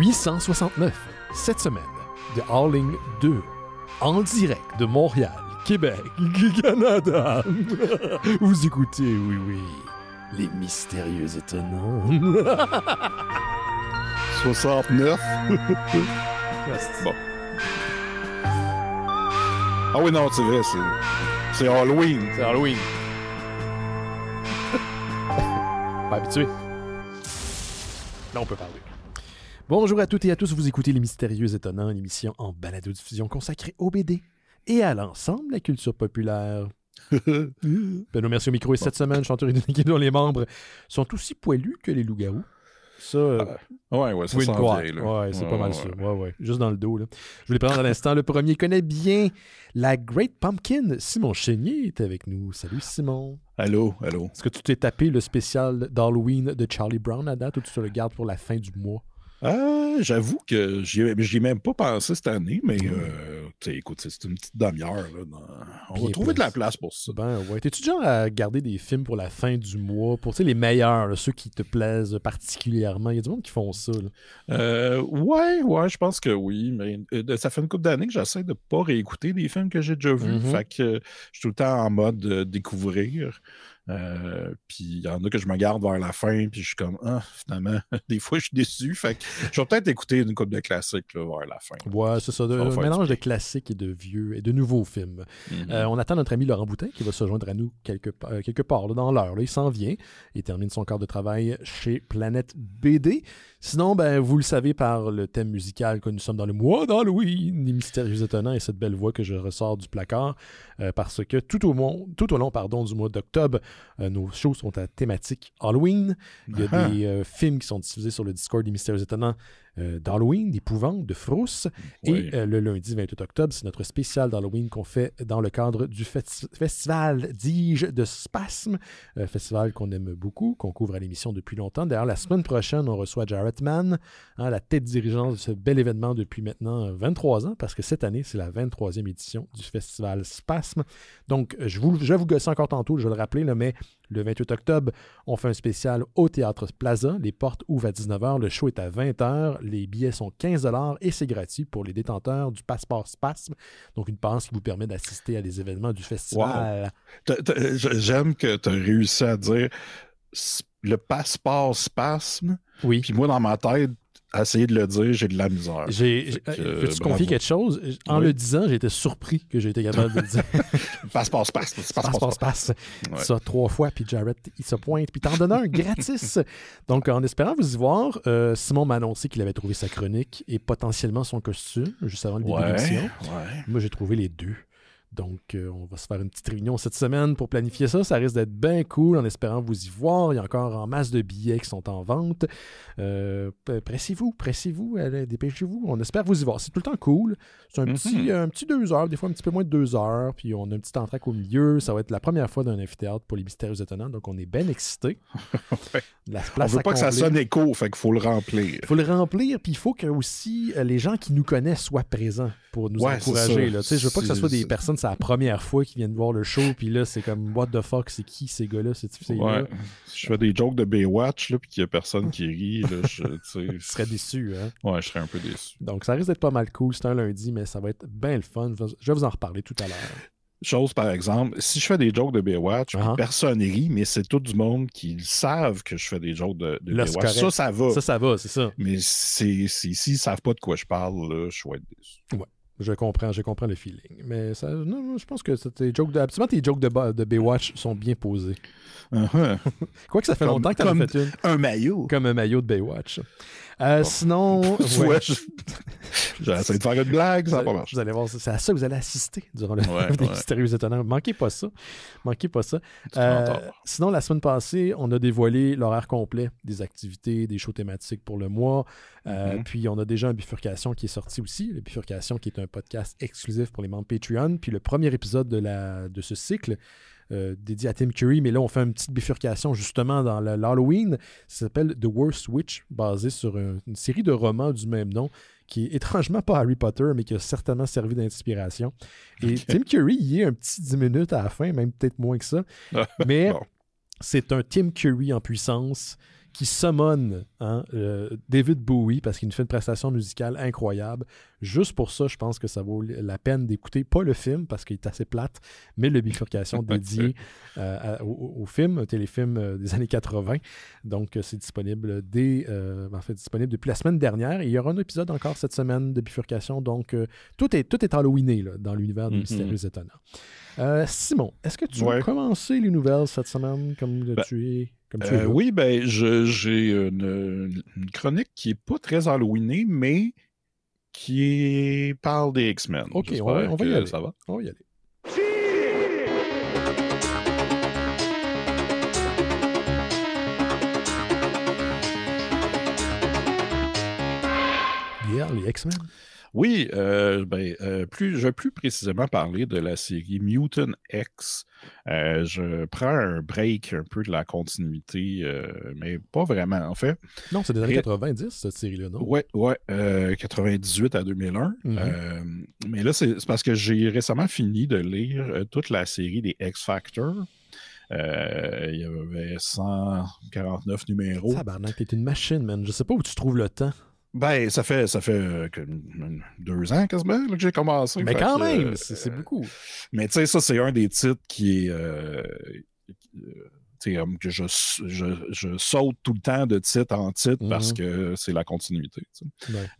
869, cette semaine, de Harling 2, en direct de Montréal, Québec, Canada. Vous écoutez, oui, oui, les mystérieux étonnants. 69 Ah oui, non, c'est vrai, c'est. C'est Halloween. C'est Halloween. Pas habitué. Là, on peut parler. Bonjour à toutes et à tous, vous écoutez Les Mystérieux Étonnants, une émission en balado-diffusion consacrée au BD et à l'ensemble de la culture populaire. Benoît Merci au micro et cette semaine, chanteur et dont les membres sont aussi poilus que les loups-garous. Ça, euh, ah, ouais, ouais, ça c'est pas mal Ouais, ouais, juste dans le dos. Je voulais prendre à l'instant le premier. connaît bien la Great Pumpkin. Simon Chénier est avec nous. Salut Simon. Allô, allô. Est-ce que tu t'es tapé le spécial d'Halloween de Charlie Brown à date ou tu te le gardes pour la fin du mois? Ah, j'avoue que j'y ai même pas pensé cette année, mais hmm. euh, écoute, c'est une petite demi-heure. On va trouver de la place pour ça. Ben ouais. T'es-tu genre à garder des films pour la fin du mois, pour les meilleurs, ceux qui te plaisent particulièrement? Il y a du monde qui font ça. Euh, ouais, ouais, je pense que oui. Mais euh, ça fait une couple d'années que j'essaie de pas réécouter des films que j'ai déjà vus. Mm-hmm. Fait que je suis tout le temps en mode euh, découvrir. Euh, puis il y en a que je me garde vers la fin, puis je suis comme, ah, finalement, des fois je suis déçu. Fait que je vais peut-être écouter une coupe de classiques vers la fin. Ouais, c'est ça. un mélange de classiques et de vieux et de nouveaux films. Mm-hmm. Euh, on attend notre ami Laurent Boutin qui va se joindre à nous quelque, euh, quelque part dans l'heure. Il s'en vient. Il termine son quart de travail chez Planète BD. Sinon, ben, vous le savez par le thème musical que nous sommes dans le mois d'Halloween, les mystérieux étonnants et cette belle voix que je ressors du placard, euh, parce que tout au, long, tout au long pardon, du mois d'octobre, euh, nos shows sont à thématique Halloween. Il y a des euh, films qui sont diffusés sur le Discord des mystérieux étonnants euh, d'Halloween, d'épouvante, de frousse. Et euh, le lundi 28 octobre, c'est notre spécial d'Halloween qu'on fait dans le cadre du festival Dige de Spasme, euh, festival qu'on aime beaucoup, qu'on couvre à l'émission depuis longtemps. D'ailleurs, la semaine prochaine, on reçoit Jarrett Mann, hein, la tête dirigeante de ce bel événement depuis maintenant 23 ans, parce que cette année, c'est la 23e édition du festival Spasme. Donc, je, vous, je vous gosser encore tantôt, je vais le rappeler, mais le 28 octobre, on fait un spécial au Théâtre Plaza. Les portes ouvrent à 19h, le show est à 20h, les billets sont 15 et c'est gratuit pour les détenteurs du passeport Spasme. Donc, une passe qui vous permet d'assister à des événements du festival. J'aime que tu as réussi à dire le passeport Spasme. Oui. Puis moi, dans ma tête, à essayer de le dire, j'ai de la misère. Euh, tu confier quelque chose? En le disant, j'étais surpris que j'ai été capable de le dire. passe, passe, passe. Passe, passe, passe. passe. Ça, trois fois, puis Jarrett, il se pointe, puis t'en donnes un gratis. Donc, en espérant vous y voir, euh, Simon m'a annoncé qu'il avait trouvé sa chronique et potentiellement son costume juste avant le début de l'émission. Moi, j'ai trouvé les deux. Donc, euh, on va se faire une petite réunion cette semaine pour planifier ça. Ça risque d'être bien cool en espérant vous y voir. Il y a encore en masse de billets qui sont en vente. Euh, pressez-vous, pressez-vous, dépêchez-vous. On espère vous y voir. C'est tout le temps cool. C'est un, mhm. petit, euh, un petit deux heures, des fois un petit peu moins de deux heures. Puis on a un petit entraque au milieu. Ça va être la première fois d'un amphithéâtre pour les mystérieux étonnants. Donc, on est bien excités. on veut pas que ça sonne écho, fait qu'il faut le remplir. Il faut le remplir, puis il faut que aussi les gens qui nous connaissent soient présents pour nous encourager. Là. Je veux pas que ce soit des personnes c'est la première fois qu'ils viennent voir le show, puis là, c'est comme, what the fuck, c'est qui ces gars-là, c'est Si je fais des jokes de Baywatch, là, puis qu'il y a personne qui rit, là, je, serais déçu, hein. Ouais, je serais un peu déçu. Donc, ça risque d'être pas mal cool, c'est un lundi, mais ça va être bien le fun. Je vais vous en reparler tout à l'heure. Chose, par exemple, si je fais des jokes de Baywatch, uh personne rit, mais c'est tout du monde qui savent que je fais des jokes de, de Baywatch. Ça, ça va. Ça, ça va, c'est ça. Mais s'ils ne savent pas de quoi je parle, je vais être déçu. Ouais. Je comprends, je comprends le feeling. Mais ça, non, je pense que tes jokes de, tes jokes de, de Baywatch sont bien posés. Uh -huh. Quoique ça fait longtemps que tu as fait une. Un maillot. Comme un maillot de Baywatch. Euh, sinon. ouais. J'essaie de faire une blague, ça n'a pas marché. Vous allez voir, c'est à ça que vous allez assister durant le des mystérieux étonnants. Manquez pas ça. Manquez pas ça. Euh, sinon, la semaine passée, on a dévoilé l'horaire complet des activités, des shows thématiques pour le mois. Euh, mm-hmm. Puis on a déjà un bifurcation qui est sorti aussi. Le bifurcation qui est un podcast exclusif pour les membres Patreon. Puis le premier épisode de, la, de ce cycle euh, dédié à Tim Curry, mais là, on fait une petite bifurcation justement dans l'Halloween. Ça s'appelle The Worst Witch, basé sur une, série de romans du même nom qui est étrangement pas Harry Potter, mais qui a certainement servi d'inspiration. Et Tim Curry y est un petit 10 minutes à la fin, même peut-être moins que ça. mais c'est un Tim Curry en puissance qui summon hein, euh, David Bowie parce qu'il nous fait une prestation musicale incroyable. Juste pour ça, je pense que ça vaut la peine d'écouter, pas le film parce qu'il est assez plate, mais le bifurcation dédié au, film, un téléfilm euh, des années 80. Donc, euh, c'est disponible dès, euh, en fait, disponible depuis la semaine dernière. il y aura un épisode encore cette semaine de bifurcation. Donc, tout est tout est halloweené dans l'univers des mhm. mystérieux étonnants. Simon, est-ce que tu as commencé les nouvelles cette semaine comme ben, tu es oui, ben j'ai une, une, chronique qui n'est pas très halloweenée, mais qui parle des X-Men. OK, on va, y aller. Ça va? On va y aller. Yeah, les X-Men. Oui, euh, ben, euh, plus, je vais plus précisément parler de la série Mutant X. Euh, je prends un break un peu de la continuité, euh, mais pas vraiment, en fait. Non, c'est des années 90, cette série-là, non? Oui, 98 à 2001. Mm-hmm. mais là, c'est parce que j'ai récemment fini de lire toute la série des X Factor. il y avait 149 numéros. Tabarnak, t'es une machine, man. Je sais pas où tu trouves le temps. Ben, ça fait, ça fait euh, deux ans quasiment que j'ai commencé. Mais quand euh, même, c'est beaucoup. Mais tu sais, ça, c'est un des titres qui que je, saute tout le temps de titre en titre mm-hmm. parce que c'est la continuité.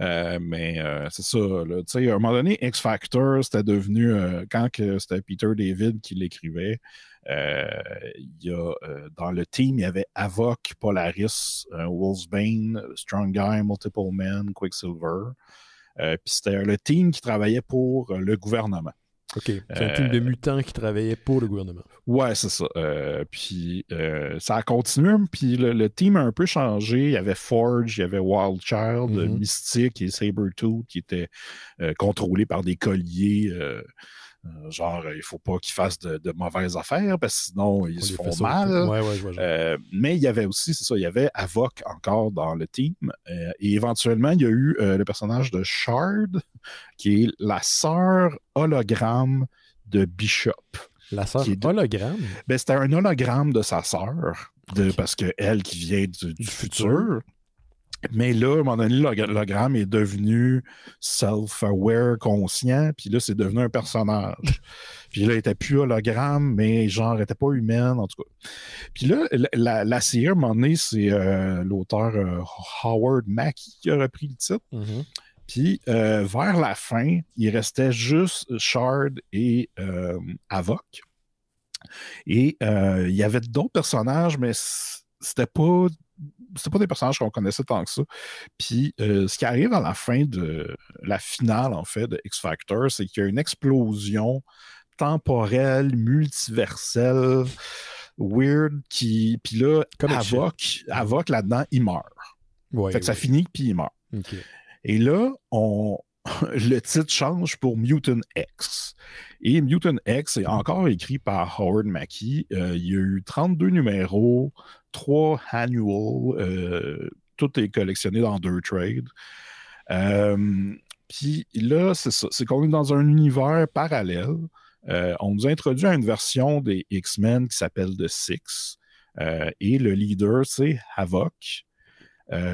Euh, mais c'est ça. à un moment donné, X Factor, c'était devenu, quand c'était Peter David qui l'écrivait, euh, il y a, euh, dans le team, il y avait Avoc, Polaris, euh, Wolfsbane, Strong Guy, Multiple Men, Quicksilver. c'était le team qui travaillait pour le gouvernement. OK. C'est un team de mutants qui travaillait pour le gouvernement. Ouais, c'est ça. puis ça a continué. Puis le, team a un peu changé. Il y avait Forge, il y avait Wild Child, mm-hmm. Mystique et Sabretooth qui étaient contrôlés par des colliers euh, genre, il ne faut pas qu'ils fassent de, mauvaises affaires, parce que sinon, ils se font mal. Euh, mais il y avait aussi, c'est ça, il y avait Avoc encore dans le team. Euh, et éventuellement, il y a eu le personnage de Shard, qui est la sœur hologramme de Bishop. La sœur hologramme? Ben, c'était un hologramme de sa sœur, parce qu'elle qui vient du, futur mais là, à un moment donné, l'hologramme est devenu self-aware, conscient, puis là, c'est devenu un personnage. puis là, il était plus hologramme, mais genre, il était pas humaine, en tout cas. Puis là, la, série, à un moment donné, c'est euh, l'auteur euh, Howard Mackey qui a repris le titre. Mm-hmm. Puis euh, vers la fin, il restait juste Shard et Avoc. Et il y avait d'autres personnages, mais c'était pas c'était pas des personnages qu'on connaissait tant que ça. Puis euh, ce qui arrive à la fin de la finale, en fait, de X Factor, c'est qu'il y a une explosion temporelle, multiverselle, weird, qui. Puis là, Comme Avoc, là-dedans, il meurt. fait que ça finit, puis il meurt. Et là, on, le titre change pour Mutant X. Et Mutant X est encore écrit par Howard Mackey. Euh, il y a eu 32 numéros, 3 annuals, euh, tout est collectionné dans deux trades. Euh, puis là, c'est ça, c'est qu'on est dans un univers parallèle. on nous introduit à une version des X-Men qui s'appelle The Six. et le leader, c'est Havoc.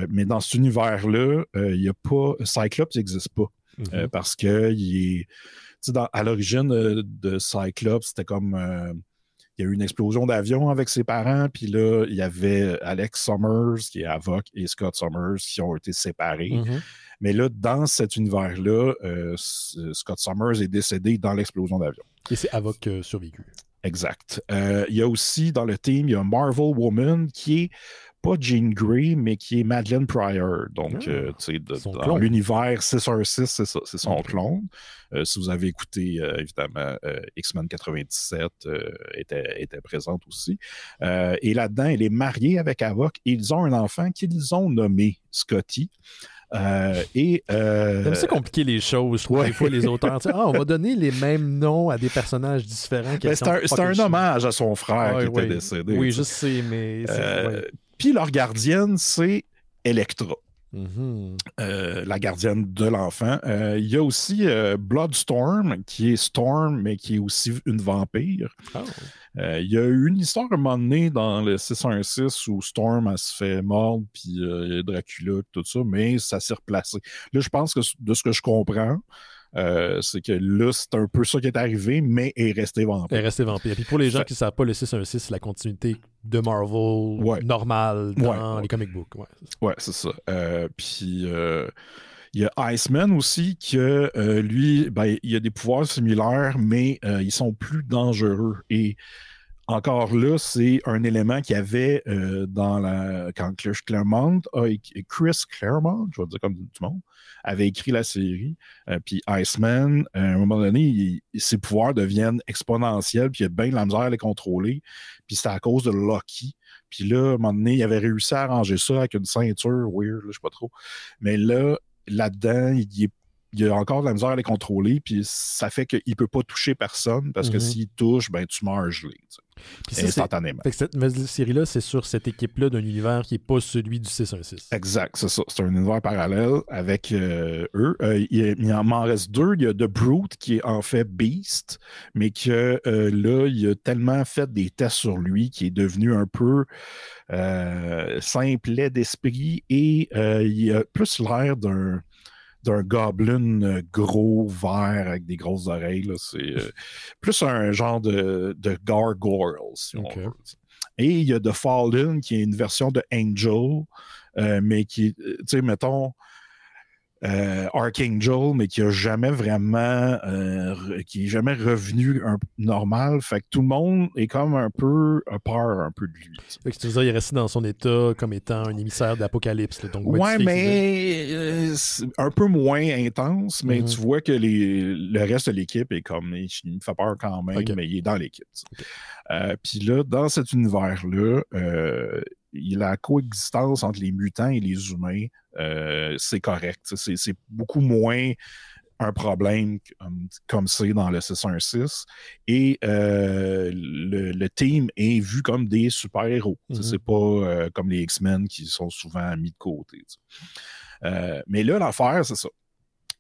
mais dans cet univers-là, il n'y a pas. Cyclops n'existe pas euh, mhm. parce que il est, à l'origine euh, de, Cyclops, c'était comme. Euh, il y a eu une explosion d'avion avec ses parents, puis là, il y avait Alex Summers, qui est avoc, et Scott Summers, qui ont été séparés. Mhm. Mais là, dans cet univers-là, Scott Summers est décédé dans l'explosion d'avion. Et c'est Avoc survécu. Exact. il y a aussi dans le team, il y a Marvel Woman qui est pas Jean Grey, mais qui est Madeleine Pryor. Donc, ah, euh, tu sais, dans l'univers 616, c'est, ça, c'est son clone. Euh, si vous avez écouté, euh, évidemment, X-Men 97 était, était, présente aussi. et là-dedans, elle est mariée avec Avoc. Ils ont un enfant qu'ils ont nommé Scotty. C'est et les choses. des fois les auteurs, ah, on va donner les mêmes noms à des personnages différents. Ben, c'est un, hommage à son frère qui était décédé. Oui, je sais, mais. Puis leur gardienne, c'est Electra. Mhm. Euh, la gardienne de l'enfant. Euh, il y a aussi euh, Bloodstorm, qui est Storm, mais qui est aussi une vampire. Ah. Il y a eu une histoire à un moment donné dans le 616 où Storm elle se fait mordre, puis Dracula, tout ça, mais ça s'est replacé. Là, je pense que de ce que je comprends, c'est que là, c'est un peu ça qui est arrivé, mais est resté vampire. Est resté vampire. Puis pour les gens qui ne savent pas, le 616, la continuité de Marvel normal dans les comic books. Ouais, c'est ça. Euh, puis. Euh, il y a Iceman aussi, que euh, lui, ben, il a des pouvoirs similaires, mais ils sont plus dangereux. Et encore là, c'est un élément qu'il y avait euh, dans la. Quand Claremont Chris Claremont, je vais dire comme tout le monde, avait écrit la série. Euh, puis Iceman, à un moment donné, ses pouvoirs deviennent exponentiels, puis il a bien de la misère à les contrôler. Puis c'est à cause de Loki. Puis là, à un moment donné, il avait réussi à arranger ça avec une ceinture, weird, là, je sais pas trop. Mais là, là-dedans, il est il a encore de la misère à les contrôler, puis ça fait qu'il ne peut pas toucher personne, parce que mhm. s'il touche, ben, tu meurs gelé. instantanément. cette série-là, c'est sur cette équipe-là d'un univers qui n'est pas celui du 616. Exact, c'est ça. C'est un univers parallèle avec euh, eux. Euh, il, y en m'en reste deux. Il y a The Brute, qui est en fait Beast, mais que euh, là, il a tellement fait des tests sur lui qu'il est devenu un peu simplet d'esprit et il a plus l'air d'un d'un goblin euh, gros, vert, avec des grosses oreilles. C'est euh, plus un genre de, de gargoyle, Et il y a The Fallen, qui est une version de Angel, euh, mais qui, tu sais, mettons, euh, Archangel, mais qui a jamais vraiment, euh, qui est jamais revenu normal. Fait que tout le monde est comme un peu a peur un peu de lui. que tu il est dans son état comme étant un émissaire d'Apocalypse. Donc, ouais, mais euh, un peu moins intense, mais mm-hmm. tu vois que le reste de l'équipe est comme, il, me fait peur quand même, mais il est dans l'équipe. Puis là, dans cet univers-là, la coexistence entre les mutants et les humains, euh, c'est correct. C'est beaucoup moins un problème hum, comme c'est dans le 616. Et euh, le, team est vu comme des super-héros. Mm-hmm. C'est pas euh, comme les X-Men qui sont souvent mis de côté. mais là, l'affaire, c'est ça.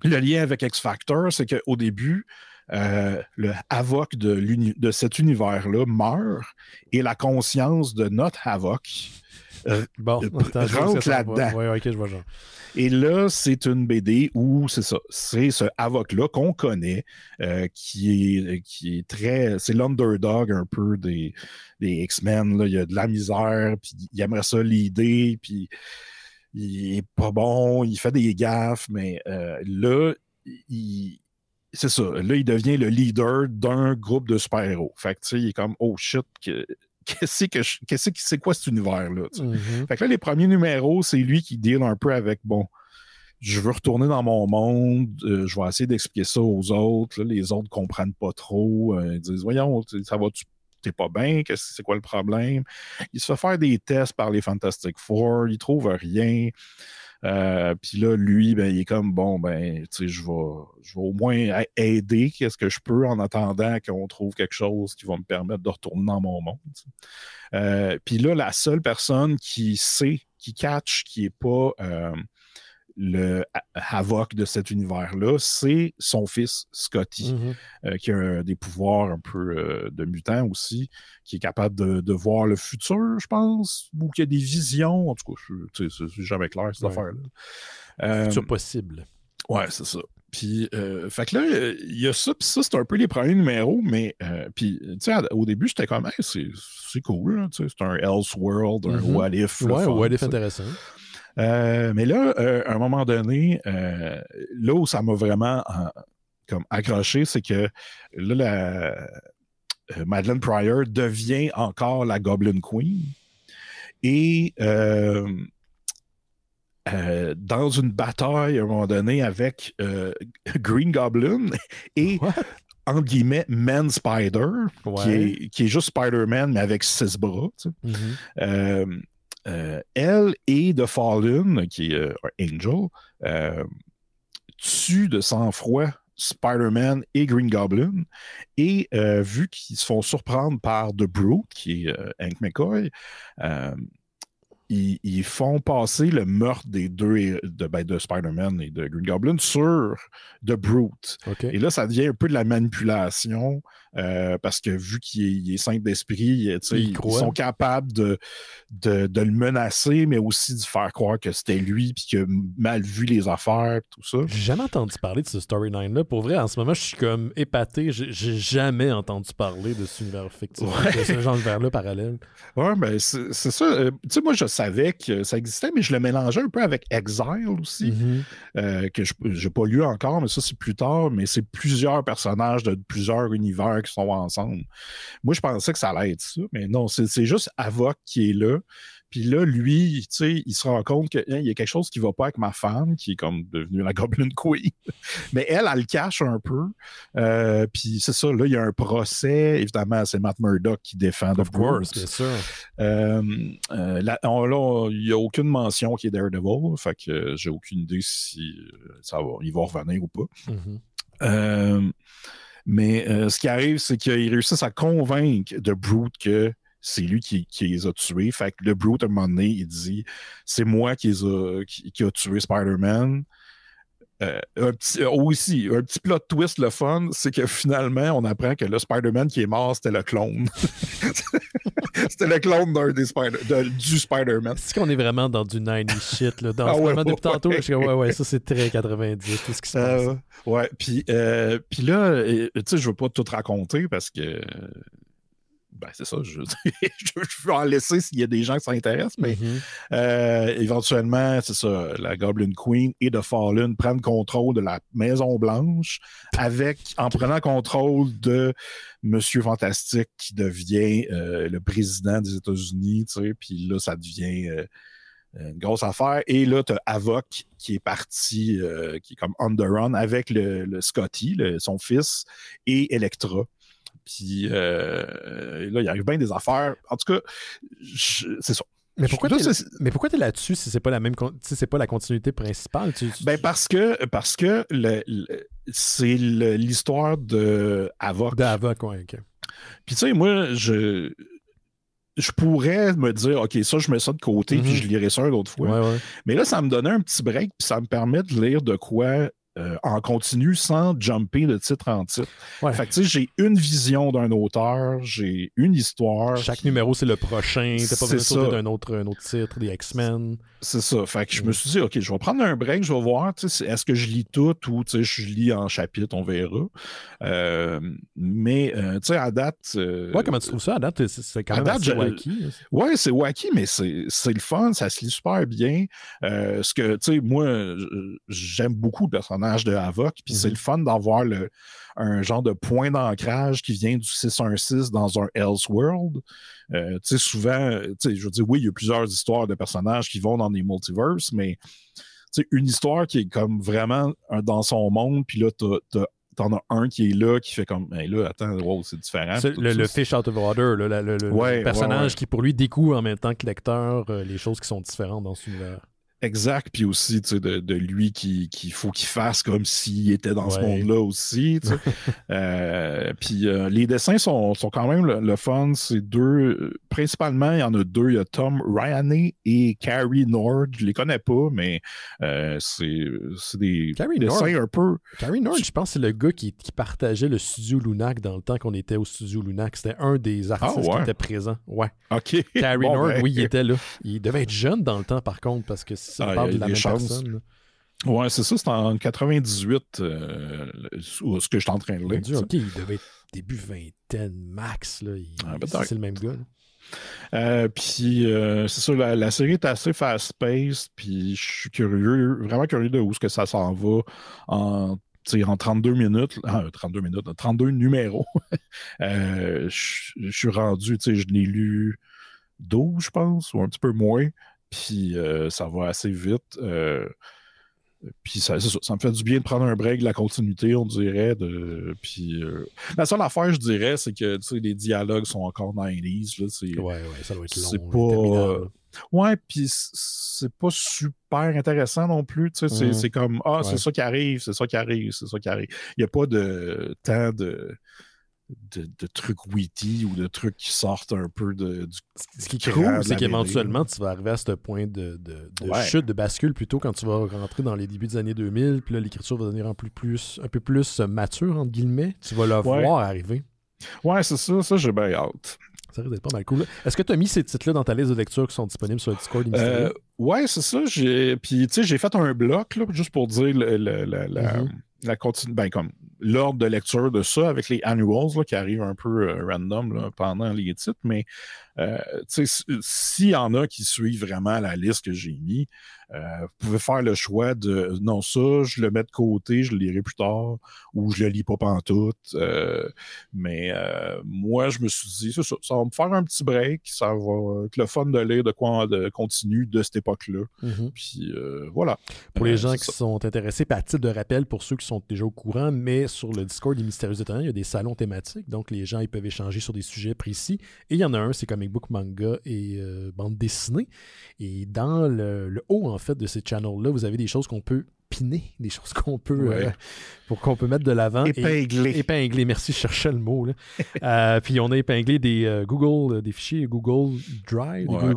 Le lien avec X-Factor, c'est qu'au début, le Havoc de, de cet univers-là meurt et la conscience de notre Havoc bon, euh, rentre là-dedans. Et là, c'est une BD où c'est ça, c'est ce Havoc-là qu'on connaît, euh, qui, est, euh, qui est très. C'est l'underdog un peu des, des X-Men. Il y a de la misère, puis il aimerait ça l'idée, puis il est pas bon, il fait des gaffes, mais là, c'est ça. Là, il devient le leader d'un groupe de super-héros. Fait que, tu sais, il est comme, oh shit, que qu'est-ce que je, que c'est quoi cet univers-là? Mm-hmm. Fait que là, les premiers numéros, c'est lui qui deal un peu avec bon. Je veux retourner dans mon monde, euh, je vais essayer d'expliquer ça aux autres. les autres ne comprennent pas trop. Euh, ils disent Voyons, ça va-tu t'es pas bien, c'est quoi le problème. Il se fait faire des tests par les Fantastic Four, il trouve rien. Euh, puis là, lui, ben, il est comme bon, ben, tu sais, je vais, je vais au moins aider qu'est-ce que je peux en attendant qu'on trouve quelque chose qui va me permettre de retourner dans mon monde. Euh, puis là, la seule personne qui sait, qui catch, qui est pas, euh, le havoc de cet univers-là, c'est son fils Scotty, mhm. euh, qui a des pouvoirs un peu euh, de mutant aussi, qui est capable de, voir le futur, je pense, ou qui a des visions. En tout cas, c'est jamais clair cette affaire-là. Euh, futur possible. Ouais, c'est ça. Puis, fait que là, il y a ça, puis ça, c'est un peu les premiers numéros, mais, puis, tu sais, au début, j'étais comme, hey, c'est cool, c'est un Elseworld, un mhm. What If. Ouais, un What If intéressant. Euh, mais là, euh, à un moment donné, euh, là où ça m'a vraiment comme accroché, c'est que là, la, Madeleine Pryor devient encore la Goblin Queen. Et dans une bataille à un moment donné avec Green Goblin et entre guillemets Man Spider, qui, est, juste Spider-Man mais avec six bras. Mm-hmm. Euh, elle et The Fallen, qui est euh, Angel, euh, tuent de sang-froid Spider-Man et Green Goblin. Et vu qu'ils se font surprendre par The Brute, qui est Hank McCoy, ils, font passer le meurtre des deux, ben, de, Spider-Man et de Green Goblin sur The Brute. Et là, ça devient un peu de la manipulation euh, parce que vu qu'il est, saint d'esprit, ils, sont capables de, de, le menacer, mais aussi de faire croire que c'était lui, puis qu'il a mal vu les affaires, tout ça. J'ai jamais entendu parler de ce storyline-là. Pour vrai, en ce moment, je suis comme épaté. J'ai jamais entendu parler de ce univers fictif, de ce genre là parallèle. Ouais, ben c'est ça. Euh, tu sais, moi, je savais que ça existait, mais je le mélangeais un peu avec Exile aussi, mm-hmm. euh, que je n'ai pas lu encore, mais ça, c'est plus tard. Mais c'est plusieurs personnages de plusieurs univers qui sont ensemble. Moi, je pensais que ça allait être ça, mais non, c'est juste Avoc qui est là. Puis là, lui, tu sais, il se rend compte qu'il hein, y a quelque chose qui ne va pas avec ma femme, qui est comme devenue la Goblin Queen. Mais elle, elle le cache un peu. Euh, puis c'est ça, là, il y a un procès. Évidemment, c'est Matt Murdock qui défend Of course, c'est ça. Euh, euh, là, il n'y a aucune mention qui est Daredevil. Fait que j'ai aucune idée si ça va, il va revenir ou pas. Mm-hmm. Mais euh, ce qui arrive, c'est qu'ils réussissent à convaincre de Brute que c'est lui qui, les a tués. Fait que le Brute, à un moment donné, il dit C'est moi qui, ai tué Spider-Man. Euh, euh, aussi, un petit plot twist, le fun, c'est que finalement, on apprend que le Spider-Man qui est mort, c'était le clone. C'était le clone d'un des Spider, du Spider-Man. est qu'on est vraiment dans du 90 shit, là? Dans ah ce depuis tantôt, je suis ouais, ouais, ça, c'est très 90, tout ce qui se euh, passe. ouais, puis, euh, là, tu sais, je veux pas tout raconter parce que ben, c'est ça, je, je, veux en laisser s'il y a des gens qui s'intéressent, mais mhm. euh, éventuellement, c'est ça, la Goblin Queen et The Fallen prennent contrôle de la Maison Blanche avec, en prenant contrôle de Monsieur Fantastique qui devient euh, le président des États-Unis, puis là, ça devient... Euh, une grosse affaire. Et là, tu as Avoc qui est parti, qui est comme Underrun, avec le, Scotty, son fils, et Electra. Puis euh, là, il arrive bien des affaires. En tout cas, c'est ça. Mais pourquoi, tu mais pourquoi t'es là-dessus si c'est pas la même, si c'est pas la continuité principale Ben parce que parce que c'est l'histoire de D'Avoc, oui. Puis tu sais, moi, je je pourrais me dire, OK, ça, je mets ça de côté, puis mhm. je lirai ça une autre fois. Mais là, ça me donnait un petit break, puis ça me permet de lire de quoi euh, en continu sans jumper de titre en titre. Fait que j'ai une vision d'un auteur, j'ai une histoire. Chaque numéro, c'est le prochain. T'as pas besoin de d'un autre, un autre titre, des X-Men. C'est ça. Fait que je me mm. suis dit, OK, je vais prendre un break, je vais voir, est-ce que je lis tout ou tu sais, je lis en chapitre, on verra. Euh, mais, euh, tu sais, à date. ouais, comment tu trouves ça? À date, c'est quand même wacky. Ouais, c'est wacky, mais c'est le fun, ça se lit super bien. ce que, tu sais, moi, j'aime beaucoup le personnage de Havoc. Puis c'est mhm. le fun d'avoir un genre de point d'ancrage qui vient du 616 dans un Elseworld. World euh, tu sais, souvent, je veux dire, oui, il y a plusieurs histoires de personnages qui vont dans des multiverses, mais une histoire qui est comme vraiment euh, dans son monde, puis là, t'as t'en as un qui est là, qui fait comme, mais là, attends, wow, c'est différent. Le, fish out of water, le, personnage qui, pour lui, découvre en même temps que lecteur euh, les choses qui sont différentes dans ce univers. Exact, puis aussi de, lui qu'il qui faut qu'il fasse comme s'il était dans ce monde-là aussi. Euh, puis euh, les dessins sont, quand même le, fun. C'est deux, principalement, il y en a deux. Il y a Tom Ryaney et Carrie Nord. Je les connais pas, mais euh, c'est des Carrie Nord. je pense, c'est le gars qui, partageait le studio Lunac dans le temps qu'on était au studio Lunac. C'était un des ah, artistes qui était présent. Ouais. OK. Carrie Nord, ben. oui, il était là. Il devait être jeune dans le temps, par contre, parce que ça ah, parle de la Ouais, c'est ça, c'est en 98, euh, ce que je suis en train de lire. il devait être début vingtaine max, ah, c'est le même gars. Euh, puis euh, c'est ça la, série est assez fast-paced, puis je suis curieux, vraiment curieux de où ce que ça s'en va en, en 32 minutes, 32 ah, euh, minutes, 32 numéros. je suis rendu, je l'ai lu 12, je pense, ou un petit peu moins. Puis euh, ça va assez vite. Euh, puis ça, me fait du bien de prendre un break de la continuité, on dirait. De, puis, euh, la seule affaire, je dirais, c'est que les dialogues sont encore dans les Ouais, ouais, ça doit être long. C'est pas. ouais, puis c'est pas super intéressant non plus. Mmh. C'est comme Ah, c'est ça qui arrive, c'est ça qui arrive, c'est ça qui arrive. Il n'y a pas de temps de de, trucs witty ou de trucs qui sortent un peu de, du. Ce qui est cool, c'est qu'éventuellement, tu vas arriver à ce point de, chute, de bascule plutôt quand tu vas rentrer dans les débuts des années 2000. Puis là, l'écriture va devenir un, plus, plus, un peu plus euh, mature, entre guillemets. Tu vas la voir arriver. Ouais, c'est ça. Ça, j'ai bien hâte. Ça risque d'être pas mal cool. Est-ce que tu as mis ces titres-là dans ta liste de lecture qui sont disponibles sur le Discord euh, Ouais, c'est ça. J'ai... Puis, tu sais, j'ai fait un bloc, juste pour dire la mhm la continue, ben, comme l'ordre de lecture de ça avec les annuals qui arrivent un peu euh, random pendant les titres, mais euh, s'il y en a qui suivent vraiment la liste que j'ai mis, euh, vous pouvez faire le choix de non, ça, je le mets de côté, je le lirai plus tard, ou je le lis pas pantoute. tout euh, mais moi, je me suis dit, ça, va me faire un petit break, ça va être le fun de lire de quoi on continue de cette époque-là. Mm-hmm. Puis voilà. Pour les gens qui sont intéressés, par titre de rappel, pour ceux qui sont déjà au courant, mais sur le Discord des Mystérieux Étonnants, il y a des salons thématiques, donc les gens ils peuvent échanger sur des sujets précis. Et il y en a un, c'est comme book, manga et euh, bande dessinée. Et dans le, haut, en fait, de ces channel là vous avez des choses qu'on peut piner, des choses qu'on peut, euh, pour qu'on peut mettre de l'avant. Épingler. Et, épingler, merci, je cherchais le mot. Là. Euh, puis on a épinglé des Google, des fichiers Google Drive, Google,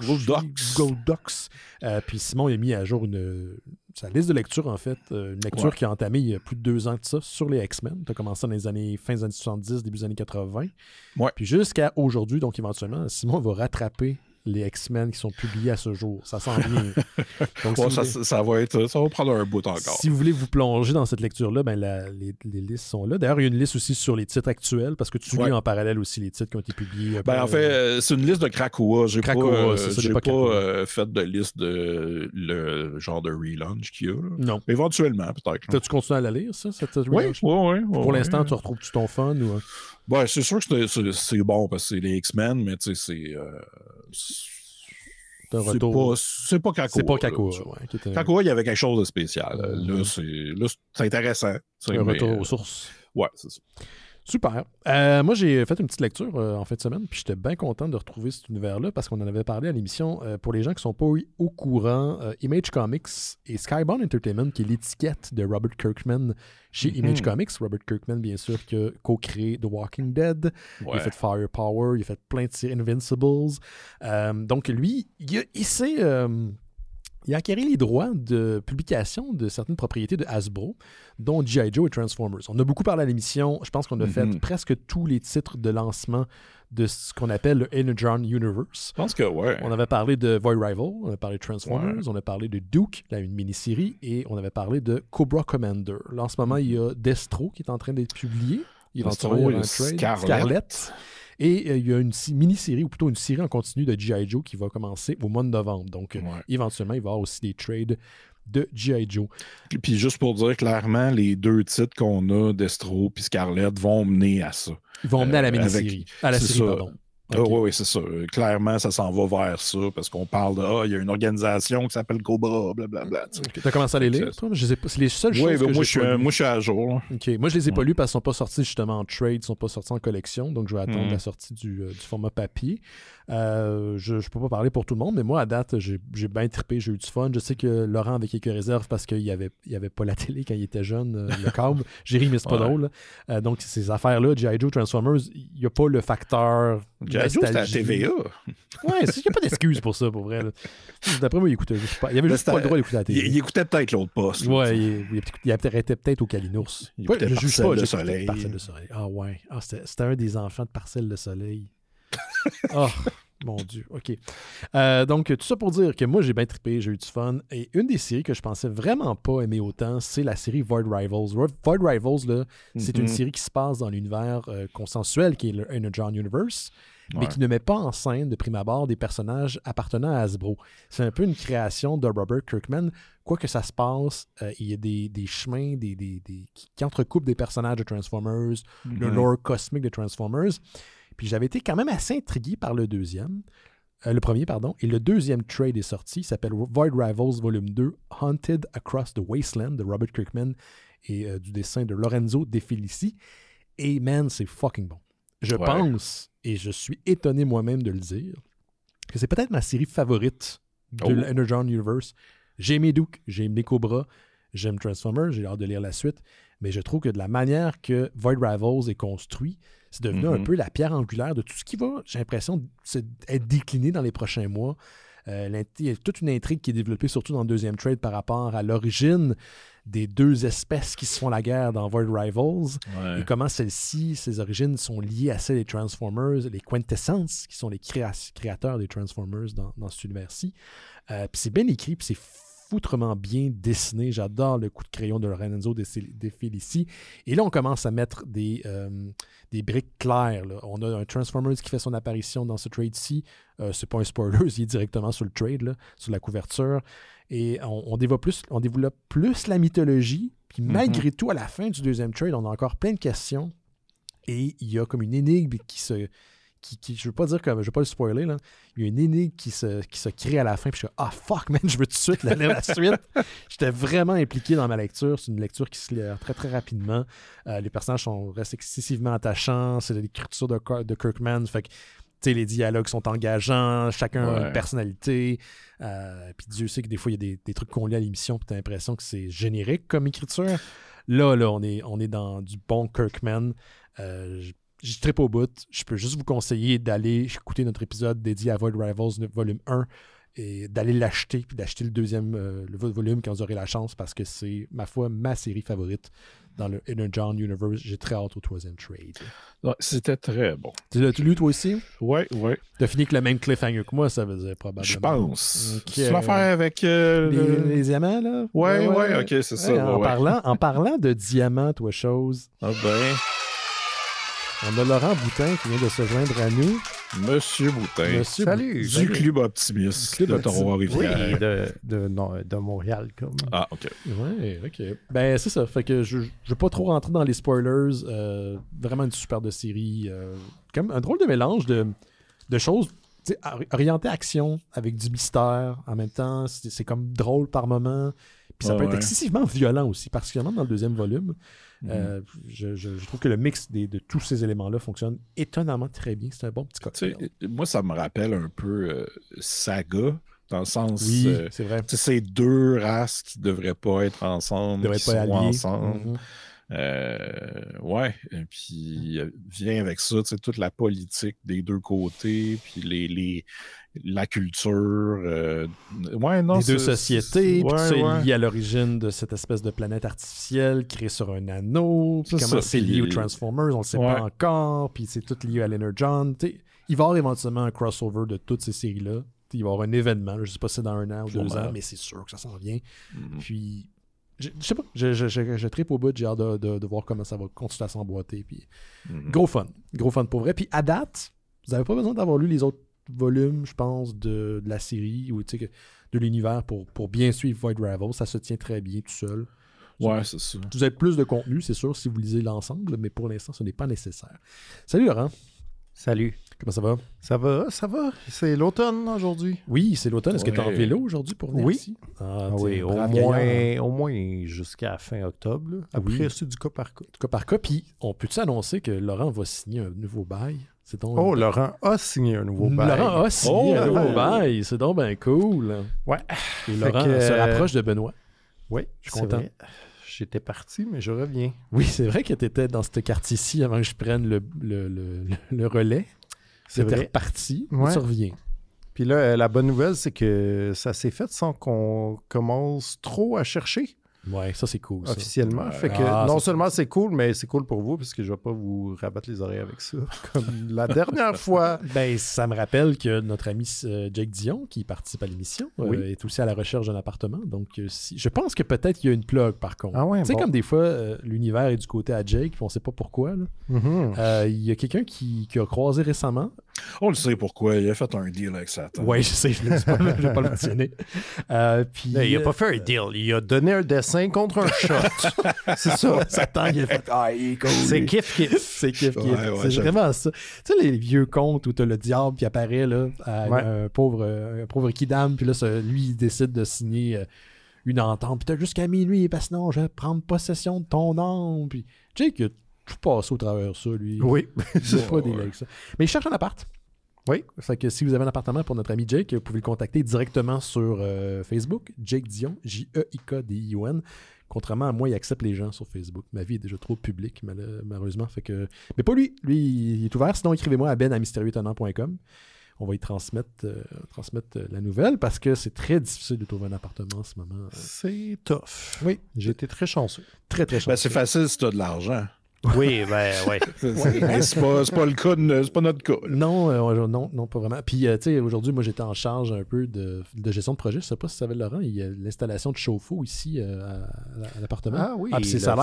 Google Docs. Google Docs. puis Simon a mis à jour une sa liste de lecture, en fait, euh, une lecture qui a entamé il y a plus de deux ans de ça sur les X-Men. Tu as commencé dans les années, fin des années 70, début des années 80. Ouais. Puis jusqu'à aujourd'hui, donc éventuellement, Simon va rattraper les X-Men qui sont publiés à ce jour. Ça sent bien. ça, va être, prendre un bout encore. Si vous voulez vous plonger dans cette lecture-là, ben les, listes sont là. D'ailleurs, il y a une liste aussi sur les titres actuels parce que tu lis en parallèle aussi les titres qui ont été publiés. Euh, ben, en fait, euh, c'est une liste de Krakoa. Je n'ai euh, pas, pas, fait de liste de le genre de relaunch qu'il y a. Non. Éventuellement, peut-être. tu continues à la lire, ça, cette Oui, oui, Pour l'instant, tu retrouves-tu ton fun ou. Hein? Ben, c'est sûr que c'est bon parce que c'est les X-Men, mais tu sais, c'est. Euh, c'est pas, c'est pas Kakua. C'est pas Kakua. Ouais, il y avait quelque chose de spécial. Euh, là, c'est là c'est intéressant. Un retour euh, aux sources. Ouais, c'est ça. Super. Euh, moi, j'ai fait une petite lecture euh, en fin de semaine, puis j'étais bien content de retrouver cet univers-là parce qu'on en avait parlé à l'émission. Euh, pour les gens qui ne sont pas au courant, Image Comics et Skybound Entertainment, qui est l'étiquette de Robert Kirkman chez mhm. Image Comics. Robert Kirkman, bien sûr, qui a co-créé The Walking Dead. Il a fait Firepower, il a fait plein de séries Invincibles. donc, lui, il, sait il a acquéré les droits de publication de certaines propriétés de Hasbro, dont G.I. Joe et Transformers. On a beaucoup parlé à l'émission. Je pense qu'on a fait mhm. presque tous les titres de lancement de ce qu'on appelle le Energon Universe. Je pense que ouais. On avait parlé de Void Rival, on avait parlé de Transformers, on a parlé de Duke, là, une mini-série, et on avait parlé de Cobra Commander. Là, en ce moment, il y a Destro qui est en train d'être publié. Il Destro, il y a et euh, il y a une mini-série, ou plutôt une série en continu de G.I. Joe qui va commencer au mois de novembre. Donc, euh, éventuellement, il va y avoir aussi des trades de G.I. Joe. Puis, juste pour dire clairement, les deux titres qu'on a, Destro et Scarlett, vont mener à ça. Ils vont mener à la euh, mini-série. à la série, pardon. Ah, oui, c'est ça, Clairement, ça s'en va vers ça, parce qu'on parle de, ah, il y a une organisation qui s'appelle Cobra, blablabla. Tu as commencé à les lire, toi? c'est les seules choses ben, que moi, je suis, moi, je suis à jour. Moi, je les ai pas lus parce qu'ils sont pas sortis justement en trade, ils sont pas sortis en collection, donc je vais attendre hmm. la sortie du, euh, du format papier. Euh, je ne peux pas parler pour tout le monde, mais moi, à date, j'ai bien trippé, j'ai eu du fun. Je sais que Laurent avait quelques réserves parce qu'il n'y avait, pas la télé quand il était jeune, euh, le câble. j'ai mais c'est pas drôle. Euh, donc, ces affaires-là, G.I. Joe Transformers, il n'y a pas le facteur. G.I. Joe, c'était à TVA. Oui, il n'y a pas d'excuse pour ça, pour vrai. D'après moi, il écoutait pas. avait ben, juste pas le droit d'écouter la télé. Il, écoutait peut-être l'autre poste. Oui, il, il, peut-être au Calinours. Il écoutait ouais, pas, le Soleil. de Soleil. Ah ouais. Ah, c'était un des enfants de Parcelle de Soleil oh, mon Dieu, OK. Euh, donc, tout ça pour dire que moi, j'ai bien trippé, j'ai eu du fun. Et une des séries que je pensais vraiment pas aimer autant, c'est la série Void Rivals. Void Rivals, c'est une mhm. série qui se passe dans l'univers euh, consensuel qui est le Energon Universe. mais qui ne met pas en scène de prime abord des personnages appartenant à Hasbro. C'est un peu une création de Robert Kirkman. Quoi que ça se passe, euh, il y a des, chemins des, qui, qui, entrecoupent des personnages de Transformers, le mhm. lore cosmique de Transformers. Puis j'avais été quand même assez intrigué par le deuxième. Euh, le premier, pardon. Et le deuxième trade est sorti. Il s'appelle Void Rivals Volume 2, Haunted Across the Wasteland de Robert Kirkman et euh, du dessin de Lorenzo De Felici. Et man, c'est fucking bon. Je pense, et je suis étonné moi-même de le dire, que c'est peut-être ma série favorite de oh. l'Energon Universe. J'ai mes Duke, j'aime les Cobra, j'aime Transformers, j'ai hâte de lire la suite, mais je trouve que de la manière que Void Rivals est construit, c'est devenu un mhm. peu la pierre angulaire de tout ce qui va, j'ai l'impression, être décliné dans les prochains mois. Euh, il y a toute une intrigue qui est développée, surtout dans le deuxième trade, par rapport à l'origine des deux espèces qui se font la guerre dans Void Rivals et comment celles-ci, ces origines sont liées à celles des Transformers, les Quintessence, qui sont les créateurs des Transformers dans, dans cet univers-ci. Euh, puis c'est bien écrit, puis c'est foutrement bien dessiné. J'adore le coup de crayon de Lorenzo de, de ici. Et là, on commence à mettre des, euh, des briques claires. On a un Transformers qui fait son apparition dans ce trade-ci. ce euh, c'est pas un spoiler, il est directement sur le trade, sur la couverture. Et on, développe plus, on développe plus la mythologie. Puis mm-hmm. malgré tout, à la fin du deuxième trade, on a encore plein de questions. Et il y a comme une énigme qui se, je veux pas dire je veux pas le spoiler, là. il y a une énigme qui se, qui se crée à la fin, puis je suis ah fuck man, je veux tout de suite la, suite. J'étais vraiment impliqué dans ma lecture, c'est une lecture qui se lit euh, très très rapidement. Euh, les personnages sont restent excessivement attachants, c'est de l'écriture de, Kirkman, fait que les dialogues sont engageants, chacun a une personnalité. Euh, puis Dieu sait que des fois, il y a des, trucs qu'on lit à l'émission, puis t'as l'impression que c'est générique comme écriture. Là, là, on est, on est dans du bon Kirkman je pas au bout. Je peux juste vous conseiller d'aller écouter notre épisode dédié à Void Rivals volume 1 et d'aller l'acheter, puis d'acheter le deuxième euh, volume quand vous aurez la chance, parce que c'est, ma foi, ma série favorite dans le Inner John Universe. J'ai très hâte au troisième trade. c'était très bon. Tu l'as lu, toi aussi? Oui, oui. T'as fini avec le même cliffhanger que moi, ça veut dire probablement. Je pense. Tu vas faire avec... Euh, les, diamants, là? Oui, oui, ouais, ouais, ok, c'est ça. En, Parlant, en parlant de diamants, toi, chose... Ah ben... On a Laurent Boutin qui vient de se joindre à nous. Monsieur Boutin. Monsieur salut, du club optimiste club de Toronto. Oui, de, Montréal. Ah, OK. Oui, OK. Ben, c'est ça. Fait que je ne veux pas trop rentrer dans les spoilers. Euh, vraiment une superbe série. Euh, comme un drôle de mélange de, choses orientées action avec du mystère. En même temps, c'est comme drôle par moment. Puis ça ah peut être excessivement violent aussi, particulièrement dans le deuxième volume. Mhm. Euh, je, trouve que le mix de tous ces éléments-là fonctionne étonnamment très bien. C'est un bon petit cocktail. moi, ça me rappelle un peu euh, Saga dans le sens euh, c'est ces deux races qui devraient pas être ensemble, qui sont ensemble. Mhm. Euh, ouais, mmh. puis vient avec ça, tu sais toute la politique des deux côtés, puis les, les la culture. ouais, non, les deux sociétés, puis ça est lié à l'origine de cette espèce de planète artificielle créée sur un anneau, puis comment c'est lié aux Transformers, on le sait pas encore, puis c'est tout lié à Leonard John. il va y avoir éventuellement un crossover de toutes ces séries-là. Il va y avoir un événement, je sais pas si c'est dans un an ou deux ans, mais c'est sûr que ça s'en vient. Mmh puis je sais pas, je, je, au bout, j'ai hâte de, voir comment ça va continuer à s'emboîter. Puis... Mm-hmm. Gros fun, gros fun pour vrai. Puis à date, vous n'avez pas besoin d'avoir lu les autres volumes, je pense, de, la série ou de l'univers pour, bien suivre Void Ravel. Ça se tient très bien tout seul. Ouais, c'est ça. Vous avez plus de contenu, c'est sûr, si vous lisez l'ensemble, mais pour l'instant, ce n'est pas nécessaire. Salut Laurent. Salut. Comment ça va? Ça va, ça va. C'est l'automne aujourd'hui. Oui, c'est l'automne. Est-ce que tu es en vélo aujourd'hui pour venir oui. ici? Ah, ah oui, au moins, au moins jusqu'à fin octobre. Ah Après, c'est du cas par cas. Du cas par cas. Puis, on peut-tu annoncer que Laurent va signer un nouveau bail? C'est donc... Oh, Laurent a signé un nouveau bail. Laurent a signé oh! un nouveau bail. C'est donc bien cool. Ouais. Et Laurent se rapproche de Benoît. Oui, je suis content. j'étais parti, mais je reviens. Oui, c'est vrai que tu étais dans ce quartier-ci avant que je prenne le, le, le, le relais. C'est reparti. Ouais. survient. Puis là, euh, la bonne nouvelle, c'est que ça s'est fait sans qu'on commence trop à chercher. Ouais, ça c'est cool. Officiellement. Fait que ah, non seulement c'est cool, mais c'est cool pour vous, parce que je vais pas vous rabattre les oreilles avec ça, comme la dernière fois. Ben, ça me rappelle que notre ami euh, Jake Dion, qui participe à l'émission, euh, est aussi à la recherche d'un appartement. Donc, euh, si... je pense que peut-être qu'il y a une plug, par contre. Ah tu sais, comme des fois, l'univers est du côté à Jake, puis on sait pas pourquoi. Mm-hmm. Il y a quelqu'un qui, a croisé récemment on le sait pourquoi. Il a fait un deal avec Satan. Oui, je sais, je ne vais pas, le Euh, puis, il n'a pas euh, fait un deal. Il a donné un dessin contre un shot. c'est ça. Satan, il a fait. Ah, c'est kiff kiff. C'est kiff c'est vraiment ça. Tu sais, les vieux contes où tu as le diable qui apparaît, là, à un, pauvre, euh, pauvre kidam, puis là, lui, il décide de signer. Euh, une entente, puis t'as jusqu'à minuit, parce que sinon, je vais prendre possession de ton âme. Puis que tout passe au travers de ça, lui. Oui. c'est pas des likes. ça. Mais il cherche un appart. Oui. Fait que si vous avez un appartement pour notre ami Jake, vous pouvez le contacter directement sur euh, Facebook. Jake Dion, J-E-I-K-D-I-O-N. Contrairement à moi, il accepte les gens sur Facebook. Ma vie est déjà trop publique, malheureusement. Fait que... Mais pas lui. Lui, il est ouvert. Sinon, écrivez-moi à ben à on va y transmettre, euh, transmettre euh, la nouvelle parce que c'est très difficile de trouver un appartement en ce moment. C'est tough. Oui. J'ai été très chanceux. Très, très ben, chanceux. c'est facile si tu as de l'argent. Oui, ben oui. Mais c'est pas, pas, le cas, c'est pas notre cas. Non, euh, non, non, pas vraiment. Puis, euh, tu sais, aujourd'hui, moi, j'étais en charge un peu de, gestion de projet. Je sais pas si tu savais, Laurent, il y a l'installation de chauffe-eau ici euh, à, l'appartement. Ah oui, ah, c'est ça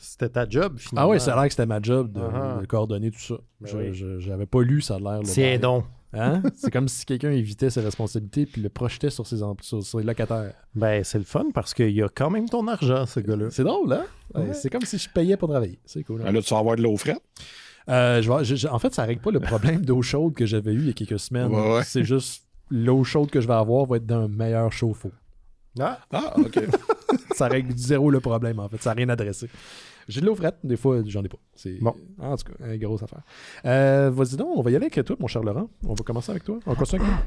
c'était ta job, finalement. Ah oui, ça a l'air que c'était ma job de, ah ah. coordonner tout ça. Ben j'avais pas lu, ça a l'air. Tiens donc. Hein? c'est comme si quelqu'un évitait ses responsabilités puis le projetait sur ses, locataires. Ben, c'est le fun parce qu'il y a quand même ton argent, ce gars-là. C'est drôle, hein? c'est comme si je payais pour travailler. C'est cool. Hein? Ben tu vas avoir de l'eau fraîche. Euh, en fait, ça règle pas le problème d'eau chaude que j'avais eu il y a quelques semaines. c'est juste l'eau chaude que je vais avoir va être d'un meilleur chauffe-eau. Ah. ah, ok. ça règle du zéro le problème, en fait. Ça n'a rien adressé. J'ai de des fois, j'en ai pas. C'est... Bon. En tout cas, une grosse affaire. Euh, vas-y donc, on va y aller avec toi, mon cher Laurent. On va commencer avec toi. On continue avec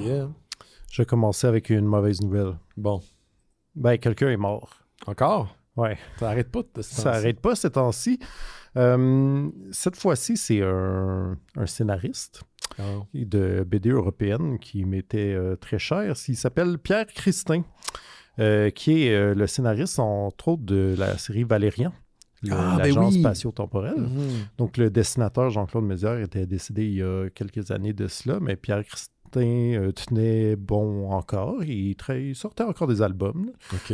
Yeah. Je vais commencer avec une mauvaise nouvelle. Bon. Ben, quelqu'un est mort. Encore? Ouais. Ça n'arrête pas Ça n'arrête pas ces temps-ci. Euh, cette fois-ci, c'est un, scénariste oh. de BD européenne qui m'était euh, très cher. Il s'appelle Pierre Christin, euh, qui est le scénariste, entre autres, de la série Valérian. Ah, l'agence ben spatio-temporelle. Mm-hmm. Donc, le dessinateur Jean-Claude Mézières était décédé il y a quelques années de cela, mais Pierre Christin Martin euh, tenait bon encore. Il, sortait encore des albums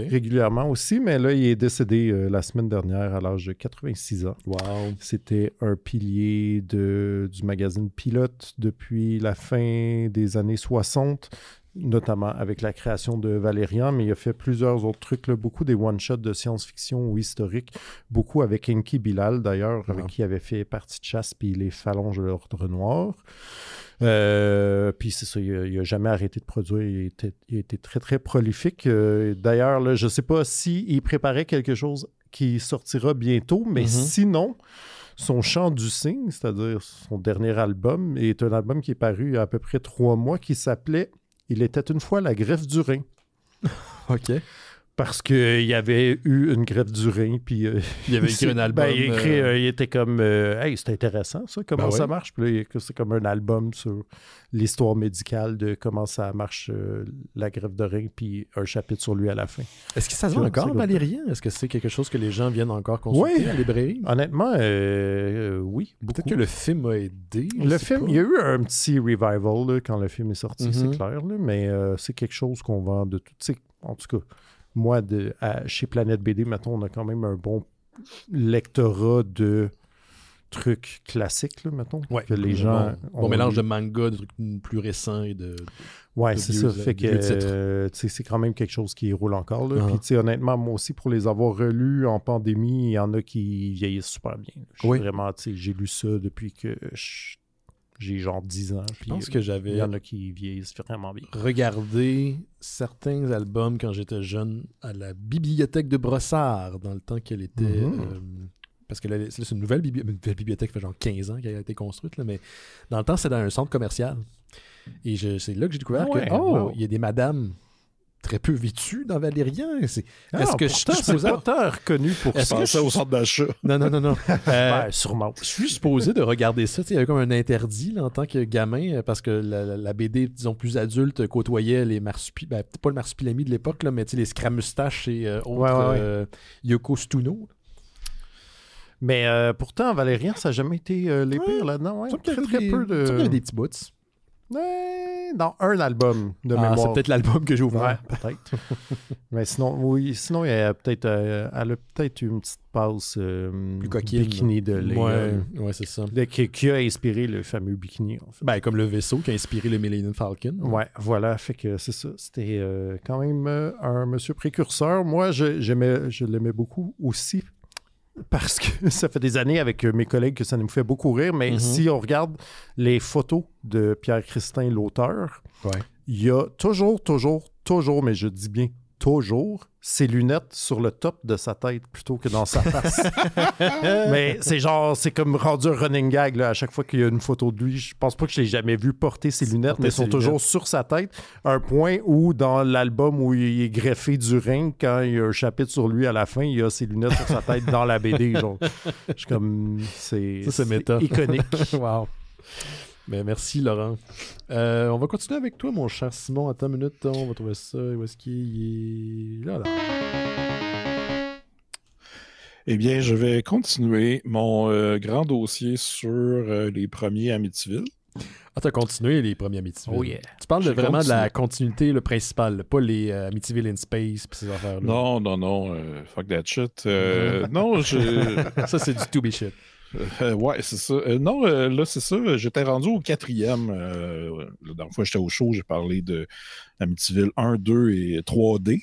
régulièrement aussi, mais là, il est décédé euh, la semaine dernière à l'âge de 86 ans. Wow. C'était un pilier du magazine Pilote depuis la fin des années 60 notamment avec la création de Valérian, mais il a fait plusieurs autres trucs, beaucoup des one-shots de science-fiction ou historique, beaucoup avec Enki Bilal d'ailleurs, avec qui il avait fait Partie de chasse puis Les phalanges de l'Ordre Noir. Euh, puis c'est ça, il n'a jamais arrêté de produire. Il était, très, très prolifique. Euh, d'ailleurs, je ne sais pas s'il préparait quelque chose qui sortira bientôt, mais mm-hmm. sinon, son chant du signe, c'est-à-dire son dernier album, est un album qui est paru il y a à peu près trois mois qui s'appelait il était une fois la greffe du rein. OK parce qu'il euh, y avait eu une grève du rein, puis... il euh, il avait écrit un album. Ben, il, écrit, euh, il, était comme, hey, c'est intéressant ça, comment ben ça marche. Puis c'est comme un album sur l'histoire médicale de comment ça marche la grève de rein, puis un chapitre sur lui à la fin. Est-ce que ça se vend encore, Valérien? Est-ce que c'est quelque chose que les gens viennent encore consulter à librairie? Honnêtement, oui. Peut-être que le film a aidé. Le film, il y a eu un petit revival quand le film est sorti, c'est mhm. clair, mais c'est quelque chose qu'on vend de tout. En tout cas moi, de, chez Planète BD, maintenant, on a quand même un bon lectorat de trucs classiques, là, mettons, que les gens... Bon, mélange de manga, de trucs plus récents et de... Ouais, c'est ça. Fait que euh, c'est quand même quelque chose qui roule encore. Ah. honnêtement, moi aussi, pour les avoir relus en pandémie, il y en a qui vieillissent super bien. J'ai vraiment, j'ai lu ça depuis que je j'ai genre 10 ans. je pense que j'avais. Il y en a qui vieillissent vraiment bien. Regardez certains albums quand j'étais jeune à la bibliothèque de Brossard, dans le temps qu'elle était. Mm-hmm. Euh, parce que c'est une nouvelle, bibliothèque, une bibliothèque, fait genre 15 ans qu'elle a été construite, mais dans le temps, c'est dans un centre commercial. Et c'est là que j'ai découvert que, oh, il y a des madames très peu vêtu, dans Valérien. Ah, est-ce que je suis supposé... pas reconnu pour ça au centre d'achat. Non, non, non, non. Euh, sûrement. Je suis supposé de regarder ça. il y avait comme un interdit en tant que gamin euh, parce que la, BD, disons, plus adulte euh, côtoyait les Marsupis, ben, pas le marsupilami de l'époque, mais les scramustaches et autres Yoko Stuno. Mais pourtant, Valérien, ça n'a jamais été les pires là-dedans. très, peu de... des petits bouts. Ben, dans un album de ah, mémoire. C'est peut-être l'album que j'ai peut-être. Mais sinon, oui, sinon, il a peut-être, euh, peut-être une petite passe euh, Bikini de Léon. oui c'est ça. qui, a inspiré le fameux bikini. En ben, comme le vaisseau qui a inspiré le Millennium Falcon. Ouais, voilà. Fait que c'est ça. C'était euh, quand même un monsieur précurseur. Moi, je, je l'aimais beaucoup aussi parce que ça fait des années avec euh, mes collègues que ça nous fait beaucoup rire, mais mm-hmm. si on regarde les photos de Pierre-Christin, l'auteur, il y a toujours, toujours, toujours, mais je dis bien toujours ses lunettes sur le top de sa tête plutôt que dans sa face. Mais c'est genre, c'est comme rendu un running gag là, à chaque fois qu'il y a une photo de lui. Je pense pas que je l'ai jamais vu porter ses lunettes, mais sont toujours sur sa tête. Un point où dans l'album où il est greffé du ring, quand il y a un chapitre sur lui à la fin, il a ses lunettes sur sa tête dans la BD. Genre. Je suis comme, c'est, c'est, iconique. wow. Ben, merci, Laurent. Euh, on va continuer avec toi, mon cher Simon. Attends une minute, on va trouver ça. Où est-ce qu'il est Là, là. Eh bien, je vais continuer mon euh, grand dossier sur euh, les premiers Amityville. Ah, t'as continué les premiers Amityville. Oh Tu parles vraiment de la continuité le principal. pas les AmitiVille Amityville in Space pis ces affaires-là. Non, non, non. fuck that shit. non, Ça, c'est du to be shit. Oui, euh, ouais, c'est ça. Euh, non, euh, là, c'est ça. J'étais rendu au quatrième. la dernière fois, j'étais au show, j'ai parlé de Amityville 1, 2 et 3D.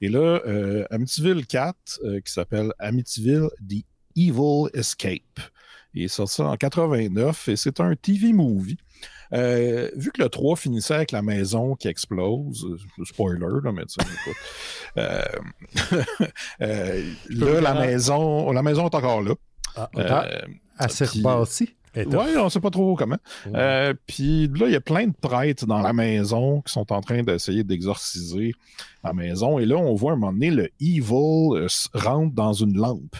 et là, Amityville 4, qui s'appelle Amityville The Evil Escape. Il est sorti en 89 et c'est un TV movie. vu que le 3 finissait avec la maison qui explose, spoiler, là, mais tu euh, là, la maison, la maison est encore là. Ah, euh, à Oui, on ne sait pas trop comment. Euh, puis là, il y a plein de prêtres dans la maison qui sont en train d'essayer d'exorciser la maison. Et là, on voit à un moment donné, le evil euh, rentre dans une lampe.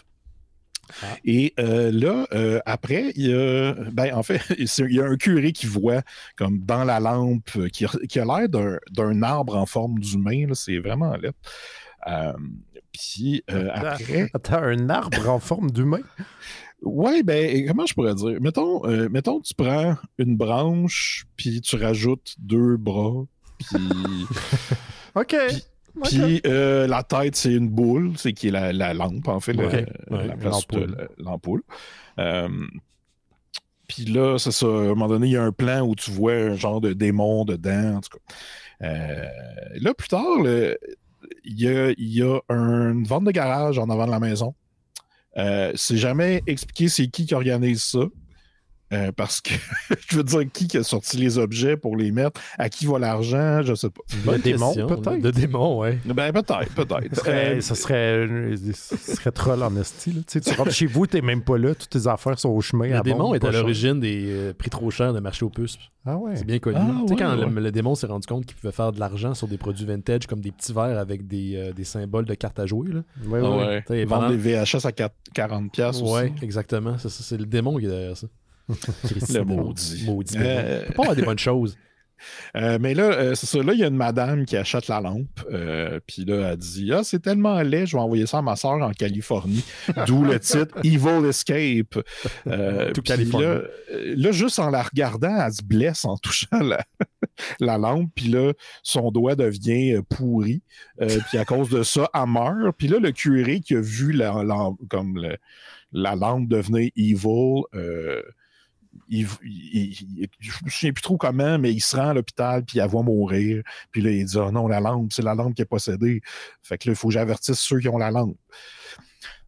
Ah. Et là, après, il y a, ben, en fait, il y a un curé qui voit comme dans la lampe, qui, a l'air d'un arbre en forme d'humain. C'est vraiment laid. Euh, puis euh, après. T'as un arbre en forme d'humain? Ouais, ben, comment je pourrais dire? Mettons, euh, mettons, tu prends une branche, puis tu rajoutes deux bras, puis. OK. puis la tête, c'est une boule, c'est qui est la, lampe, en fait, la, de l'ampoule. puis là, c'est ça, à un moment donné, il y a un plan où tu vois un genre de démon dedans, en tout cas. là, plus tard, le, il y a, une vente de garage en avant de la maison. Euh, c'est jamais expliqué c'est qui qui organise ça. Euh, parce que je veux dire, qui a sorti les objets pour les mettre, à qui va l'argent, je sais pas. Le démon, peut-être. Le démon, oui. Ben, peut-être, peut-être. ça, serait, ça euh, serait troll en Tu, sais, rentres chez vous, t'es même pas là, toutes tes affaires sont au chemin. Le démon est à l'origine des euh, prix trop chers de marché aux puces. Ah C'est bien connu. Ah tu sais, quand le, démon s'est rendu compte qu'il pouvait faire de l'argent sur des produits vintage comme des petits verres avec des, des symboles de cartes à jouer. Là. Vendre des VHS à 40$ Ouais, exactement. C'est le démon qui est derrière ça le maudit. maudit euh, pas des bonnes choses. Euh, mais là, euh, c'est ça. Là, il y a une madame qui achète la lampe. Puis là, elle dit Ah, c'est tellement laid, je vais envoyer ça à ma soeur en Californie. D'où le titre Evil Escape. Tout là, là, juste en la regardant, elle se blesse en touchant la, lampe. Puis là, son doigt devient pourri. Puis à cause de ça, elle meurt. Puis là, le curé qui a vu la, comme la lampe devenir evil je ne sais plus trop comment, mais il se rend à l'hôpital, puis il la voit mourir. Puis là, il dit ah non, la lampe, c'est la lampe qui est possédée. Fait que là, il faut que j'avertisse ceux qui ont la lampe.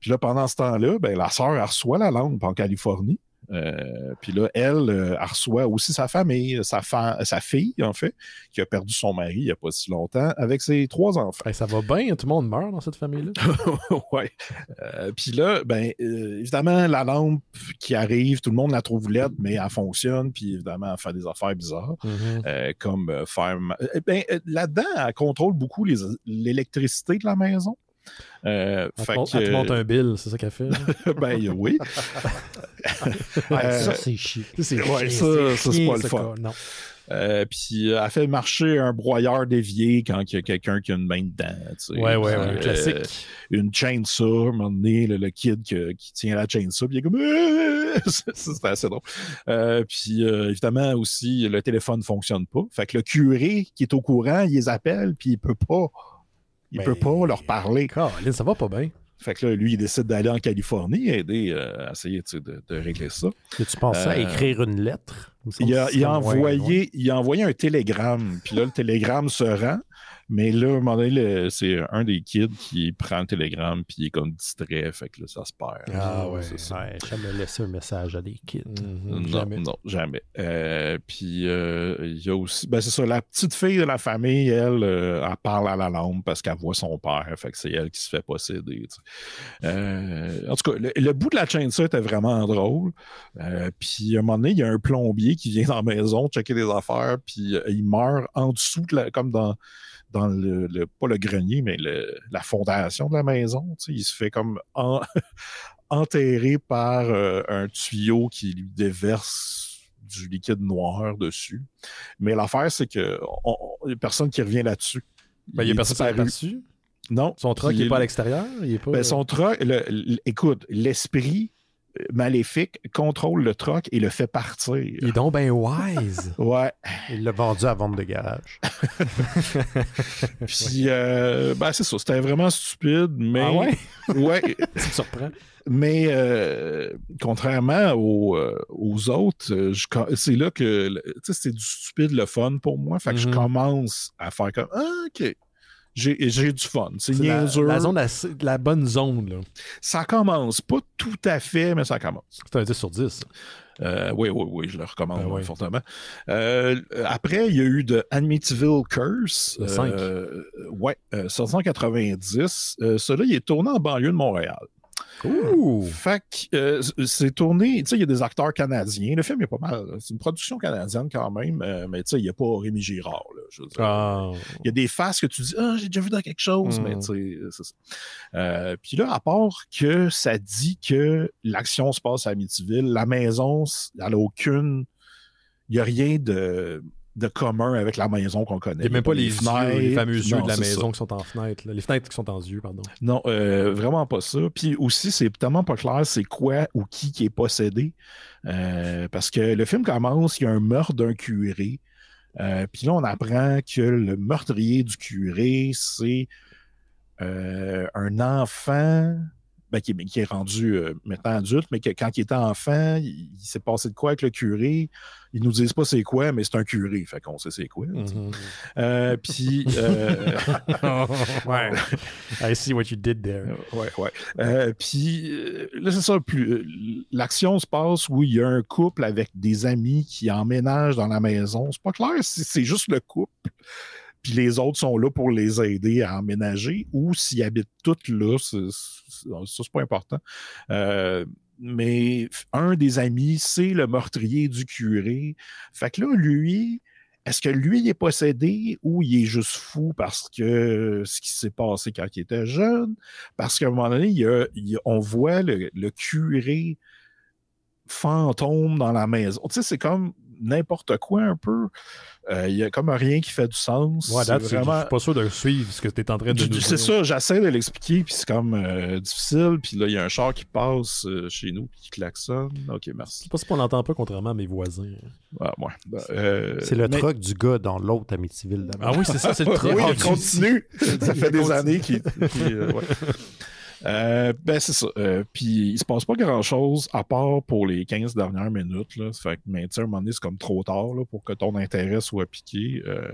Puis là, pendant ce temps-là, ben, la sœur reçoit la lampe en Californie. Euh, puis là, elle, euh, elle reçoit aussi sa famille, sa, sa fille, en fait, qui a perdu son mari il n'y a pas si longtemps, avec ses trois enfants. ça va bien, tout le monde meurt dans cette famille-là. oui. Euh, puis là, ben, évidemment, la lampe qui arrive, tout le monde la trouve laide, mais elle fonctionne, puis évidemment, elle fait des affaires bizarres, mm-hmm. comme faire. Ben, Là-dedans, elle contrôle beaucoup l'électricité de la maison. Euh, elle, te monte, un bill, c'est ça qu'elle fait? ben oui. Euh, ça, c'est chiant. C'est ça, ça c'est pas le fun. Euh, puis elle fait marcher un broyeur dévié quand il y a quelqu'un qui a une main dedans. Tu ouais, ouais, classique. Une chainsaw, à un moment donné, le, kid qui tient la chainsaw, puis il est comme. c'est assez drôle. puis évidemment aussi, le téléphone ne fonctionne pas. Fait que le curé qui est au courant, il les appelle, puis il peut pas il ne ben, peut pas leur euh, parler. Ça ça va pas bien. Fait que lui, il décide d'aller en Californie aider euh, essayer de, régler ça. Et tu pensais à euh, écrire une lettre? Il a, envoyé, il a envoyé un télégramme. Puis là, le télégramme se rend. Mais là, à un moment donné, c'est un des kids qui prend le télégramme puis il est comme distrait. Fait que ça se perd. Ah oui, ça jamais laisser un message à des kids. Mm-hmm. Mm-hmm. non, jamais. non, jamais. Euh, puis euh, il y a aussi. Ben, c'est ça, la petite fille de la famille, elle, euh, elle parle à la lampe parce qu'elle voit son père. Fait que c'est elle qui se fait posséder. en tout cas, le, bout de la chaîne ça était vraiment drôle. puis à un moment donné, il y a un plombier qui vient dans la maison checker des affaires, puis il meurt en dessous, comme dans dans le, pas le grenier, mais la fondation de la maison. Il se fait comme enterré par euh, un tuyau qui lui déverse du liquide noir dessus. Mais l'affaire, c'est que n'y a personne qui revient là-dessus. Ben, il n'y a personne qui là-dessus. Non. Son truc n'est pas à l'extérieur? Ben, son truc, écoute, l'esprit maléfique contrôle le troc et le fait partir. Il est donc bien wise. ouais. Il l'a vendu à vente de garage. Puis, euh, ben, c'est ça. C'était vraiment stupide, mais. Ah ouais? ouais. ça me surprend. Mais euh, contrairement euh, aux, autres, c'est là que tu sais c'est du stupide le fun pour moi. Fait que je mm-hmm. commence à faire comme ah, OK, j'ai du fun. C'est La, la, zone, la bonne zone. Là. Ça commence. Pas tout à fait, mais ça commence. C'est un 10 sur 10. Euh, oui, oui, oui, je le recommande ben fortement. Euh, après, il y a eu de Amityville Curse. 5. Euh, ouais, 790. celui il est tourné en banlieue de Montréal. Fait euh, c'est tourné, tu sais, il y a des acteurs canadiens. Le film est pas mal. C'est une production canadienne quand même, euh, mais tu sais, il n'y a pas Rémi Girard. Ah. Il y a des faces que tu dis, ah, j'ai déjà vu dans quelque chose, mais hmm. tu sais, euh, Puis là, à part que ça dit que l'action se passe à Amityville, la maison, elle n'a aucune. Il n'y a rien de de commun avec la maison qu'on connaît. Il n'y a même pas les, fenêtres, les fameux yeux de la maison qui sont en fenêtre, les fenêtres qui sont en yeux, pardon. Non, euh, vraiment pas ça. Puis aussi, c'est tellement pas clair c'est quoi ou qui qui est possédé, euh, parce que le film commence, il y a un meurtre d'un curé, euh, puis là on apprend que le meurtrier du curé, c'est un enfant ben, qui, est rendu maintenant adulte, mais quand il était enfant, il s'est passé de quoi avec le curé? Ils nous disent pas c'est quoi, mais c'est un curé, fait qu'on sait c'est quoi. Mm-hmm. Euh, puis. Euh, ouais. I see what you did there. Euh, ouais, ouais. puis là, c'est ça. l'action se passe où il y a un couple avec des amis qui emménagent dans la maison. C'est pas clair si c'est juste le couple puis les autres sont là pour les aider à emménager, ou s'ils habitent toutes là, ça, c'est pas important. Euh, mais un des amis, c'est le meurtrier du curé. Fait que là, lui, est-ce que lui il est possédé ou il est juste fou parce que ce qui s'est passé quand il était jeune? Parce qu'à un moment donné, on voit le, le, curé fantôme dans la maison. Tu sais, c'est comme n'importe quoi un peu. Euh, il y a comme rien qui fait du sens. Je suis pas sûr de suivre ce que tu es en train de dire C'est ça, j'essaie de l'expliquer, puis c'est comme euh, difficile. Puis là, il y a un char qui passe euh, chez nous, qui klaxonne. Ok, merci. Je sais pas si on l'entend pas, contrairement à mes voisins. Ah, ben, c'est le truc du gars dans l'autre ville Ah oui, c'est ça, c'est le truc oui, ah, continue. ça fait des années qu'il. Euh, ben, c'est ça. Euh, puis, il se passe pas grand-chose, à part pour les 15 dernières minutes. Là. Fait que, ben, un moment donné, c'est comme trop tard là, pour que ton intérêt soit piqué. Euh,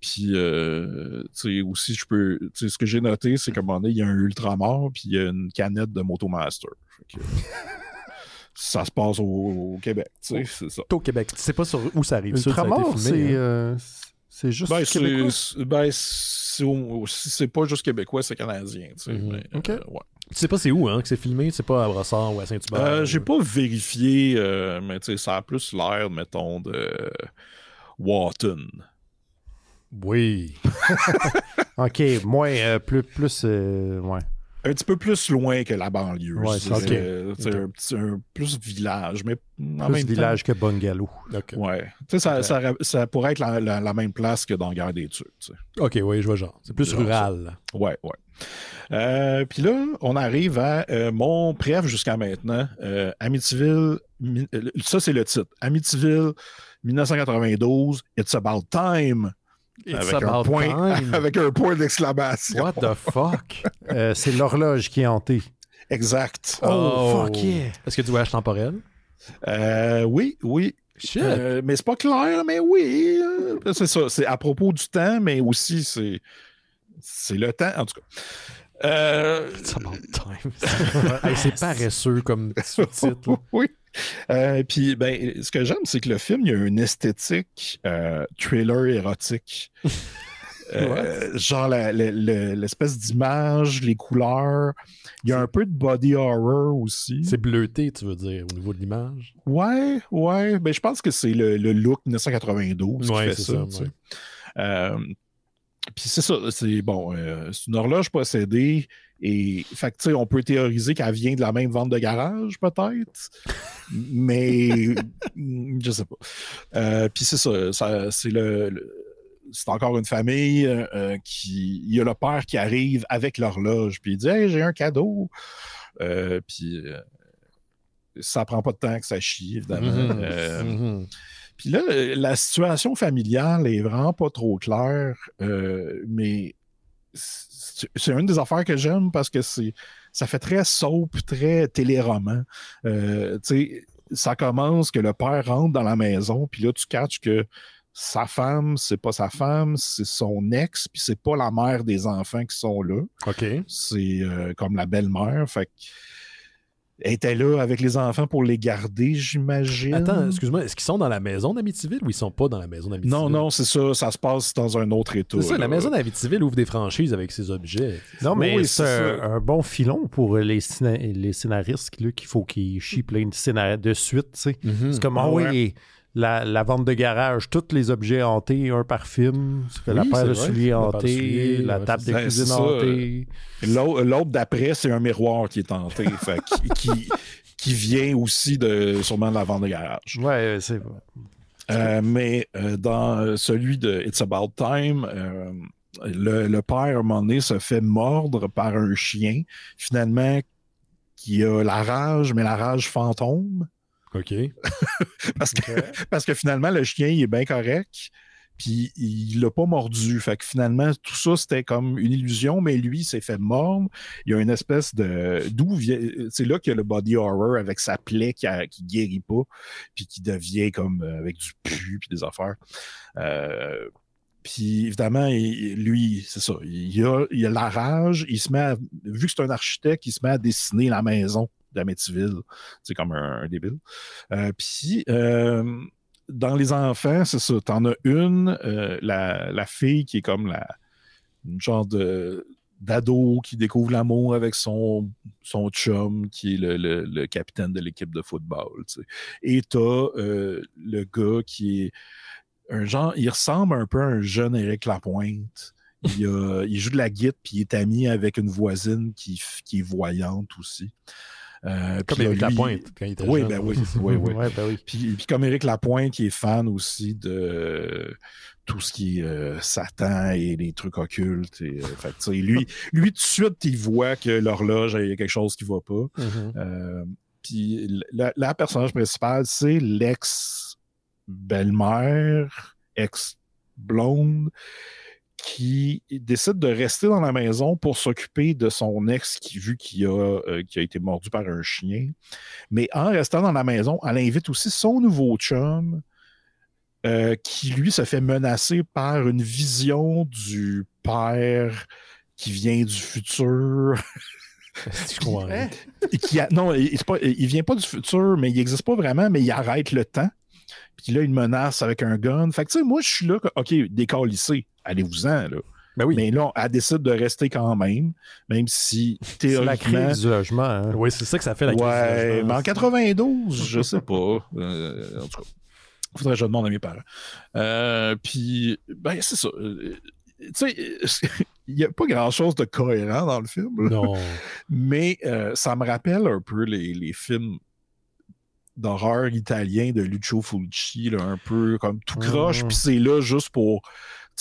puis, tu sais, aussi, je peux. Tu sais, ce que j'ai noté, c'est qu'à un moment donné, il y a un ultramar, puis il y a une canette de Motomaster. ça se passe au, Québec, tu sais, c'est ça. Au Québec, tu sais pas sur où ça arrive. Ultramar, c'est... Hein. C'est juste que. Ben, québécois? Ben, c'est pas juste québécois, c'est canadien. Tu sais, mhm. ben, euh, Tu sais pas c'est où hein, que c'est filmé, c'est pas à Brossard ou à Saint-Hubert? Euh, J'ai pas vérifié, euh, mais tu sais, ça a plus l'air, mettons, de Watton. Oui. ok, moins, euh, plus, plus, ouais un petit peu plus loin que la banlieue. c'est un, plus village, mais en plus village que bungalow. Ça, pourrait être la, même place que dans Guerre des OK, oui, je vois genre. C'est plus rural. Ouais, euh, Puis là, on arrive à euh, mon préf jusqu'à maintenant. Euh, Amityville, ça c'est le titre. Amityville 1992, It's About Time avec un, point, avec un, point, d'exclamation. What the fuck? Euh, c'est l'horloge qui est hantée. Exact. Oh, oh. fuck yeah. Est-ce que tu vois voyages temporel? Euh, oui, oui. Euh, mais c'est pas clair, mais oui. Euh, c'est ça. C'est à propos du temps, mais aussi c'est. C'est le temps, en tout cas. ça It's about time. c'est paresseux comme sous-titre. oui. Euh, puis, ben, ce que j'aime, c'est que le film, il y a une esthétique euh, thriller érotique. Euh, genre l'espèce d'image, les couleurs. Il y a un peu de body horror aussi. C'est bleuté, tu veux dire, au niveau de l'image? Ouais, ouais. Ben, je pense que c'est le, look 1992 ouais, qui ça. Euh, puis c'est ça, c'est bon, c'est une horloge possédée et fait que, on peut théoriser qu'elle vient de la même vente de garage, peut-être, mais je sais pas. Euh, puis c'est ça, c'est le, c'est encore une famille euh, qui. Il y a le père qui arrive avec l'horloge, puis il dit Hey, j'ai un cadeau. Euh, puis ça prend pas de temps que ça chie, évidemment. Mm-hmm. Mm-hmm. Puis là, la situation familiale est vraiment pas trop claire, mais c'est une des affaires que j'aime parce que c'est ça fait très soap, très téléroman. Euh, ça commence que le père rentre dans la maison, puis là, tu catches que sa femme, c'est pas sa femme, c'est son ex, puis c'est pas la mère des enfants qui sont là. OK. C'est euh, comme la belle-mère. Fait que était là avec les enfants pour les garder, j'imagine. Attends, excuse-moi, est-ce qu'ils sont dans la maison d'Amityville ou ils sont pas dans la maison d'Amityville? Non, non, c'est ça, ça se passe dans un autre état. C'est ça, la maison d'Amityville ouvre des franchises avec ses objets. Non, mais c'est un, bon filon pour les, scénaristes, qu'il faut qu'ils chient plein de de suite, mhm. C'est comme, ah ah la, vente de garage, tous les objets hantés, un par film, la paire de souliers la table de ben, cuisine hantée. Euh, l'autre d'après, c'est un miroir qui est hanté, qui, vient aussi de, sûrement de la vente de garage. Oui, euh, c'est vrai. Euh, mais dans celui de It's About Time, le, père, à se fait mordre par un chien, finalement, qui a la rage, mais la rage fantôme. parce, que, finalement, le chien, il est bien correct. Puis il l'a pas mordu. Fait que finalement, tout ça, c'était comme une illusion, mais lui, il s'est fait mordre. Il y a une espèce de. D'où C'est là qu'il y a le body horror avec sa plaie qui, guérit pas, puis qui devient comme euh, avec du pu, puis des affaires. Euh, puis évidemment, lui, c'est ça, il a, a, la rage, il se met vu que c'est un architecte, il se met à dessiner la maison d'Amétiville. C'est comme un, débile. Euh, puis, euh, dans les enfants, c'est ça. T'en as une, euh, la, fille qui est comme la, une genre d'ado qui découvre l'amour avec son, son chum qui est le, capitaine de l'équipe de football. Et t'as le gars qui est un genre, il ressemble un peu à un jeune Éric Lapointe. Il, joue de la guitare puis il est ami avec une voisine qui, qui est voyante aussi. Euh, comme Éric Lapointe, quand il était oui, Ben oui, oui, oui. Ben puis, comme Éric Lapointe, qui est fan aussi de euh, tout ce qui est euh, Satan et les trucs occultes. Et, lui, lui, tout de suite, il voit que l'horloge, il y a quelque chose qui ne va pas. Mm-hmm. puis la, personnage principale, c'est l'ex-belle-mère, ex-blonde, ex blonde qui décide de rester dans la maison pour s'occuper de son ex qui, vu qu'il a, euh, qui a été mordu par un chien. Mais en restant dans la maison, elle invite aussi son nouveau chum euh, qui, lui, se fait menacer par une vision du père qui vient du futur. Qui non, il, ne vient pas du futur, mais il n'existe pas vraiment, mais il arrête le temps. Puis là, il menace avec un gun. Fait que, tu sais, moi, je suis là, OK, décalissé, allez-vous-en, là. Ben mais là, elle décide de rester quand même, même si théoriquement. C'est la crise du logement. Hein. Oui, c'est ça que ça fait la crise Mais en 92, je sais pas. Euh, en tout cas, il faudrait que je demande à mes parents. Euh, puis, ben, c'est ça. Euh, tu sais, il n'y a pas grand-chose de cohérent dans le film. Non. Mais ça me rappelle un peu les films d'horreur italien de Lucio Fulci, un peu comme tout mm, croche, mm. puis c'est là juste pour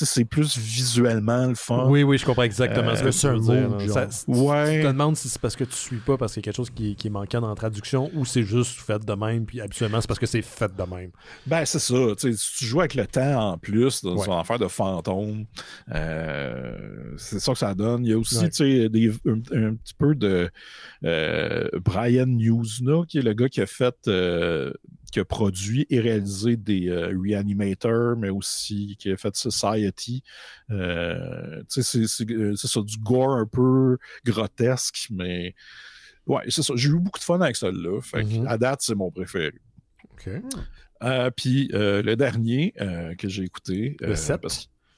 c'est plus visuellement le fun. Oui, oui, je comprends exactement ce que euh, tu dire. ouais. Tu te demandes si c'est parce que tu suis pas, parce qu'il y a quelque chose qui, qui est manquant dans la traduction, ou c'est juste fait de même, puis habituellement, c'est parce que c'est fait de même. Ben, c'est ça. Si tu joues avec le temps en plus, dans ouais. affaire de fantômes. Euh, c'est ça que ça donne. Il y a aussi un, petit peu de euh, Brian Newsna, qui est le gars qui a fait qui a produit et réalisé des reanimators, euh, Reanimator, mais aussi qui a fait Society. Euh, euh, c'est ça, du gore un peu grotesque, mais ouais, c'est ça. J'ai eu beaucoup de fun avec celle-là. Mm-hmm. À date, c'est mon préféré. OK. puis le dernier que j'ai écouté. Le 7.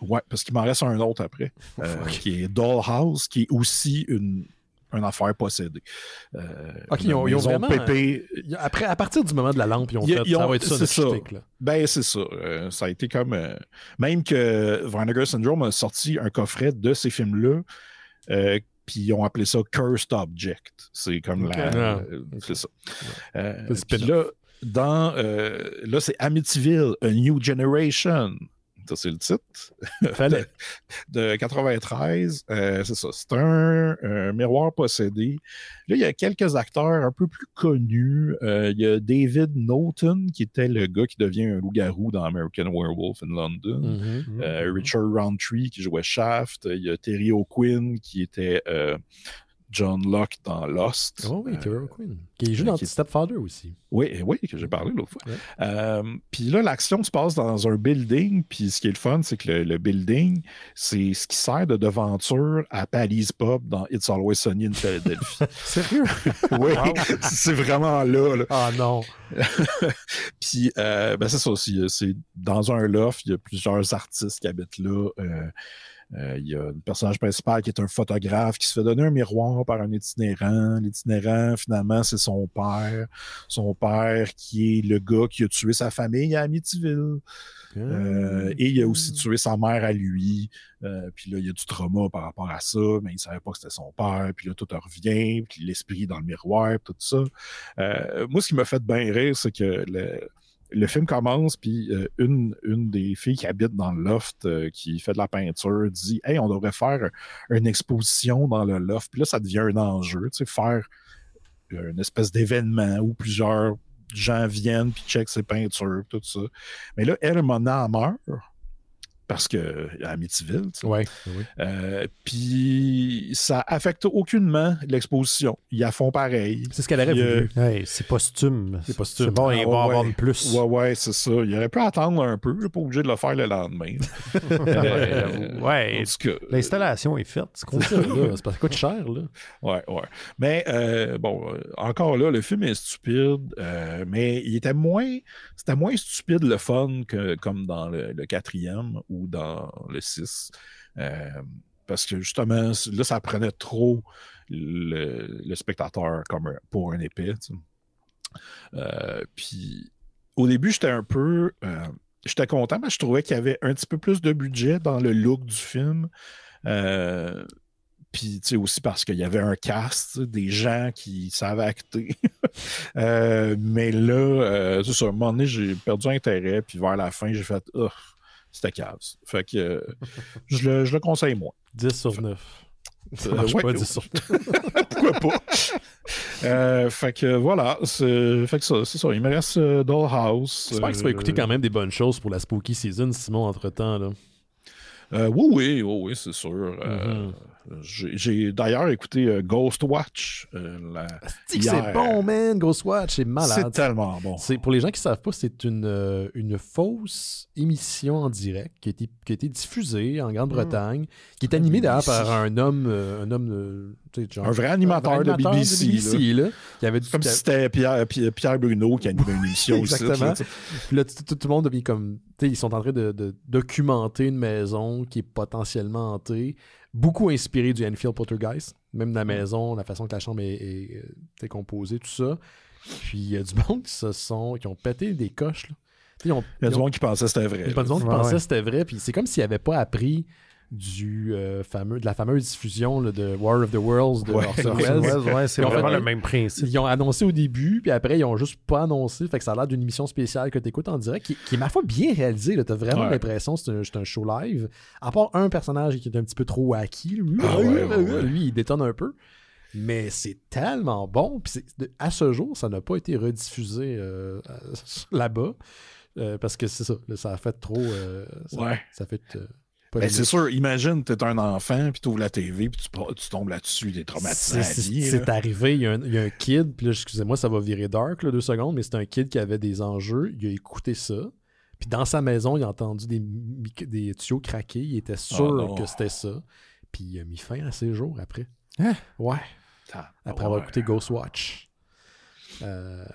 Ouais, parce qu'il m'en reste un autre après, oh, qui est Dollhouse, qui est aussi une une affaire possédée. Euh, ils ont, vraiment, euh, Après, à partir du moment de la lampe, ils ont fait ça va être ça, Ben, c'est ça. Euh, ça a été comme... même que Vinegar Syndrome a sorti un coffret de ces films-là, puis ils ont appelé ça Cursed Object. C'est comme la... Ah, c'est ça. là, là, c'est Amityville, A New Generation, c'est le titre. de, 93. Euh, c'est ça. C'est miroir possédé. Là, il y a quelques acteurs un peu plus connus. Euh, il y a David Norton, qui était le gars qui devient un loup-garou dans American Werewolf in London. Mm-hmm. Euh, Richard Roundtree, qui jouait Shaft. Il y a Terry O'Quinn, qui était John Locke dans Lost. Oh oui, Terror euh, Queen. Qui joue euh, dans Stepfather aussi. Oui, eh oui, que j'ai parlé l'autre fois. Euh, puis là, l'action se passe dans un building. Puis ce qui est le fun, c'est que le, building, c'est ce qui sert de devanture à Paris Pop dans It's Always Sunny in Philadelphia. Sérieux? oui, c'est vraiment là. Ah non. puis euh, ben, c'est ça aussi. C'est dans un loft, il y a plusieurs artistes qui habitent là. Euh, il y a un personnage principal qui est un photographe qui se fait donner un miroir par un itinérant. L'itinérant, finalement, c'est son père. Son père qui est le gars qui a tué sa famille à Amityville. Euh, et il a aussi ah. tué sa mère à lui. Euh, puis là, il y a du trauma par rapport à ça, mais il ne savait pas que c'était son père. Puis là, tout revient, puis l'esprit dans le miroir, tout ça. moi, ce qui m'a fait bien rire, c'est que le, le film commence, puis euh, une, des filles qui habite dans le loft, euh, qui fait de la peinture, dit Hey, on devrait faire une exposition dans le loft. Puis là, ça devient un enjeu, tu sais, faire euh, une espèce d'événement où plusieurs gens viennent, puis checkent ses peintures, tout ça. Mais là, elle, meurt parce que à Amityville. ouais, oui. Euh, puis, ça affecte aucunement l'exposition. Ils la font pareil. C'est ce qu'elle aurait voulu. Ouais, euh, c'est posthume. C'est posthume. bon, il va en de plus. Ouais, ouais, c'est ça. Il aurait pu attendre un peu, pas obligé de le faire le lendemain. Euh, oui. L'installation est faite. C'est ça, ça coûte cher, là. Ouais, ouais. Mais bon, encore là, le film est stupide, mais il était moins. C'était moins stupide le fun que comme dans le, le quatrième dans le 6. Euh, parce que justement, là, ça prenait trop le, spectateur comme pour un épée. Euh, puis au début, j'étais un peu. Euh, j'étais content, mais je trouvais qu'il y avait un petit peu plus de budget dans le look du film. Euh, puis aussi parce qu'il y avait un cast, des gens qui savaient acter. mais là, à un moment donné, j'ai perdu intérêt, puis vers la fin, j'ai fait. C'était Fait que je, le, je, le, conseille moi 10 sur 9. Ça euh, pas 10 sur 9. Pourquoi pas? Euh, fait que voilà, c'est fait que ça, ça, Il me reste euh, Dollhouse. J'espère que ça va écouter quand même des bonnes choses pour la Spooky Season, Simon, entre-temps. oui, oui, oui, oui c'est sûr. Mm-hmm. J'ai d'ailleurs écouté euh, Ghost Watch. Euh, c'est bon, man! Watch, c'est malade. C'est tellement bon. Pour les gens qui ne savent pas, c'est une, euh, une fausse émission en direct qui a été, qui diffusée en Grande-Bretagne, hmm. qui est animée d'ailleurs par un homme, un homme un vrai animateur, de BBC. là. Il avait Comme si c'était Pierre, Bruno qui a une émission Aussi, là, tout, le monde, mis comme, ils sont en train de, documenter une maison qui est potentiellement hantée. Beaucoup inspirée du Enfield Poltergeist. Même la mm. maison, la façon que la chambre euh, est, composée, tout ça. Puis il y a du monde qui se sont. qui ont pété des coches. il y a du monde qui pensait que c'était vrai. Il y a du monde qui pensait que c'était vrai. Puis c'est comme s'ils n'avaient pas appris du euh, fameux, de la fameuse diffusion de War of the Worlds de ouais, ouais, c'est vraiment le même principe. Ils ont annoncé au début, puis après, ils ont juste pas annoncé. Fait que ça a l'air d'une émission spéciale que tu écoutes en direct, qui, est, ma foi, bien réalisée. Tu as vraiment l'impression que c'est un, un, show live. À part un personnage qui est un petit peu trop acquis, lui, ah lui il détonne un peu. Mais c'est tellement bon. à ce jour, ça n'a pas été rediffusé euh, euh, là-bas. parce que c'est ça, ça a fait trop. Ça, ça fait ben, c'est sûr, imagine, t'es un enfant, puis t'ouvres la TV, puis tu, tombes là-dessus, t'es traumatisé. C'est arrivé, il y, a un, kid, puis là, excusez-moi, ça va virer dark, là, deux secondes, mais c'est un kid qui avait des enjeux, il a écouté ça, puis dans sa maison, il a entendu des, tuyaux craquer, il était oh sûr que c'était ça, puis il a mis fin à ses jours après. Hein? Ouais. Ah, après avoir écouté Ghost Watch. Euh,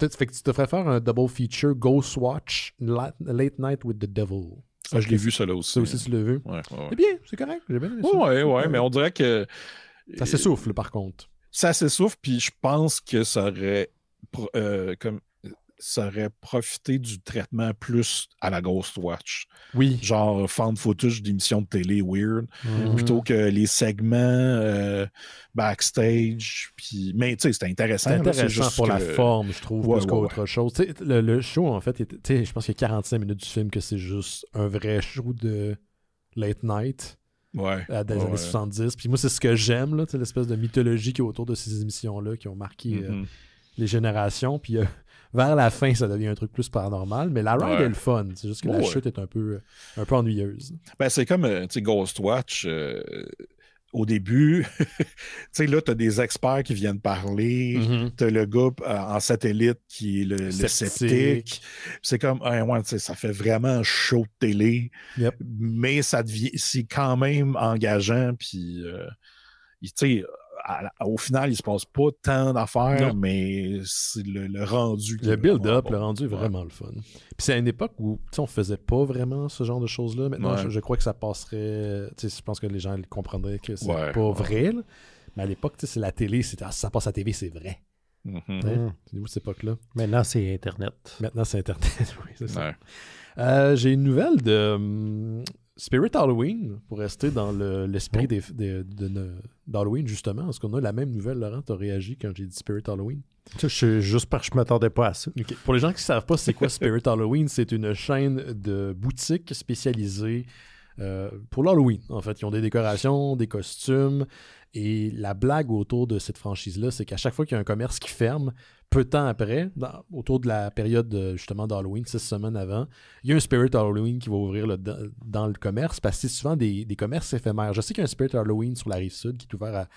fait que tu te ferais faire un double feature Ghost Watch Late Night with the Devil. Ah, je l'ai vu, ça là aussi. Ça aussi, tu le vu. C'est bien, c'est correct. J'ai bien oui, Ouais, ouais, mais on dirait que. Ça euh, s'essouffle, par contre. Ça s'essouffle, puis je pense que ça aurait. Euh, comme ça aurait profité du traitement plus à la Ghostwatch. Oui. Genre fan footage d'émissions de télé weird, mhm. plutôt que les segments euh, backstage. Puis... Mais tu sais, c'était intéressant. C'est intéressant pour la forme, je trouve, parce qu'autre chose. Le, show, en fait, je pense qu'il y a 45 minutes du film que c'est juste un vrai show de late night. Ouais, des années 70. Puis moi, c'est ce que j'aime, l'espèce de mythologie qui est autour de ces émissions-là qui ont marqué euh, mhm. les générations. Puis euh, vers la fin, ça devient un truc plus paranormal. Mais la ride est le fun. C'est juste que la chute est un peu, euh, un peu ennuyeuse. Ben, c'est comme euh, Ghost Watch. Euh, au début, tu sais, là, tu des experts qui viennent parler, mm-hmm. T'as le groupe en satellite qui est le, sceptique. C'est comme, un ouais, ça fait vraiment chaud de télé, mais ça devient, c'est quand même engageant, puis, tu sais, au final, il se passe pas tant d'affaires, mais c'est le, rendu. Le build-up, le rendu est vraiment le fun. Puis c'est à une époque où on faisait pas vraiment ce genre de choses-là. Maintenant, je, crois que ça passerait. Je pense que les gens comprendraient que c'est pas vrai. Mais à l'époque, c'est la télé. si ah, ça passe à la télé, c'est vrai. Mm-hmm. Hein? Mm C'est où époque-là? Maintenant, c'est Internet. Maintenant, c'est Internet, oui, c'est ça. Euh, j'ai une nouvelle de, hum, Spirit Halloween, pour rester dans l'esprit oh. de, d'Halloween, justement, est-ce qu'on a la même nouvelle, Laurent as réagi quand j'ai dit Spirit Halloween Juste parce que je m'attendais pas à ça. Pour les gens qui ne savent pas c'est quoi Spirit Halloween, c'est une chaîne de boutiques spécialisées euh, pour l'Halloween, en fait. Ils ont des décorations, des costumes. Et la blague autour de cette franchise-là, c'est qu'à chaque fois qu'il y a un commerce qui ferme, peu de temps après, autour de la période euh, justement d'Halloween, six semaines avant, il y a un Spirit Halloween qui va ouvrir dans le commerce parce que c'est souvent des, des commerces éphémères. Je sais qu'il y a un Spirit Halloween sur la rive sud qui est ouvert à,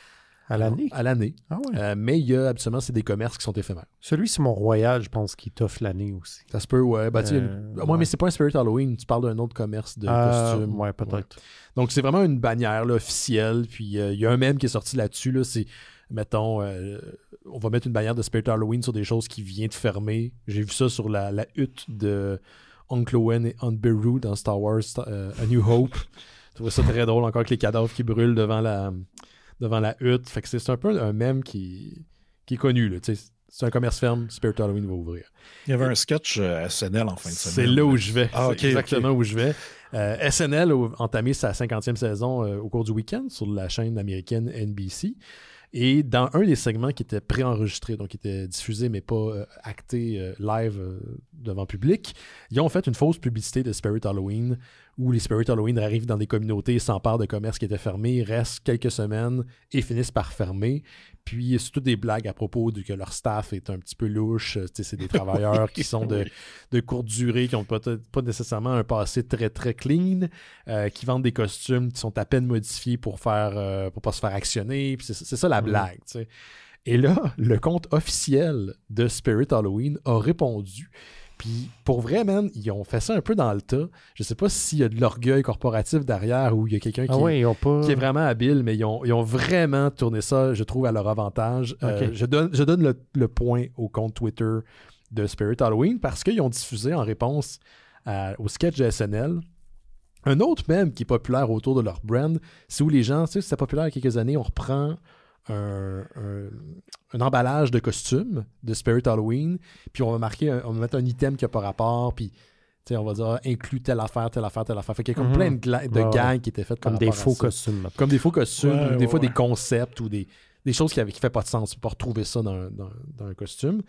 à l'année? À l'année. Ah euh, mais il y a, absolument, c'est des commerces qui sont éphémères. Celui c'est mon royal je pense qu'il t'offre l'année aussi. Ça se peut, ouais. Ben, euh, mais mais c'est pas un Spirit Halloween. Tu parles d'un autre commerce de ah, costumes. Ouais, peut-être. Donc, c'est vraiment une bannière officielle. Puis, euh, il y a un même qui est sorti là-dessus. Là, c'est, mettons, on va mettre une bannière de Spirit Halloween sur des choses qui viennent de fermer. J'ai vu ça sur la, hutte de Uncle Owen et Aunt dans Star Wars A New Hope. Je trouvais ça très drôle, encore avec les cadavres qui brûlent devant la devant la hutte. c'est un peu un mème qui, qui est connu. c'est un commerce ferme, Spirit Halloween va ouvrir. Il y avait un sketch euh, SNL en fin de semaine. C'est là où je vais. Ah, exactement où je vais. Euh, SNL a entamé sa 50e saison euh, au cours du week-end sur la chaîne américaine NBC. Et dans un des segments qui était préenregistré, donc qui était diffusé mais pas euh, acté euh, live euh, devant public, ils ont fait une fausse publicité de Spirit Halloween où les Spirit Halloween arrivent dans des communautés, s'emparent de commerces qui étaient fermés, restent quelques semaines et finissent par fermer. Puis c'est tout des blagues à propos du que leur staff est un petit peu louche. Euh, c'est des travailleurs qui sont de, courte durée, qui n'ont pas, pas, nécessairement un passé très très clean, euh, qui vendent des costumes qui sont à peine modifiés pour faire euh, pour pas se faire actionner. C'est ça la mm. blague. Et là, le compte officiel de Spirit Halloween a répondu puis pour vrai, man, ils ont fait ça un peu dans le tas. Je sais pas s'il y a de l'orgueil corporatif derrière ou il y a quelqu'un ah qui, est vraiment habile, mais ils ont, vraiment tourné ça, je trouve, à leur avantage. Euh, je donne, le, point au compte Twitter de Spirit Halloween parce qu'ils ont diffusé en réponse au sketch de SNL. Un autre même qui est populaire autour de leur brand, c'est où les gens, tu sais, c'était populaire il y a quelques années, on reprend un, emballage de costume de Spirit Halloween, puis on va marquer, on va mettre un item qui n'a pas rapport, puis on va dire ah, inclut telle affaire, telle affaire, telle affaire. Fait qu'il y a comme mhm. plein de, de gangs qui étaient faits comme des faux costumes. Comme des faux costumes, des fois des concepts ou des, choses qui ne qui fait pas de sens. pour retrouver ça dans, dans, un costume.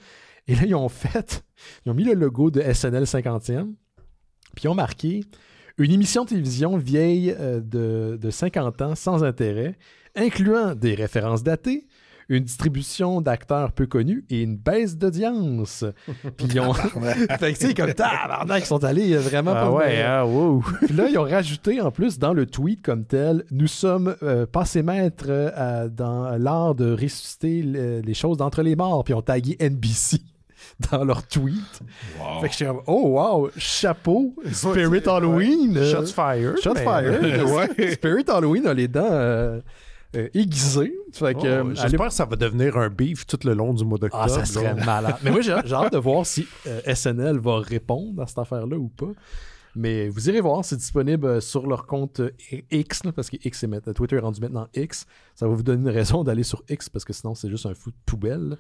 Et là, ils ont fait, ils ont mis le logo de SNL 50e, puis ils ont marqué une émission de télévision vieille euh, de, de 50 ans sans intérêt incluant des références datées, une distribution d'acteurs peu connus et une baisse d'audience. Puis ils ont. Ah fait que c'est comme tabarnak, ils sont allés euh, vraiment ah ouais, ah, wow. Puis là, ils ont rajouté en plus dans le tweet comme tel Nous sommes euh, passés maîtres euh, dans l'art de ressusciter les choses d'entre les morts. Puis ils ont tagué NBC dans leur tweet. Fait que je oh wow, chapeau, Spirit Halloween. Shots fire! » Shots Fire, Ouais. Spirit Halloween a les dents. Euh, aiguisé. Oh, euh, j'espère que ça va devenir un beef tout le long du mois d'octobre. Ah, ça serait malade. Mais moi, j'ai, hâte de voir si euh, SNL va répondre à cette affaire-là ou pas. Mais vous irez voir, c'est disponible sur leur compte X, parce que X est maintenant, Twitter est rendu maintenant X. Ça va vous donner une raison d'aller sur X, parce que sinon, c'est juste un fou de poubelle.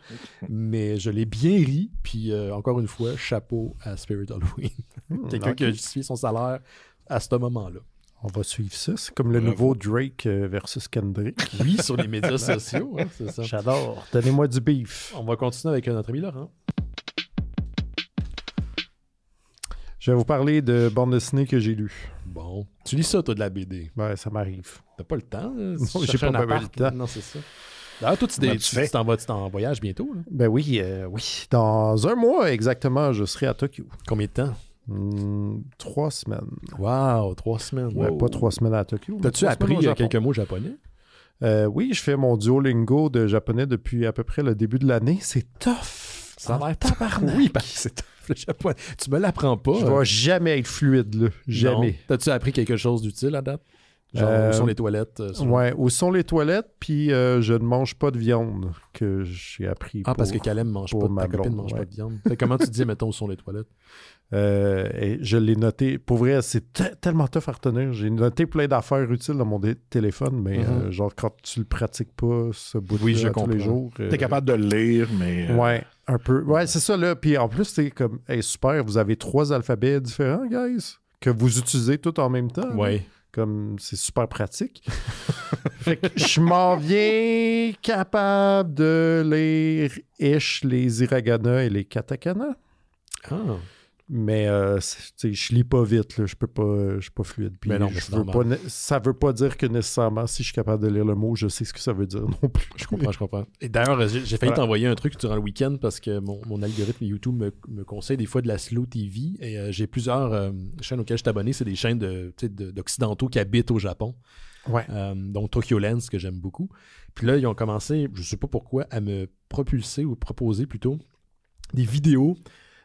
Mais je l'ai bien ri, puis encore une fois, chapeau à Spirit Halloween. Hmm, Quelqu'un qui a justifié son salaire à ce moment-là. On va suivre ça. C'est comme le nouveau Drake euh, versus Kendrick. Oui, sur les médias sociaux, hein, c'est J'adore. Donnez-moi du beef. On va continuer avec notre ami Laurent. Je vais vous parler de bande dessinée que j'ai lue. Bon. Tu lis ça, toi, de la BD? Ben, ça m'arrive. T'as pas le temps? Hein? j'ai pas le temps. Non, c'est ça. D'ailleurs, toi, tu, ben, tu, t'en vas, en voyage bientôt? Hein? Ben oui, euh, oui. Dans un mois exactement, je serai à Tokyo. Combien de temps? Hmm, trois semaines. Wow, trois semaines. Pas trois semaines à Tokyo. T'as-tu appris euh, quelques mots japonais? Euh, oui, je fais mon Duolingo de japonais depuis à peu près le début de l'année. C'est tough. Ça être l'air tabarnak. Oui, parce que c'est tough le japonais. Tu me l'apprends pas. Je vais jamais être fluide, là. Jamais. T'as-tu appris quelque chose d'utile à date? Genre, où euh, sont les toilettes? Euh, ouais, où sont les toilettes, puis euh, je ne mange pas de viande, que j'ai appris. Ah, parce que Calem mange pas, ne mange pas de viande. comment tu dis, mettons, où sont les toilettes? et je l'ai noté. Pour vrai, c'est tellement tough à retenir. J'ai noté plein d'affaires utiles dans mon téléphone, mais mm-hmm. genre, quand tu le pratiques pas, ce bout de oui, je tous comprends. les jours. T'es capable de le lire, mais. Ouais. Un peu. Ouais, c'est ça, là. Puis en plus, c'est comme, super, vous avez trois alphabets différents, guys, que vous utilisez tout en même temps. Ouais. Comme c'est super pratique. fait que je m'en viens capable de lire ish les hiragana et les katakana. Ah. Mais je euh, je lis pas vite, je peux pas, je suis pas fluide. Puis mais ça veut pas dire que nécessairement, si je suis capable de lire le mot, je sais ce que ça veut dire non plus. Je comprends, je comprends. Et d'ailleurs, j'ai failli t'envoyer un truc durant le week-end parce que mon, algorithme YouTube me, conseille des fois de la slow TV et euh, j'ai plusieurs euh, chaînes auxquelles je suis abonné, c'est des chaînes d'occidentaux de, qui habitent au Japon. Ouais. donc Tokyo Lens, que j'aime beaucoup. Puis là, ils ont commencé, je sais pas pourquoi, à me propulser ou proposer plutôt des vidéos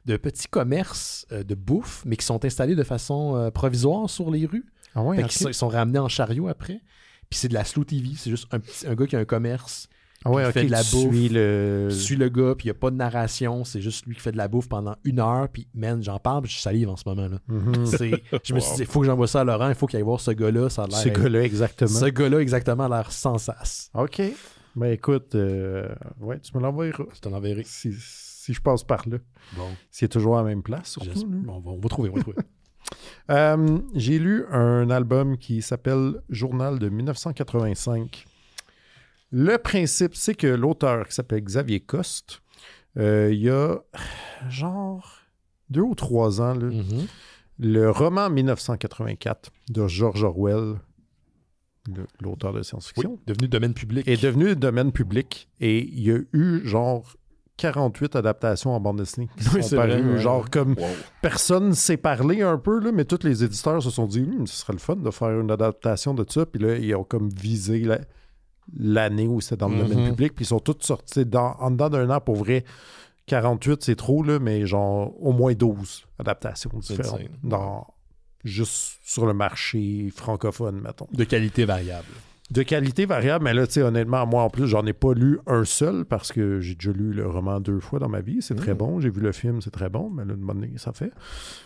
de petits commerces euh, de bouffe, mais qui sont installés de façon euh, provisoire sur les rues. Ah ouais, ils, sont, ramenés en chariot après. Puis c'est de la slow TV, c'est juste un, petit, gars qui a un commerce. Ah qui fait de la bouffe. Suis le... le gars, puis il n'y a pas de narration, c'est juste lui qui fait de la bouffe pendant une heure. Puis, man, j'en parle, puis je salive en ce moment. là mhm. Je me suis dit, il faut que j'envoie ça à Laurent, il faut qu'il aille voir ce gars-là. Ça a Ce gars-là, exactement. Ce gars-là, exactement, a l'air sans sas. OK. Ben écoute, euh, ouais, tu me l'envoieras. Je te si je passe par là. C'est toujours à la même place. on, va, trouver, on va trouver. Euh, j'ai lu un album qui s'appelle Journal de 1985. Le principe, c'est que l'auteur qui s'appelle Xavier Coste, euh, il y a genre deux ou trois ans, mm-hmm. le roman 1984 de George Orwell, l'auteur de science-fiction. devenu domaine public. Est devenu domaine public. Et il y a eu genre 48 adaptations en bande dessinée qui sont genre comme personne s'est parlé un peu, là, mais tous les éditeurs se sont dit hum, ce serait le fun de faire une adaptation de ça. Puis là, ils ont comme visé l'année où c'était dans le mm-hmm. domaine public. Puis ils sont tous sortis dans, en dedans d'un an pour vrai. 48, c'est trop, là, mais genre au moins 12 adaptations différentes dans, juste sur le marché francophone, mettons. De qualité variable. De qualité variable, mais là, tu sais, honnêtement, moi en plus, j'en ai pas lu un seul parce que j'ai déjà lu le roman deux fois dans ma vie. C'est très mm. bon. J'ai vu le film, c'est très bon, mais là, de donné, ça fait.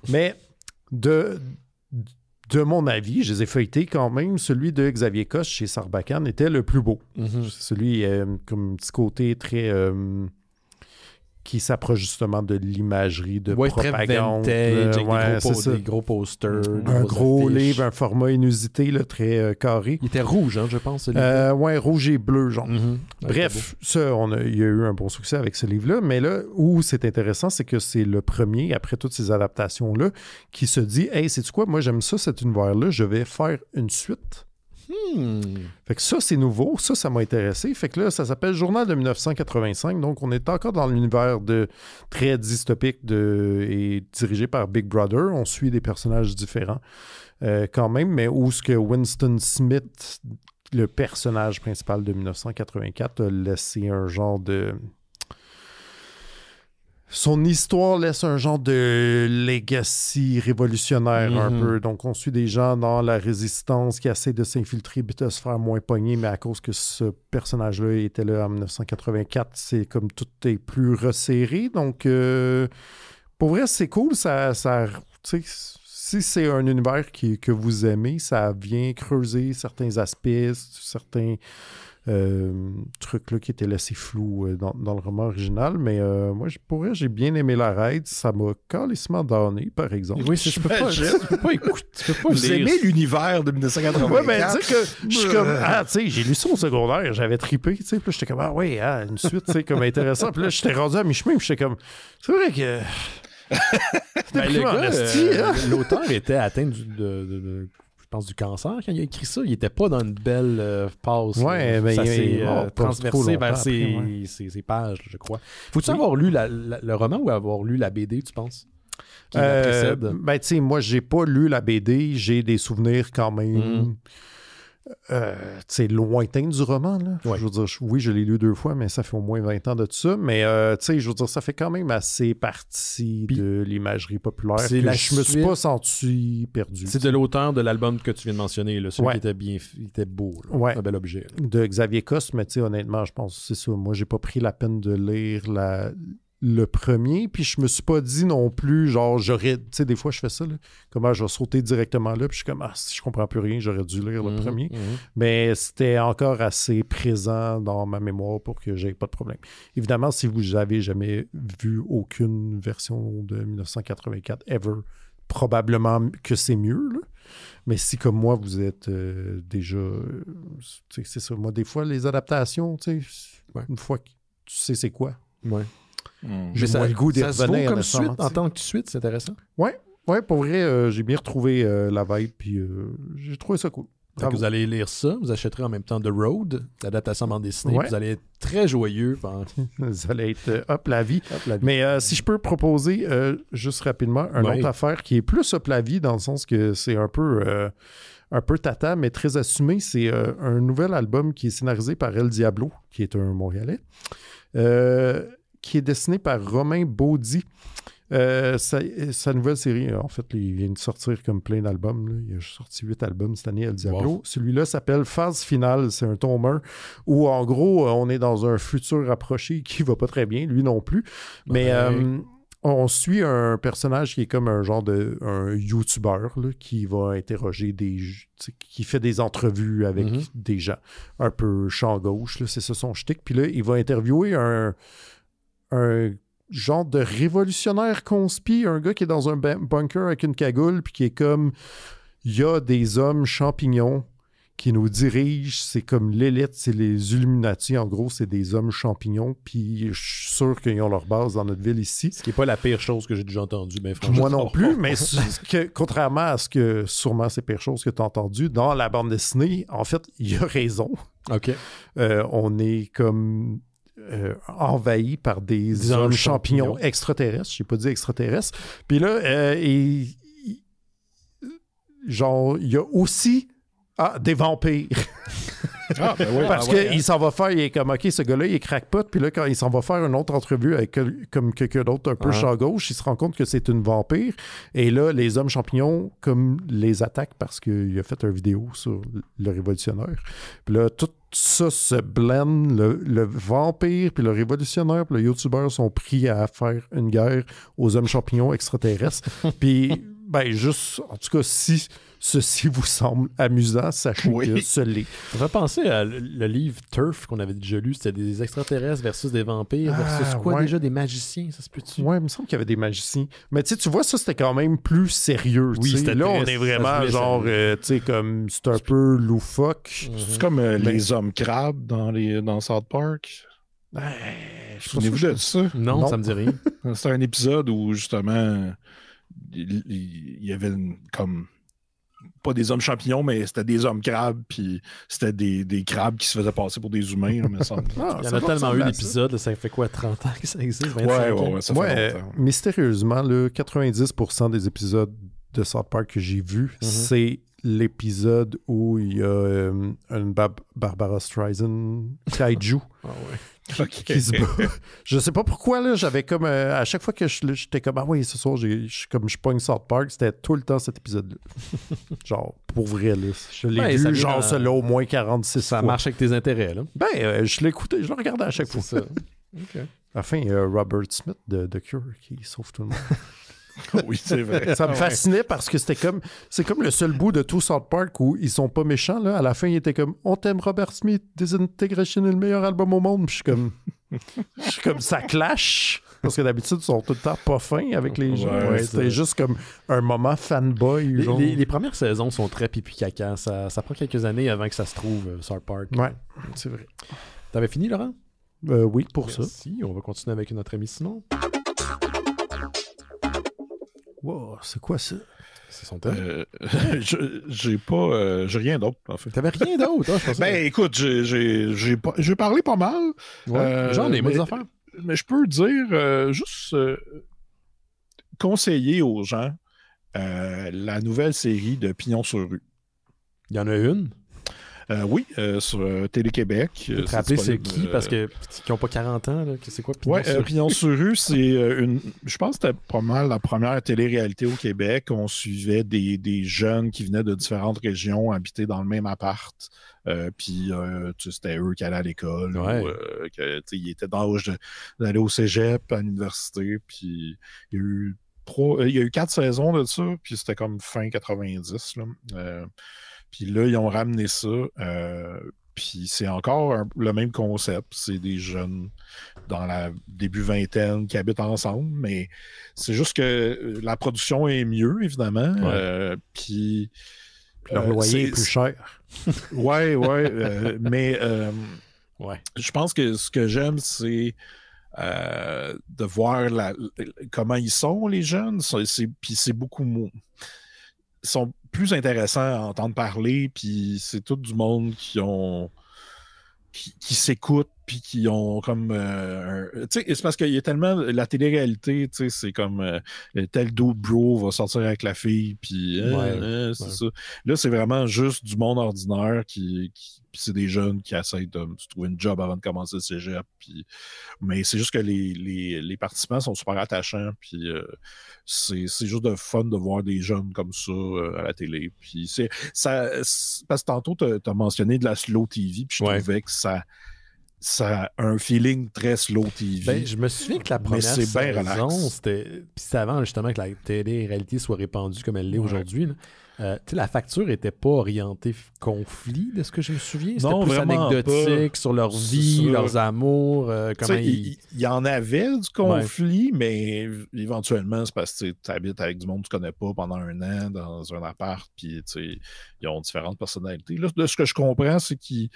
Mais de, de mon avis, je les ai feuilletés quand même. Celui de Xavier Coche chez Sarbacane était le plus beau. Mm-hmm. Celui, euh, comme petit côté très. Euh, qui s'approche justement de l'imagerie, de propagande. Très euh, des, gros posters. Un gros livre, un format inusité, très euh, carré. Il était rouge, hein, je pense. Oui, euh, ouais, rouge et bleu, genre. Mm-hmm. Bref, ça, on il y a eu un bon succès avec ce livre-là. Mais là, où c'est intéressant, c'est que c'est le premier, après toutes ces adaptations-là, qui se dit Hey, c'est quoi Moi, j'aime ça, cet univers-là, je vais faire une suite Hmm. Fait que ça, c'est nouveau. Ça, ça m'a intéressé. Fait que là, ça s'appelle Journal de 1985. Donc, on est encore dans l'univers de très dystopique de, et dirigé par Big Brother. On suit des personnages différents euh, quand même, mais où ce que Winston Smith, le personnage principal de 1984, a laissé un genre de son histoire laisse un genre de legacy révolutionnaire un mhm. peu. Donc, on suit des gens dans la résistance qui essaient de s'infiltrer puis de se faire moins pogner, mais à cause que ce personnage-là était là en 1984, c'est comme tout est plus resserré. Donc, euh, pour vrai, c'est cool. Ça, si c'est un univers que vous aimez, ça vient creuser certains aspects, certains euh, truc-là qui était laissé flou euh, dans, dans, le roman original. Mais euh, moi, je pourrais j'ai bien aimé la raid. Ça m'a calissement donné, par exemple. Oui, je peux pas, je peux pas écouter. Tu peux pas Vous aimez l'univers de 1980. Ouais, ben, que je suis comme, ah, tu sais, j'ai lu ça au secondaire, j'avais trippé, tu sais, puis j'étais comme, ah, oui, ah, une suite, tu sais, comme intéressant. Puis là, j'étais rendu à mi-chemin, puis j'étais comme, c'est vrai que. ben, hein. L'auteur était atteint du, de pense, du cancer quand il a écrit ça. Il n'était pas dans une belle pause. Euh, passe. Ouais, ben, ça s'est euh, oh, transversé vers ses, pages, je crois. Faut-tu avoir lu le roman ou avoir lu la BD, tu penses? Qui euh, Ben, tu sais, moi, j'ai pas lu la BD. J'ai des souvenirs quand même. Mm. C'est euh, lointain du roman. Là. oui, je l'ai lu deux fois, mais ça fait au moins 20 ans de ça. Mais euh, sais je veux dire, ça fait quand même assez partie de l'imagerie populaire. Que je me suis pas senti perdu. C'est de l'auteur de l'album que tu viens de mentionner, là, celui qui était bien était beau, un bel objet. De Xavier Coste, mais honnêtement, je pense que c'est ça. Moi, j'ai pas pris la peine de lire la le premier, puis je me suis pas dit non plus, genre, j'aurais, tu sais, des fois, je fais ça, là, comment je vais sauter directement là, puis je suis comme, ah, si je comprends plus rien, j'aurais dû lire le mhm, premier. Mhm. Mais c'était encore assez présent dans ma mémoire pour que j'aie pas de problème. Évidemment, si vous avez jamais vu aucune version de 1984 ever, probablement que c'est mieux, là. Mais si, comme moi, vous êtes euh, déjà... Tu sais, c'est ça. Moi, des fois, les adaptations, tu sais, une fois que tu sais c'est quoi. Hmm. ça J'ai le goût d'y revenir. comme suite, en tant que suite, c'est intéressant. ouais ouais, pour vrai, euh, j'ai bien retrouvé euh, la vibe, puis euh, j'ai trouvé ça cool. Donc vous allez lire ça, vous achèterez en même temps The Road, l'adaptation bande dessinée, vous allez être très joyeux. vous allez être hop la vie. Mais si je peux proposer juste rapidement une autre affaire qui est plus hop la vie, dans le sens que c'est un peu un peu tata, mais très assumé. C'est un nouvel album qui est scénarisé par El Diablo, qui est un Montréalais. Euh, qui est dessiné par Romain Baudy. Euh, sa, nouvelle série, euh, en fait, il vient de sortir comme plein d'albums. Il a sorti huit albums cette année, El Diablo. Celui-là s'appelle Phase Finale. C'est un tomeur où, en gros, euh, on est dans un futur rapproché qui va pas très bien, lui non plus. Mais. on suit un personnage qui est comme un genre de un YouTuber qui va interroger des qui fait des entrevues avec mm-hmm. des gens un peu champ gauche c'est ça son shtick puis là il va interviewer un un genre de révolutionnaire conspi, un gars qui est dans un bunker avec une cagoule, puis qui est comme il y a des hommes champignons qui nous dirigent, c'est comme l'élite, c'est les Illuminati, en gros, c'est des hommes champignons, puis je suis sûr qu'ils ont leur base dans notre ville ici. Ce qui n'est pas la pire chose que j'ai déjà entendue, mais franchement. Moi non plus, mais contrairement à ce que sûrement c'est pire chose que tu as entendu, dans la bande dessinée, en fait, il y a raison. OK. Euh, on est comme euh, envahi par des, champignons, extraterrestres. J'ai pas dit extraterrestres. Puis là, euh, genre, il y a aussi ah, des vampires. Ah, ben parce ben qu'il hein. s'en va faire, il est comme, OK, ce gars-là, il est crackpot. Puis là, quand il s'en va faire une autre entrevue avec comme quelqu'un d'autre un peu à ah. gauche, il se rend compte que c'est une vampire. Et là, les hommes champignons, comme les attaquent parce qu'il a fait une vidéo sur le révolutionnaire. Puis là, tout ça se blend. Le, vampire, puis le révolutionnaire, puis le youtubeur sont pris à faire une guerre aux hommes champignons extraterrestres. puis, ben, juste, en tout cas, si Ceci vous semble amusant, sachez que ce l'est. penser à le, livre Turf qu'on avait déjà lu, c'était des extraterrestres versus des vampires versus ah, quoi déjà des magiciens, ça se peut-tu? Oui, il me semble qu'il y avait des magiciens. Mais tu vois, ça c'était quand même plus sérieux. Oui, c'était là, on est vraiment genre, euh, tu sais, comme c'est un peu loufoque. Mhm. C'est comme euh, ben, les hommes crabes dans, les, dans South Park. Ben, je Souvenez-vous de ça? Non, ça me dit rien. C'était un épisode où justement il y avait comme pas des hommes champignons, mais c'était des hommes crabes, puis c'était des, crabes qui se faisaient passer pour des humains, hein, ah, Il y en a tellement eu d'épisodes, ça fait quoi, 30 ans que ça existe? ouais, ouais, ça fait euh, Mystérieusement, le 90% des épisodes de South Park que j'ai vus, mhm. c'est l'épisode où il y a euh, une Barbara Streisand kaiju. ah ouais je sais pas pourquoi, là, j'avais comme. Euh, à chaque fois que je, j'étais comme, ah oui, ce soir, j'ai, comme je pogne South Park, c'était tout le temps cet épisode-là. genre, pour vrai, là. Je l'ai vu, genre, cela au moins 46 ça Ça marche avec tes intérêts, là. Ben, euh, je l'écoutais, je le regardé à chaque fois. Ça. Enfin, euh, Robert Smith de The Cure qui sauve tout le monde. oui, c'est vrai. Ça me ah fascinait parce que c'était comme, c'est comme le seul bout de tout South Park où ils sont pas méchants. Là. À la fin, ils étaient comme, on t'aime Robert Smith, Disintegration est le meilleur album au monde. je suis comme, comme, ça clash. Parce que d'habitude, ils sont tout le temps pas fins avec les gens. C'était juste comme un moment fanboy. Les, premières saisons sont très pipi caca. Ça, ça, prend quelques années avant que ça se trouve, euh, South Park. Ouais, c'est vrai. T'avais fini, Laurent? Euh, oui, pour ça. Si, on va continuer avec notre émission. Wow, c'est quoi ça? C'est son thème. Euh, j'ai pas. Euh, j'ai rien d'autre, en fait. T'avais rien d'autre, hein, ben écoute, j'ai parlé pas mal. J'en ai euh, genre des Mais je peux dire, juste conseiller aux gens la nouvelle série de Pignon sur rue. Il y en a une? Euh, oui, euh, sur euh, Télé-Québec. Je c'est qui, parce que qui n'ont pas 40 ans, c'est quoi Pignon sur rue, c'est une... Je pense que c'était pas mal la première télé-réalité au Québec. On suivait des, jeunes qui venaient de différentes régions habiter dans le même appart. puis c'était eux qui allaient à l'école. ils étaient d'âge d'aller au cégep, à l'université. Puis il y a eu il y a eu quatre saisons de ça, puis c'était comme fin 90. Là. Puis là, ils ont ramené ça. Euh, puis c'est encore le même concept. C'est des jeunes dans la début vingtaine qui habitent ensemble, mais c'est juste que euh, la production est mieux, évidemment. Euh, puis. Leur loyer est, plus cher. ouais, ouais. mais je pense que ce que j'aime, c'est. de voir la, comment ils sont, les jeunes. Puis c'est beaucoup moins sont plus intéressants à entendre parler, puis c'est tout du monde qui ont qui, s'écoute puis qui ont comme. Euh, tu sais, c'est parce qu'il y a tellement. La télé-réalité, tu sais, c'est comme euh, tel doux bro va sortir avec la fille, puis. Euh, c'est ça. Là, c'est vraiment juste du monde ordinaire qui. c'est des jeunes qui essayent de, trouver une job avant de commencer le cégep. Puis... Mais c'est juste que les, participants sont super attachants. Puis c'est juste de fun de voir des jeunes comme ça à la télé. Puis c'est. Parce que tantôt, tu as, mentionné de la slow TV. Puis je trouvais que ça ça a un feeling très slow TV. Ben, je me souviens que la première saison, c'était avant justement que la télé-réalité soit répandue comme elle l'est aujourd'hui. Euh, la facture n'était pas orientée conflit, de ce que je me souviens. C'était plus anecdotique sur leur vie, leurs amours. Euh, comment il, y en avait du conflit, mais éventuellement, c'est parce que tu habites avec du monde que tu ne connais pas pendant un an dans un appart, puis ils ont différentes personnalités. de ce que je comprends, c'est qu'ils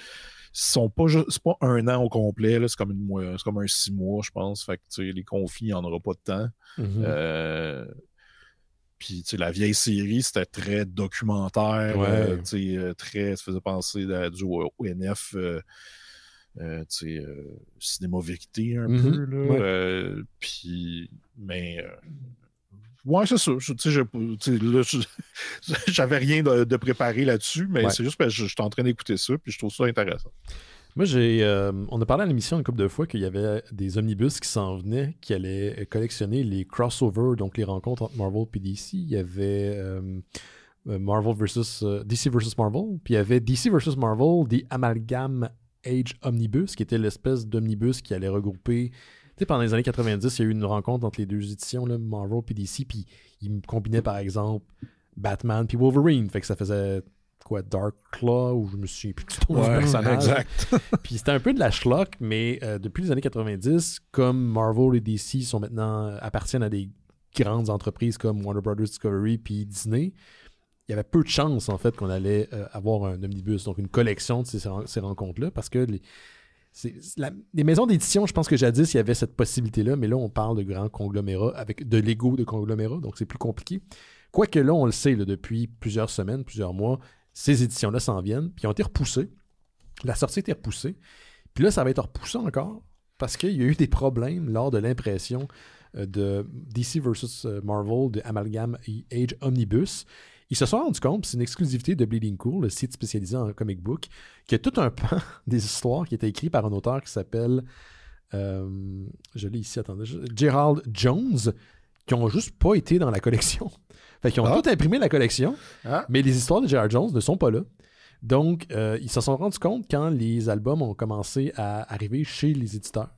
sont pas c'est pas un an au complet, c'est comme une c'est comme un six mois, je pense. Fait que les conflits, il n'y en aura pas de temps. Mm-hmm. Euh, la vieille série, c'était très documentaire, euh, euh, très, ça faisait penser à du ONF, euh, cinéma vérité un mm-hmm. peu, là. mais... Ouais, c'est ça. J'avais rien de, préparé là-dessus, mais c'est juste que je, suis en train d'écouter ça, puis je trouve ça intéressant. Moi, j'ai, euh, on a parlé à l'émission une couple de fois qu'il y avait des omnibus qui s'en venaient, qui allaient euh, collectionner les crossovers, donc les rencontres entre Marvel et DC. Il y avait euh, Marvel versus, DC versus Marvel, puis il y avait DC versus Marvel, des Amalgam Age Omnibus, qui était l'espèce d'omnibus qui allait regrouper tu sais, pendant les années 90, il y a eu une rencontre entre les deux éditions, là, Marvel et DC, puis ils combinaient par exemple Batman et Wolverine. Fait que ça faisait quoi, Dark Claw, où je me suis plus personnage. Exact. puis c'était un peu de la schlock, mais euh, depuis les années 90, comme Marvel et DC sont maintenant euh, appartiennent à des grandes entreprises comme Warner Brothers Discovery puis Disney, il y avait peu de chances en fait qu'on allait euh, avoir un omnibus, donc une collection de ces, rencontres-là, parce que les, les maisons d'édition, je pense que jadis, il y avait cette possibilité-là, mais là, on parle de grands conglomérats avec de l'ego de conglomérats, donc c'est plus compliqué. Quoique là, on le sait depuis plusieurs semaines, plusieurs mois, ces éditions-là s'en viennent, puis ont été repoussées. La sortie a été repoussée. Puis là, ça va être repoussé encore parce qu'il y a eu des problèmes lors de l'impression euh, de DC vs. Euh, Marvel de Amalgam Age Omnibus. Ils se sont rendus compte, c'est une exclusivité de Bleeding Cool, le site spécialisé en comic book, qu'il y a tout un pan des histoires qui étaient écrit par un auteur qui s'appelle, euh, je l'ai ici, attendez, Gerald Jones, qui n'ont juste pas été dans la collection. Fait qu'ils ont ah. tout imprimé la collection, ah. mais les histoires de J.R. Jones ne sont pas là. Donc, euh, ils se sont rendus compte quand les albums ont commencé à arriver chez les éditeurs.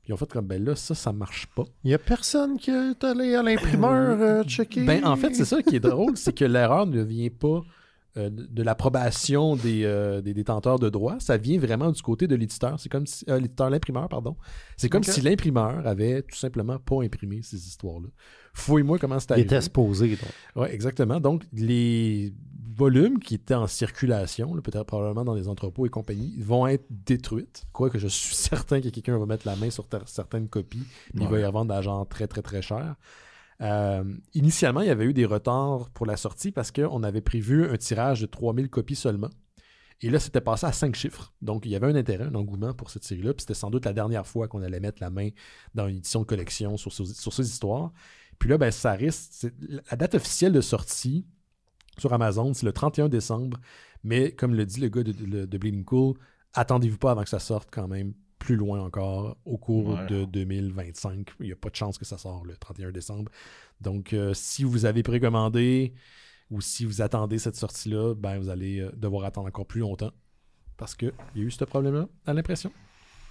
Puis ils ont fait comme, ben là, ça, ça marche pas. Il y a personne qui est allé à l'imprimeur euh, ben, checker. Ben, en fait, c'est ça qui est drôle, c'est que l'erreur ne vient pas euh, de l'approbation euh, des, détenteurs de droits, ça vient vraiment du côté de l'éditeur. C'est comme si, euh, l'éditeur, l'imprimeur, pardon. C'est comme si l'imprimeur avait tout simplement pas imprimé ces histoires-là. Fouille-moi comment c'était arrivé. Il était exposé, donc. Oui, exactement. Donc, les volumes qui étaient en circulation, peut-être probablement dans les entrepôts et compagnie, vont être détruits. Quoique je suis certain que quelqu'un va mettre la main sur certaines copies, il va y avoir de très, très, très cher. Euh, initialement, il y avait eu des retards pour la sortie parce qu'on avait prévu un tirage de 3000 copies seulement. Et là, c'était passé à cinq chiffres. Donc, il y avait un intérêt, un engouement pour cette série-là. Puis c'était sans doute la dernière fois qu'on allait mettre la main dans une édition de collection sur, ces histoires. Puis là, ben, ça risque. La date officielle de sortie sur Amazon, c'est le 31 décembre. Mais comme le dit le gars de, de, Cool, attendez-vous pas avant que ça sorte quand même plus loin encore au cours de 2025. Il n'y a pas de chance que ça sorte le 31 décembre. Donc, euh, si vous avez précommandé ou si vous attendez cette sortie-là, ben, vous allez euh, devoir attendre encore plus longtemps parce qu'il y a eu ce problème-là à l'impression.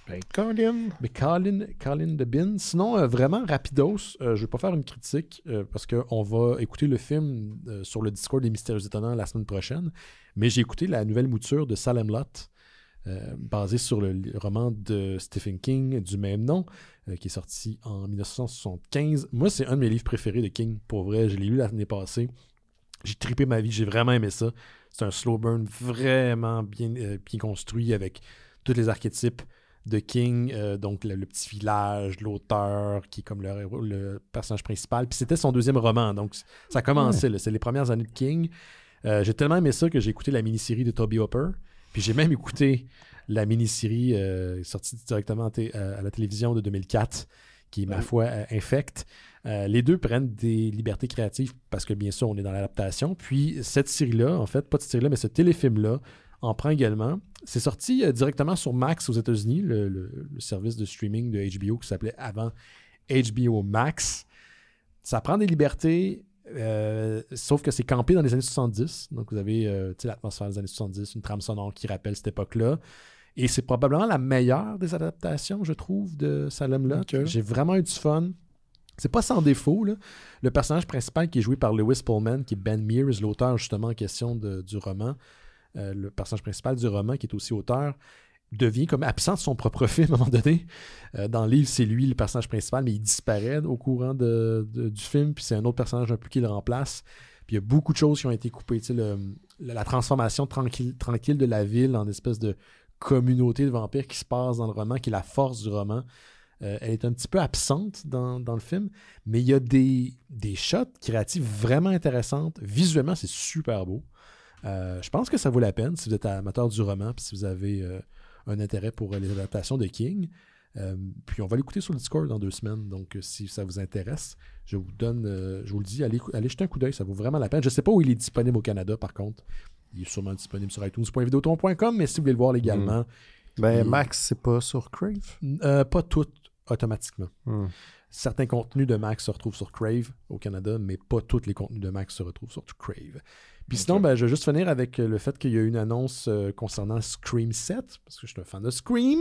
Ben, Mais Colin, Colin de Bin. Sinon, euh, vraiment, rapidos, je ne vais pas faire une critique parce parce qu'on va écouter le film sur le Discord des Mystérieux Étonnants la semaine prochaine. Mais j'ai écouté la nouvelle mouture de Salem Lot euh, basé sur le roman de Stephen King du même nom, euh, qui est sorti en 1975. Moi, c'est un de mes livres préférés de King, pour vrai. Je l'ai lu l'année passée. J'ai tripé ma vie, j'ai vraiment aimé ça. C'est un slow burn vraiment bien, euh, construit avec tous les archétypes de King, donc le, petit village, l'auteur qui est comme le, personnage principal. Puis c'était son deuxième roman, donc ça a commencé. c'est les premières années de King. j'ai tellement aimé ça que j'ai écouté la mini-série de Toby Hopper. Puis j'ai même écouté la mini-série euh, sortie directement à la télévision de 2004, qui est, ma foi, euh, infecte. Euh, les deux prennent des libertés créatives parce que, bien sûr, on est dans l'adaptation. Puis cette série-là, en fait, pas cette série-là, mais ce téléfilm-là, en prend également. C'est sorti directement sur Max aux États-Unis, le, service de streaming de HBO qui s'appelait avant HBO Max. Ça prend des libertés, euh, sauf que c'est campé dans les années 70. Donc, vous avez euh, l'atmosphère des années 70, une trame sonore qui rappelle cette époque-là. Et c'est probablement la meilleure des adaptations, je trouve, de Salem là J'ai vraiment eu du fun. C'est pas sans défaut. Là. Le personnage principal qui est joué par Lewis Pullman, qui est Ben Mears, l'auteur justement en question de, du roman, euh, le personnage principal du roman qui est aussi auteur, devient comme absent de son propre film à un moment donné. Euh, dans le livre, c'est lui le personnage principal, mais il disparaît au courant du film, puis c'est un autre personnage un peu qui le remplace. Puis il y a beaucoup de choses qui ont été coupées. Tu la transformation tranquille, tranquille de la ville en espèce de communauté de vampires qui se passe dans le roman, qui est la force du roman. Euh, elle est un petit peu absente dans, le film, mais il y a des, des shots créatifs vraiment intéressantes. Visuellement, c'est super beau. Euh, je pense que ça vaut la peine si vous êtes amateur du roman, puis si vous avez un intérêt pour euh, les adaptations de King. Euh, puis on va l'écouter sur le Discord dans deux semaines. Donc, euh, si ça vous intéresse, je vous donne, je vous le dis, allez, allez jeter un coup d'œil, ça vaut vraiment la peine. Je ne sais pas où il est disponible au Canada, par contre. Il est sûrement disponible sur iTunes.videotron.com, mais si vous voulez le voir également, hmm. Ben, Max, c'est pas sur Crave Pas tout automatiquement. Hmm. Certains contenus de Max se retrouvent sur Crave au Canada, mais pas tous les contenus de Max se retrouvent sur Crave. Puis sinon, ben, je vais juste finir avec euh, le fait qu'il y a une annonce euh, concernant Scream 7, parce que je suis un fan de Scream.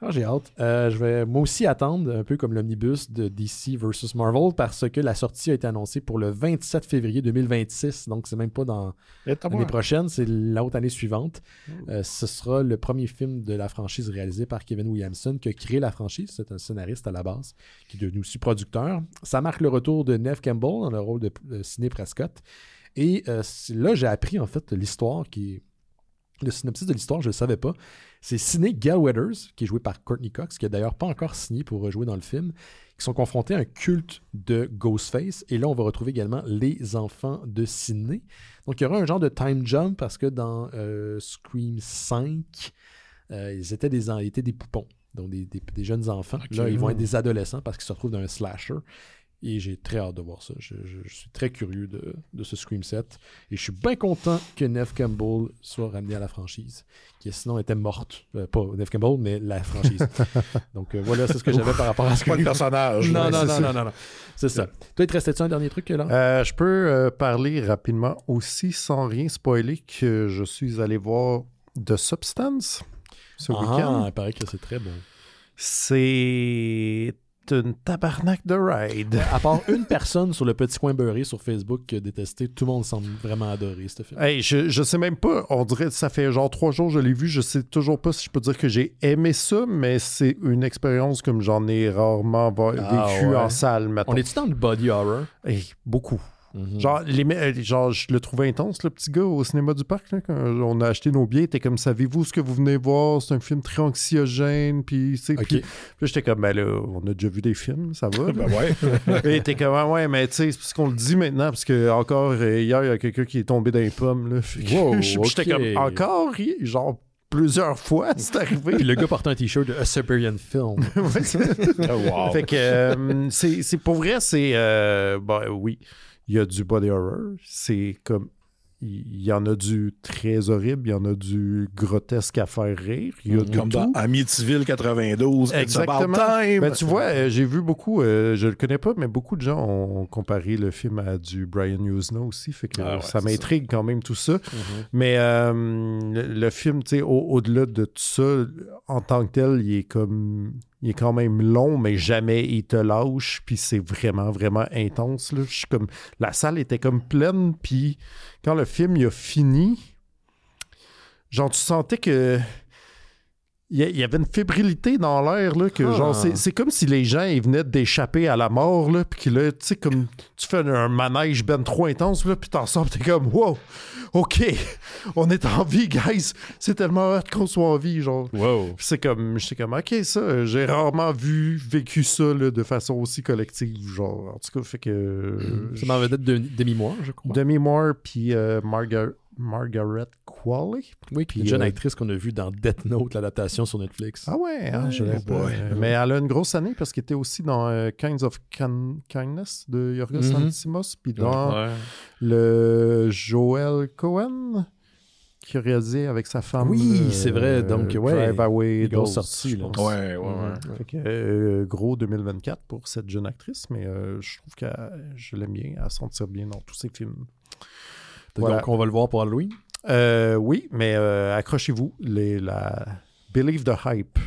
Alors, ah, j'ai hâte. Euh, je vais moi aussi attendre, un peu comme l'omnibus de DC versus Marvel, parce que la sortie a été annoncée pour le 27 février 2026. Donc, c'est même pas dans l'année prochaine, c'est l'autre année suivante. Oh. ce sera le premier film de la franchise réalisé par Kevin Williamson, qui a créé la franchise. C'est un scénariste à la base, qui est devenu aussi producteur. Ça marque le retour de Neve Campbell dans le rôle de, Sidney Prescott. Et euh, là, j'ai appris en fait l'histoire qui Le synopsis de l'histoire, je ne le savais pas. C'est Sidney Gail qui est joué par Courtney Cox, qui n'a d'ailleurs pas encore signé pour jouer dans le film, qui sont confrontés à un culte de Ghostface. Et là, on va retrouver également les enfants de Sidney. Donc, il y aura un genre de time jump parce que dans euh, Scream 5, euh, ils, étaient des, des poupons donc des, jeunes enfants. Là, ils vont être des adolescents parce qu'ils se retrouvent dans un slasher. Et j'ai très hâte de voir ça. Je, suis très curieux de, ce Scream set. Et je suis bien content que Neve Campbell soit ramené à la franchise, qui sinon était morte. Euh, pas Neve Campbell, mais la franchise. Donc euh, voilà, c'est ce que j'avais par rapport à ce Pas personnage. Non, non, non, non, non, C'est ça. Toi, il te restait un dernier truc là euh, Je peux parler rapidement aussi, sans rien spoiler, que je suis allé voir The Substance ce ah, week-end. il paraît que c'est très bon. C'est une tabarnak de ride. à part une personne sur le petit coin beurré sur Facebook qui a détesté, tout le monde semble vraiment adorer ce film. je, je sais même pas, on dirait ça fait genre trois jours je l'ai vu, je sais toujours pas si je peux dire que j'ai aimé ça, mais c'est une expérience comme j'en ai rarement ah vécu en salle maintenant. On est-tu dans le body horror? Hey, beaucoup. Mm-hmm. Genre, les, euh, genre, je le trouvais intense, le petit gars au cinéma du parc. Là, quand on a acheté nos billets, était comme Savez-vous ce que vous venez voir C'est un film très anxiogène. Puis, okay. puis, puis j'étais comme Ben là, on a déjà vu des films, ça va. ben ouais. Et était comme ah Ouais, mais tu sais, c'est parce qu'on le dit maintenant, parce que encore euh, hier, il y a quelqu'un qui est tombé dans les pommes. Là, wow, j'étais comme Encore Genre, plusieurs fois, c'est arrivé. Puis le gars portait un t-shirt de A Siberian Film. Oh, fait que euh, c'est pour vrai, c'est. Euh, ben, oui il y a du body horror. C'est comme il y en a du très horrible, il y en a du grotesque à faire rire. Il y a mm. Comme dans Amityville 92, Exactement. It's ben, tu vois, euh, j'ai vu beaucoup, euh, je le connais pas, mais beaucoup de gens ont comparé le film à du Brian Usnow aussi, fait que ah ça m'intrigue quand même tout ça. Mm-hmm. Mais euh, le, film, tu sais, au-delà de tout ça, en tant que tel, il est comme il est quand même long, mais jamais il te lâche. Puis c'est vraiment, vraiment intense. comme... La salle était comme pleine, puis quand le film il a fini, genre, tu sentais que il y, avait une fébrilité dans l'air que genre ah. c'est comme si les gens venaient d'échapper à la mort là puis là tu sais comme tu fais un, manège ben trop intense là puis t'en sors t'es comme wow ok on est en vie guys c'est tellement hâte qu'on soit en vie genre wow. c'est comme je sais comme ok ça j'ai rarement vu vécu ça de façon aussi collective genre en tout cas fait que ça m'en être demi-mois je crois demi-mois puis euh, Margaret Margaret Qualley. Oui, une jeune euh, actrice qu'on a vue dans Death Note, l'adaptation sur Netflix. Ah ouais, hein, je oh euh, Mais elle a une grosse année parce qu'elle était aussi dans euh, of Kindness de Yorgos mm puis dans le Joel Cohen qui a réalisé avec sa femme. Oui, euh, c'est vrai. Donc, ouais, Drive Away, Ouais, ouais, gros 2024 pour cette jeune actrice, mais je trouve que je l'aime bien. Elle s'en tire bien dans tous ses films. Donc, on va le voir pour Halloween. Euh, oui, mais euh, accrochez-vous. la... Believe the hype.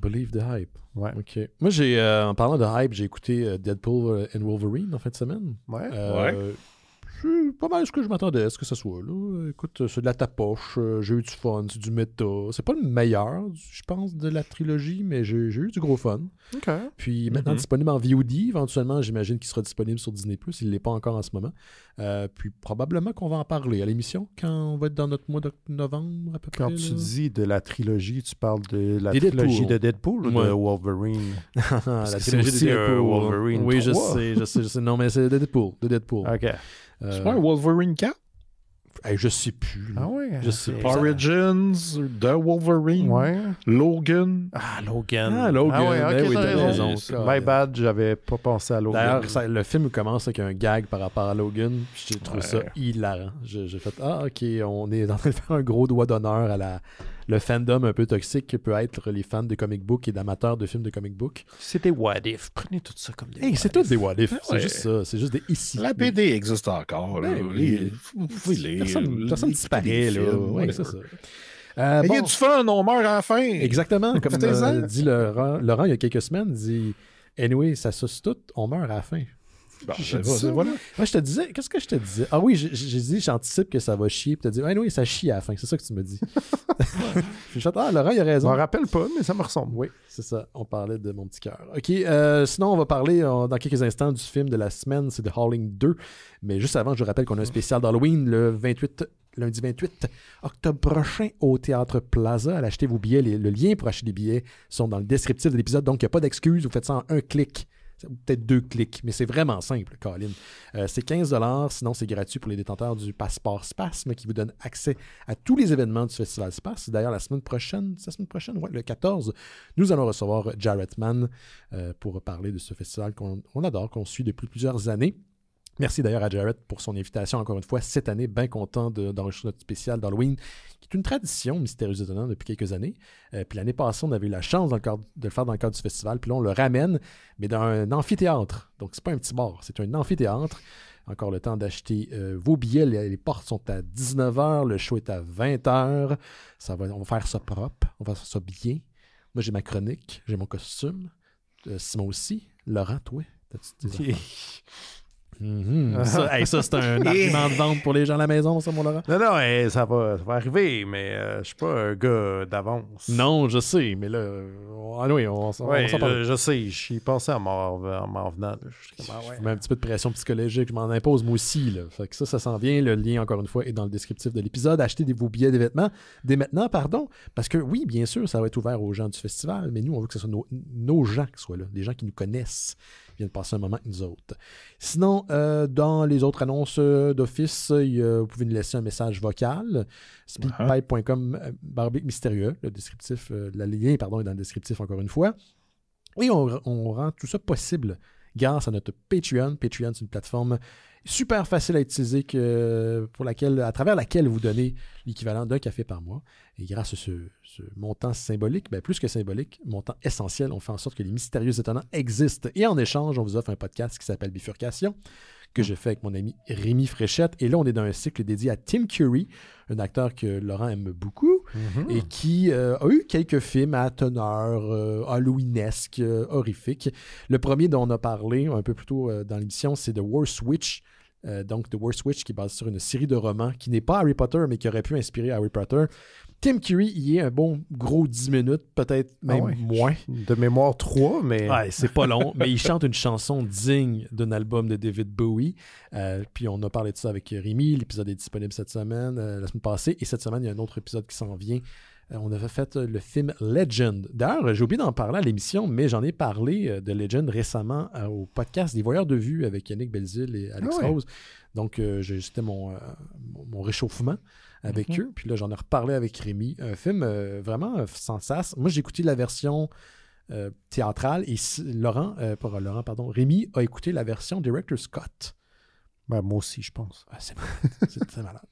Believe the hype. Ouais. OK. Moi, j'ai, euh, en parlant de hype, j'ai écouté euh, Deadpool and Wolverine en fin de semaine. Ouais. ouais c'est pas mal ce que je m'attendais à ce que ce soit. Écoute, euh, c'est de la tapoche, euh, j'ai eu du fun, c'est du méta. C'est pas le meilleur, je pense, de la trilogie, mais j'ai eu du gros fun. Puis maintenant mhm. disponible en VOD, éventuellement, j'imagine qu'il sera disponible sur Disney. Plus Il l'est pas encore en ce moment. Euh, puis probablement qu'on va en parler à l'émission quand on va être dans notre mois de novembre à peu près. Quand tu dis de la trilogie, tu parles de la trilogie de Deadpool ou de Wolverine c'est trilogie Wolverine oui, je sais, je sais, je sais. Non, mais c'est de Deadpool. De Deadpool. OK. Euh, C'est pas un Wolverine 4 je sais plus. Ah hein. je Origins, The Wolverine, Logan. Ah, Logan. Ah, Logan. Ah ouais, ben raison. raison My bad, j'avais pas pensé à Logan. D'ailleurs, le film commence avec un gag par rapport à Logan. J'ai trouvé ça hilarant. J'ai fait Ah, ok, on est en train de faire un gros doigt d'honneur à la, le fandom un peu toxique que peut être les fans de comic book et d'amateurs de films de comic book. C'est des what if. Prenez tout ça comme des hey, C'est tout des what if. C'est juste ça. C'est juste des ici. La BD existe encore. Ben personne, disparaît. Là. c'est ça. Euh, il y a du fun, on meurt à la fin. Exactement. Comme euh, dit Laurent, il y a quelques semaines, dit Anyway, ça suce tout, on meurt à la fin. Bah, ben je te disais, qu'est-ce que je te disais? Ah oui, j'ai dit, j'anticipe que ça va chier, puis t'as dit, ah oui, ça chie à la fin, c'est ça que tu me dis. je suis ah, Laurent, il a raison. Je me rappelle pas, mais ça me ressemble. Oui, c'est ça. On parlait de mon petit cœur. OK, euh, sinon, on va parler euh, dans quelques instants du film de la semaine, c'est The Haunting 2. Mais juste avant, je vous rappelle qu'on a un spécial d'Halloween le 28 lundi 28 octobre prochain au Théâtre Plaza. Allez acheter vos billets. le lien pour acheter des billets sont dans le descriptif de l'épisode. Donc, il n'y a pas d'excuse. Vous faites ça en un clic peut-être deux clics, mais c'est vraiment simple, Colin. Euh, c'est 15 sinon c'est gratuit pour les détenteurs du passeport Spasme qui vous donne accès à tous les événements du Festival Spasme. D'ailleurs, la semaine prochaine, la semaine prochaine, le 14, nous allons recevoir Jarrett Mann euh, pour parler de ce festival qu'on adore, qu'on suit depuis plusieurs années. Merci d'ailleurs à Jared pour son invitation encore une fois cette année. Bien content d'enregistrer de, notre spécial d'Halloween, qui est une tradition mystérieuse étonnante depuis quelques années. Euh, puis l'année passée, on avait eu la chance encore de le faire dans le cadre du festival. Puis là, on le ramène, mais dans un amphithéâtre. Donc, c'est pas un petit bar, c'est un amphithéâtre. Encore le temps d'acheter euh, vos billets. Les, portes sont à 19h, le show est à 20h. Ça va, on va faire ça propre, on va faire ça bien. Moi, j'ai ma chronique, j'ai mon costume. Euh, Simon aussi. Laurent, toi, t'as-tu Mhm. ça, c'est un argument de vente pour les gens à la maison, ça, mon Laurent. Non, non, ça, va, arriver, mais euh, je suis pas un gars d'avance. Non, je sais, mais là, ah oui, on, s'en ouais, Je, sais, j'y pensais en m'en venant. Je, ah mets un petit peu de pression psychologique, je m'en impose moi aussi. Là. Fait que ça, ça s'en vient. Le lien, encore une fois, est dans le descriptif de l'épisode. Achetez des, vos billets des vêtements dès maintenant, pardon, parce que oui, bien sûr, ça va être ouvert aux gens du festival, mais nous, on veut que ce soit nos, nos gens qui soient là, des gens qui nous connaissent, vient de passer un moment avec nous autres. Sinon, euh, dans les autres annonces euh, d'office, euh, vous pouvez nous laisser un message vocal. Speedpipe.com, barbic mystérieux. Le descriptif, la lien, pardon, est dans le descriptif encore une fois. Oui, on, on rend tout ça possible grâce à notre Patreon. Patreon, c'est une plateforme super facile à utiliser pour laquelle, à travers laquelle vous donnez l'équivalent d'un café par mois. Et grâce à ce, montant symbolique, ben, plus que symbolique, montant essentiel, on fait en sorte que les mystérieux étonnants existent. Et en échange, on vous offre un podcast qui s'appelle Bifurcation, que j'ai fait avec mon ami Rémi Fréchette. Et là, on est dans un cycle dédié à Tim Curry, un acteur que Laurent aime beaucoup, Mhm. et qui euh, a eu quelques films à teneur euh, halloweenesque, euh, horrifique. Le premier dont on a parlé un peu plus tôt dans l'émission, c'est The Worst Witch donc, The Worst Witch qui est basé sur une série de romans qui n'est pas Harry Potter, mais qui aurait pu inspirer Harry Potter. Tim Curry y est un bon gros 10 minutes, peut-être même ah moins. De mémoire 3, mais. c'est pas long. mais il chante une chanson digne d'un album de David Bowie. Euh, puis on a parlé de ça avec Rémi. L'épisode est disponible cette semaine, euh, la semaine passée. Et cette semaine, il y a un autre épisode qui s'en vient. Euh, on avait fait le film Legend. D'ailleurs, j'ai oublié d'en parler à l'émission, mais j'en ai parlé de Legend récemment au podcast des Voyeurs de Vue avec Yannick Belzil et Alex ah Rose. Donc, j'ai mon, mon réchauffement avec mhm. eux. Puis là, j'en ai reparlé avec Rémi. Un film euh, vraiment euh, sans sas. Moi, j'ai écouté la version euh, théâtrale et Laurent, pas Laurent, pardon, Rémi a écouté la version Director Scott. Ben, moi aussi, je pense. Ah, c'est malade. malade.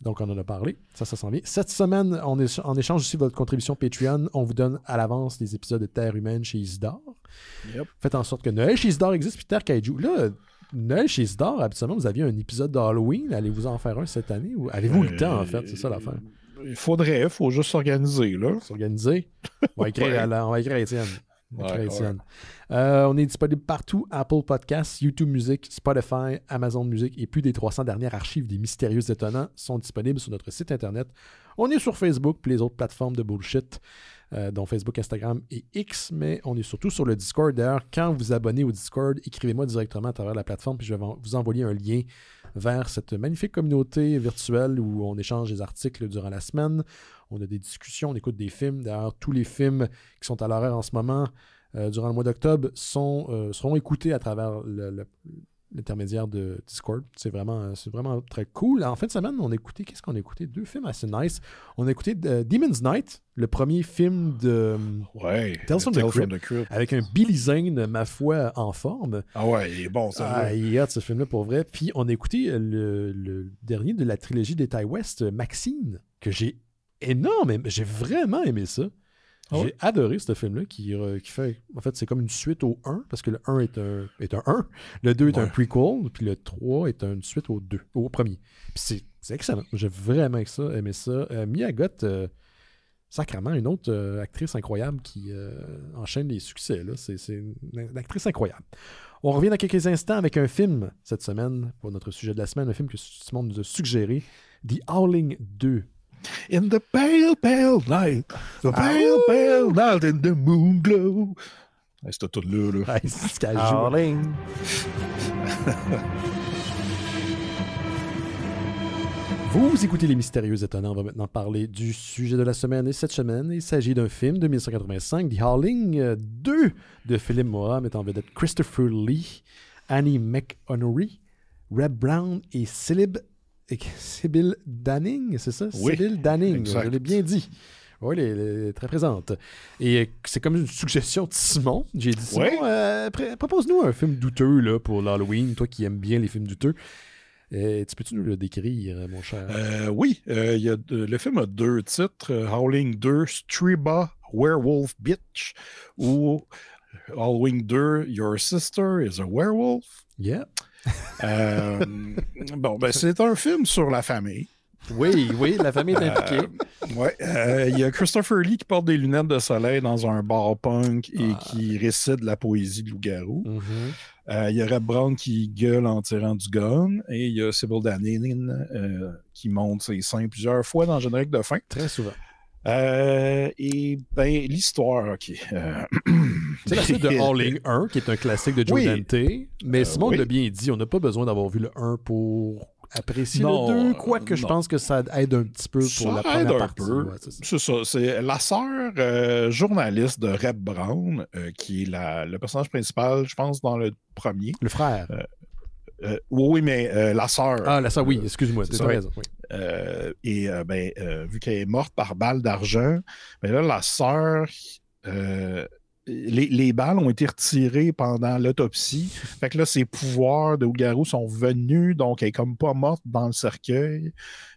Donc, on en a parlé. Ça, ça sent bien. Cette semaine, on est, en échange aussi de votre contribution Patreon, on vous donne à l'avance les épisodes de Terre humaine chez Isidore. Faites en sorte que Noël chez Isidore existe, puis Terre Kaiju. Là, Noël chez Sidor, habituellement, vous aviez un épisode d'Halloween. Allez-vous en faire un cette année ou avez-vous le temps, en fait C'est ça l'affaire. Euh, il faudrait, il faut juste s'organiser. S'organiser. On va écrire à, on Étienne. est disponible partout Apple Podcasts, YouTube Music, Spotify, Amazon Music et plus des 300 dernières archives des mystérieux étonnants sont disponibles sur notre site internet. On est sur Facebook et les autres plateformes de bullshit. Euh, dont Facebook, Instagram et X, mais on est surtout sur le Discord. D'ailleurs, quand vous vous abonnez au Discord, écrivez-moi directement à travers la plateforme, puis je vais vous envoyer un lien vers cette magnifique communauté virtuelle où on échange des articles durant la semaine, on a des discussions, on écoute des films. D'ailleurs, tous les films qui sont à l'horaire en ce moment, euh, durant le mois d'octobre, euh, seront écoutés à travers le, l'intermédiaire de Discord. C'est vraiment, vraiment très cool. En fin de semaine, on a écouté, qu'est-ce qu'on a écouté Deux films assez nice. On a écouté euh, Demon's Night, le premier film de ouais, Tales from, avec un Billy Zane, ma foi, en forme. Ah ouais, il est bon, ça. Ah, il y ce film-là pour vrai. Puis on a écouté euh, le, dernier de la trilogie des Ty West, euh, Maxine, que j'ai énorme, j'ai vraiment aimé ça. Ah J'ai adoré ce film-là euh, qui, fait. En fait, c'est comme une suite au 1, parce que le 1 est un, 1, le 2 est un prequel, puis le 3 est une suite au 2, au premier. Puis c'est excellent. J'ai vraiment aimé ça. Euh, Mia Gott, euh, une autre actrice incroyable qui enchaîne les succès. C'est une, une actrice incroyable. On revient dans quelques instants avec un film cette semaine, pour notre sujet de la semaine, un film que monde nous a suggéré, The Howling 2. In the pale, pale night. The ah, pale, pale night in the moon glow. Hey, C'était tout le là. c'est Vous écoutez Les Mystérieux Étonnants. On va maintenant parler du sujet de la semaine. Et cette semaine, il s'agit d'un film de 1985, The Howling 2, euh, de Philippe Moore, mettant en vedette Christopher Lee, Annie McHenry, Reb Brown et Célib Sybil Danning, c'est ça? Oui, Danning, je l'ai bien dit. Oui, elle est, très présente. Et euh, c'est comme une suggestion de Simon. J'ai dit, Simon, euh, propose-nous un film douteux là, pour l'Halloween, toi qui aimes bien les films douteux. Euh, tu peux-tu nous le décrire, mon cher? oui, y a, le film a deux titres, Howling 2, Striba, Werewolf Bitch, ou Halloween 2, Your Sister is a Werewolf. Yeah. Euh, bon, ben, c'est un film sur la famille. Oui, oui, la famille est euh, impliquée. Euh, il y a Christopher Lee qui porte des lunettes de soleil dans un bar punk et ah. qui récite la poésie de loup-garou. Mm-hmm. Il y a Red Brown qui gueule en tirant du gun et il y a Sybil Danine qui monte ses seins plusieurs fois dans le générique de fin. Très souvent. Euh, et ben l'histoire, ok. Euh, c'est la suite de Ling 1, qui est un classique de Joe Dante. Mais euh, Simon oui. l'a bien dit, on n'a pas besoin d'avoir vu le 1 pour apprécier le 2, quoique je pense que ça aide un petit peu pour la première c'est ça. C'est la sœur journaliste de Reb Brown, qui est la, le personnage principal, je pense, dans le premier. Le frère. oui, mais la sœur. Ah, la sœur, oui, excuse-moi, C'est as raison. Euh, et euh, ben, euh, vu qu'elle est morte par balle d'argent, mais ben là, la sœur. Les, les, balles ont été retirées pendant l'autopsie. Fait que là, ses pouvoirs de loups-garous sont venus, donc elle est comme pas morte dans le cercueil.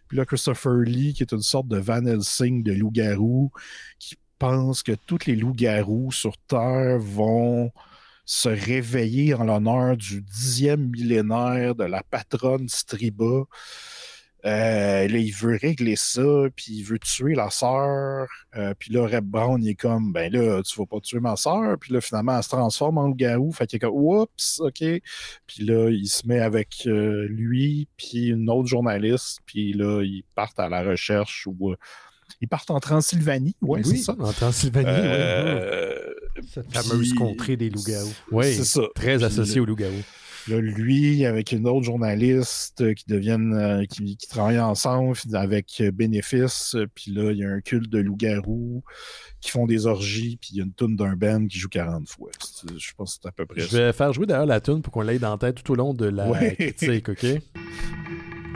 Puis là, Christopher Lee, qui est une sorte de Van Helsing de loup-garou, qui pense que tous les loups-garous sur Terre vont se réveiller en l'honneur du dixième millénaire de la patronne Striba. Euh, là, il veut régler ça, puis il veut tuer la sœur. Euh, puis là, Reb Brown, il est comme, ben là, tu vas pas tuer ma sœur. Puis là, finalement, elle se transforme en loup-garou. Fait qu'il est comme, oups, OK. Puis là, il se met avec euh, lui, puis une autre journaliste. Puis là, ils partent à la recherche ou ils partent en Transylvanie, ouais, oui, c'est ça. En Transylvanie, oui. Cette fameuse contrée des loups-garous. Oui, c'est ça. Très associé aux loups-garous. Là, lui, avec une autre journaliste euh, qui deviennent, euh, qui, ensemble avec euh, Bénéfice, puis là, il y a un culte de loup garous qui font des orgies, puis il y a une toune d'un band qui joue 40 fois. Je pense que c'est à peu près Je vais faire jouer d'ailleurs la toune pour qu'on l'aille dans la tête tout au long de la critique, OK?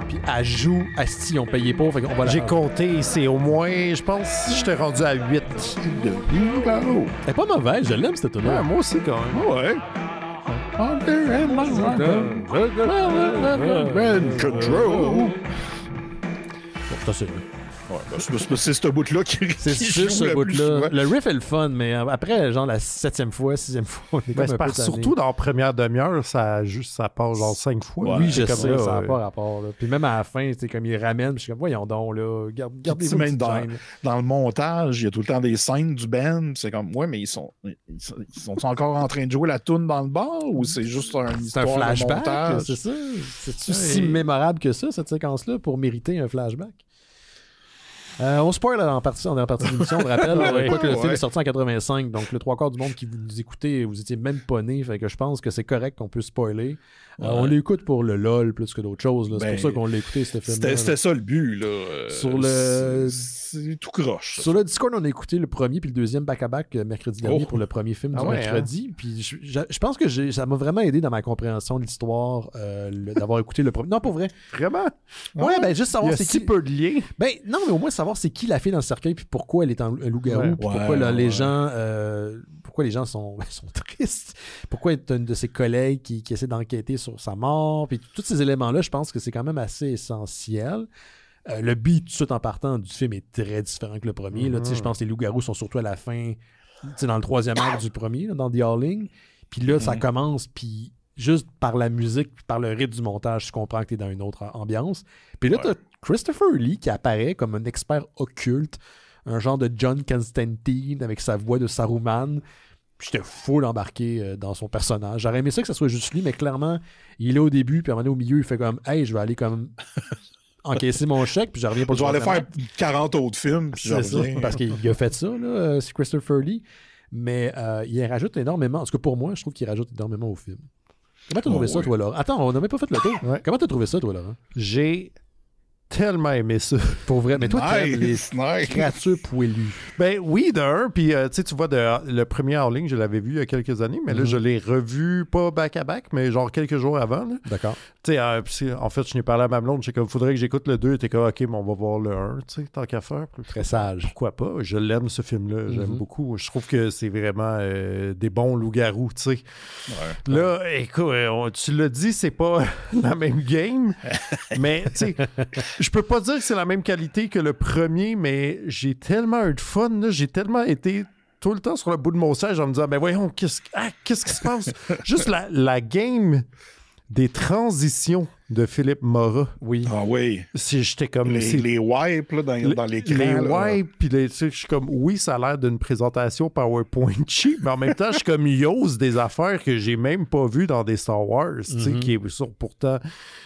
Puis elle joue, Asti, on payait pas. J'ai compté, c'est au moins, je pense, je t'ai rendu à 8. De Elle est pas mauvais, je l'aime cette toune moi aussi quand même. Ouais. Control. Doch, das sind wir. Ben, c'est ce bout-là qui, C'est ce bout-là. Le riff est le fun, mais euh, après, genre la septième fois, sixième fois, on est ben, Surtout dans la première demi-heure, ça juste ça passe genre cinq fois. oui, je comme sais, ça n'a pas rapport. Puis même à la fin, c'est comme ils ramènent, je suis comme voyons donc là, gardez gardez même dans, dans, le montage, il y a tout le temps des scènes du band, c'est comme ouais, mais ils sont ils sont, encore en train de jouer la toune dans le bar ou c'est juste un, histoire un flashback, c'est ça. C'est si mémorable que ça cette séquence-là pour mériter un flashback. Euh, on spoil en partie, on est en partie de l'émission, on rappelle. que le film est sorti en 85, donc le trois quarts du monde qui vous écoutez, vous étiez même pas né, fait que je pense que c'est correct qu'on puisse spoiler. Euh, on l'écoute pour le LOL plus que d'autres choses. C'est pour ben, ça qu'on l'a écouté, ce film C'était ça le but. Là. Sur euh, le... C'est tout croche. Sur le Discord, on a écouté le premier puis le deuxième back-à-back euh, mercredi dernier oh. pour le premier film ah du mercredi. Hein? Puis je, pense que ça m'a vraiment aidé dans ma compréhension de l'histoire d'avoir écouté le premier. Non, pour vrai. Vraiment? Ouais, ah ben juste savoir c'est si qui. peu de liens. Ben non, mais au moins savoir c'est qui la fille dans le cercueil puis pourquoi elle est un loup-garou puis pourquoi les gens pourquoi les gens sont, ben, sont tristes, pourquoi tu une de ses collègues qui, essaie d'enquêter sur sa mort, puis tous ces éléments-là, je pense que c'est quand même assez essentiel. Euh, le beat, tout suite en partant, du film est très différent que le premier. Là, je mm-hmm. pense que les loups-garous sont surtout à la fin, dans le troisième acte du premier, dans The Howling. Puis là, ça mm-hmm. commence, puis juste par la musique, par le rythme du montage, tu comprends que tu es dans une autre ambiance. Puis là, tu Christopher Lee qui apparaît comme un expert occulte un genre de John Constantine avec sa voix de Saruman. J'étais fou d'embarquer euh, dans son personnage. J'aurais aimé ça que ce soit juste lui, mais clairement, il est au début, puis à un moment donné, au milieu, il fait comme Hey, je vais aller comme encaisser mon chèque, puis je reviens pour Je vais aller faire 40 autres films, puis je reviens. » Parce qu'il a fait ça, là, euh, c'est Christopher Lee. Mais euh, il rajoute énormément. En tout cas, pour moi, je trouve qu'il rajoute énormément au film. Comment t'as oh, trouvé ça, toi, là? Attends, on n'a même pas fait le tour. Comment t'as trouvé ça, toi, là? J'ai tellement aimé ça. Pour vrai, mais toi, nice, les créatures poilues. Ben oui, d'un, puis euh, sais, tu vois, le premier en ligne, je l'avais vu il y a quelques années, mais là, mm-hmm. je l'ai revu, pas back-à-back, mais genre quelques jours avant. D'accord. Tu sais, euh, en fait, je n'ai parlé à ma blonde, je comme, faudrait que j'écoute le 2, t'es comme, ok, mais on va voir le 1, tu sais, tant qu'à faire. Très sage. Pourquoi pas? Je l'aime, ce film-là, j'aime mm-hmm. beaucoup. Je trouve que c'est vraiment euh, des bons loups-garous, tu sais. Ouais. Là, écoute, tu l'as dit, c'est pas la même game, mais tu sais je peux pas dire que c'est la même qualité que le premier, mais j'ai tellement eu de fun, j'ai tellement été tout le temps sur le bout de mon siège en me disant, mais ben voyons, ah, qu'est-ce qui se passe? Juste la game des transitions de Philippe Mora. Oui. Ah oui. Si j'étais comme. Les, les wipes là, dans, dans l'écran. Les wipes, puis tu sais, je suis comme, oui, ça a l'air d'une présentation PowerPoint cheap, mais en même temps, je suis comme, yose des affaires que j'ai même pas vues dans des Star Wars, mm-hmm. qui sont pourtant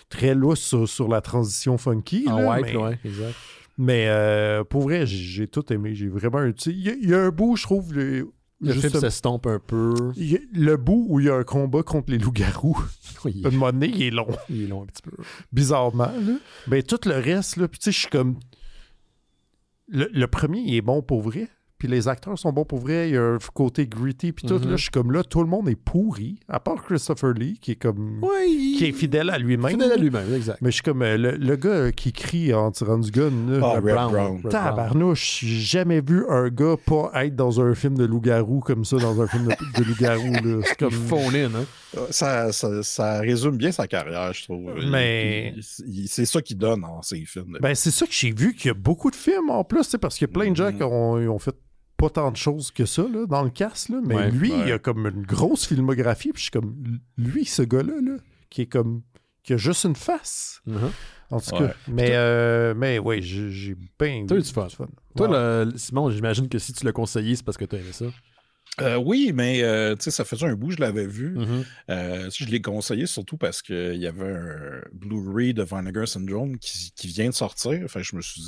très lousse sur, la transition funky. En là, wipe, mais... ouais, exact. Mais euh, pour vrai, j'ai tout aimé. J'ai vraiment un Il y, a un bout, je trouve, le film s'estompe un peu. le bout où il y a un combat contre les loups-garous, un une monnaie, il est long. Il est long un petit peu. Bizarrement, là. Ben, tout le reste, là, tu sais, je suis comme. Le, le, premier, il est bon pour vrai puis les acteurs sont bons pour vrai. Il y a un côté gritty, puis tout. Là, mhm. je suis comme là, tout le monde est pourri, à part Christopher Lee, qui est comme. Qui est fidèle à lui-même. Fidèle à lui-même, exact. Mais je suis comme euh, le, gars euh, qui crie en tirant du gun. Là, ah, Brown. jamais vu un gars pas être dans un film de loup-garou comme ça, dans un film de, loup-garou. C'est comme. Phone hein. ah, Ça, résume bien sa carrière, je trouve. Mais. C'est ça qu'il donne en ces films. Ben, c'est ça que j'ai vu qu'il y a beaucoup de films en plus, parce qu'il y a plein de gens mm-hmm. qui ont fait tant de choses que ça dans le casse mais lui, il a comme une grosse filmographie. Puis je suis comme, lui, ce gars-là, qui est comme, qui a juste une face. Mm-hmm. En tout cas, mais, euh, mais oui, j'ai bien Toi, Simon, j'imagine que si tu le conseillé, c'est parce que tu aimé ça. Euh, oui, mais euh, ça faisait un bout, je l'avais vu. Mm-hmm. Euh, je l'ai conseillé surtout parce qu'il y avait un Blu-ray de Vinegar Syndrome qui, qui, vient de sortir. Enfin, je me suis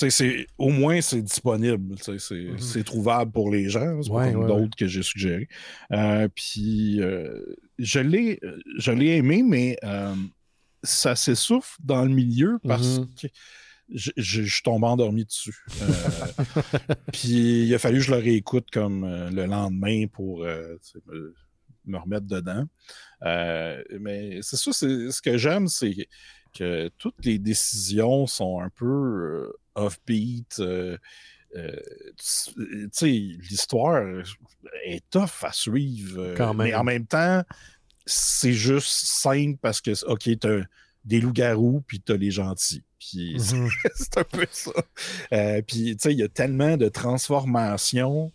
dit, au moins c'est disponible, mm-hmm. c'est trouvable pour les gens. C'est d'autres que j'ai suggéré. puis je l'ai aimé, mais ça s'essouffle dans le milieu parce mm-hmm. que je, je, je tombe endormi dessus. Euh, puis il a fallu que je le réécoute comme euh, le lendemain pour euh, me, remettre dedans. mais c'est ça, ce que j'aime, c'est que toutes les décisions sont un peu off-beat. l'histoire est tough à suivre. Mais en même temps, c'est juste simple parce que, OK, t'as des loups-garous, puis t'as les gentils. Puis mhm. c'est un peu ça. Euh, puis, tu sais, il y a tellement de transformations.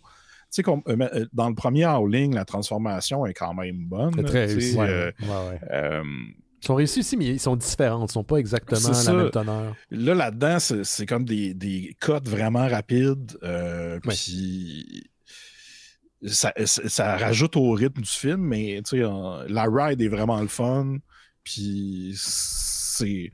Tu sais, euh, euh, dans le premier Howling, la transformation est quand même bonne. C'est très réussi. ils sont réussis aussi, mais ils sont différents. Ils ne sont pas exactement la même teneur. Là, là-dedans, c'est, comme des, des cotes vraiment rapides. Puis ça, rajoute au rythme du film, mais tu sais, la ride est vraiment le fun. Puis c'est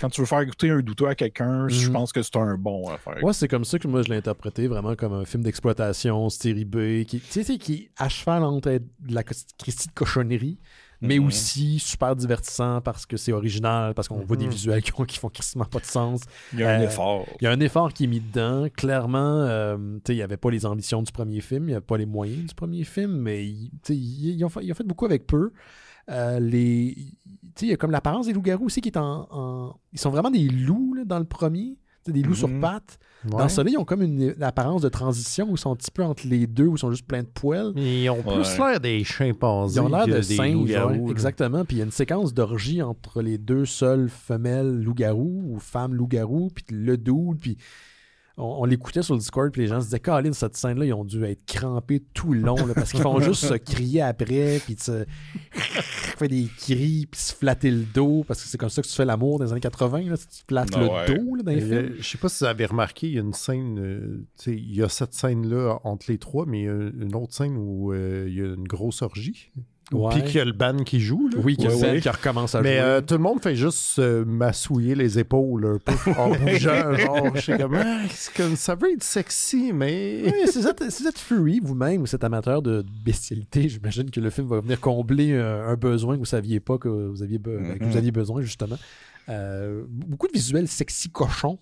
quand tu veux faire écouter un douteux à quelqu'un, je mhm. pense que c'est un bon affaire. Ouais, c'est comme ça que moi je l'ai interprété vraiment comme un film d'exploitation, série B, qui, tu qui à cheval entre de la Christie de cochonnerie, mais mhm. aussi super divertissant parce que c'est original, parce qu'on voit des mhm. visuels qui, qui font quasiment pas de sens. Il y a un euh, effort. Il y a un effort qui est mis dedans. Clairement, euh, il n'y avait pas les ambitions du premier film, il n'y avait pas les moyens du premier film, mais ils ont, fait beaucoup avec peu. Euh, les... Il y a comme l'apparence des loups-garous aussi qui est en, Ils sont vraiment des loups dans le premier, des loups sur mhm. pattes. Dans celui ils ont comme une, apparence de transition où ils sont un petit peu entre les deux, où ils sont juste pleins de poils. Ils ont plus l'air des chimpanzés. Ils ont l'air de singes, exactement. Puis il y a une séquence d'orgie entre les deux seules femelles loups-garous ou femmes loups-garous, puis le doule, puis on, l'écoutait sur le Discord, puis les gens se disaient, Colin, cette scène-là, ils ont dû être crampés tout le long, parce qu'ils font juste se crier après, puis se faire des cris, puis se flatter le dos, parce que c'est comme ça que tu fais l'amour dans les années 80, si tu flattes le dos dans les euh, films. Je sais pas si vous avez remarqué, il y a une scène, euh, il y a cette scène-là entre les trois, mais il y a une autre scène où euh, il y a une grosse orgie. Puis qu'il y a le ban qui joue. Oui, qui recommence à jouer. Mais euh, tout le monde fait juste massouiller les épaules un peu en bougeant. genre, je sais ah, comme, ça veut être sexy, mais. c'est si vous êtes, vous même ou cet amateur de bestialité, j'imagine que le film va venir combler euh, un besoin que vous saviez pas que vous aviez, ben, mm-hmm. besoin, justement. Euh, beaucoup de visuels sexy cochons.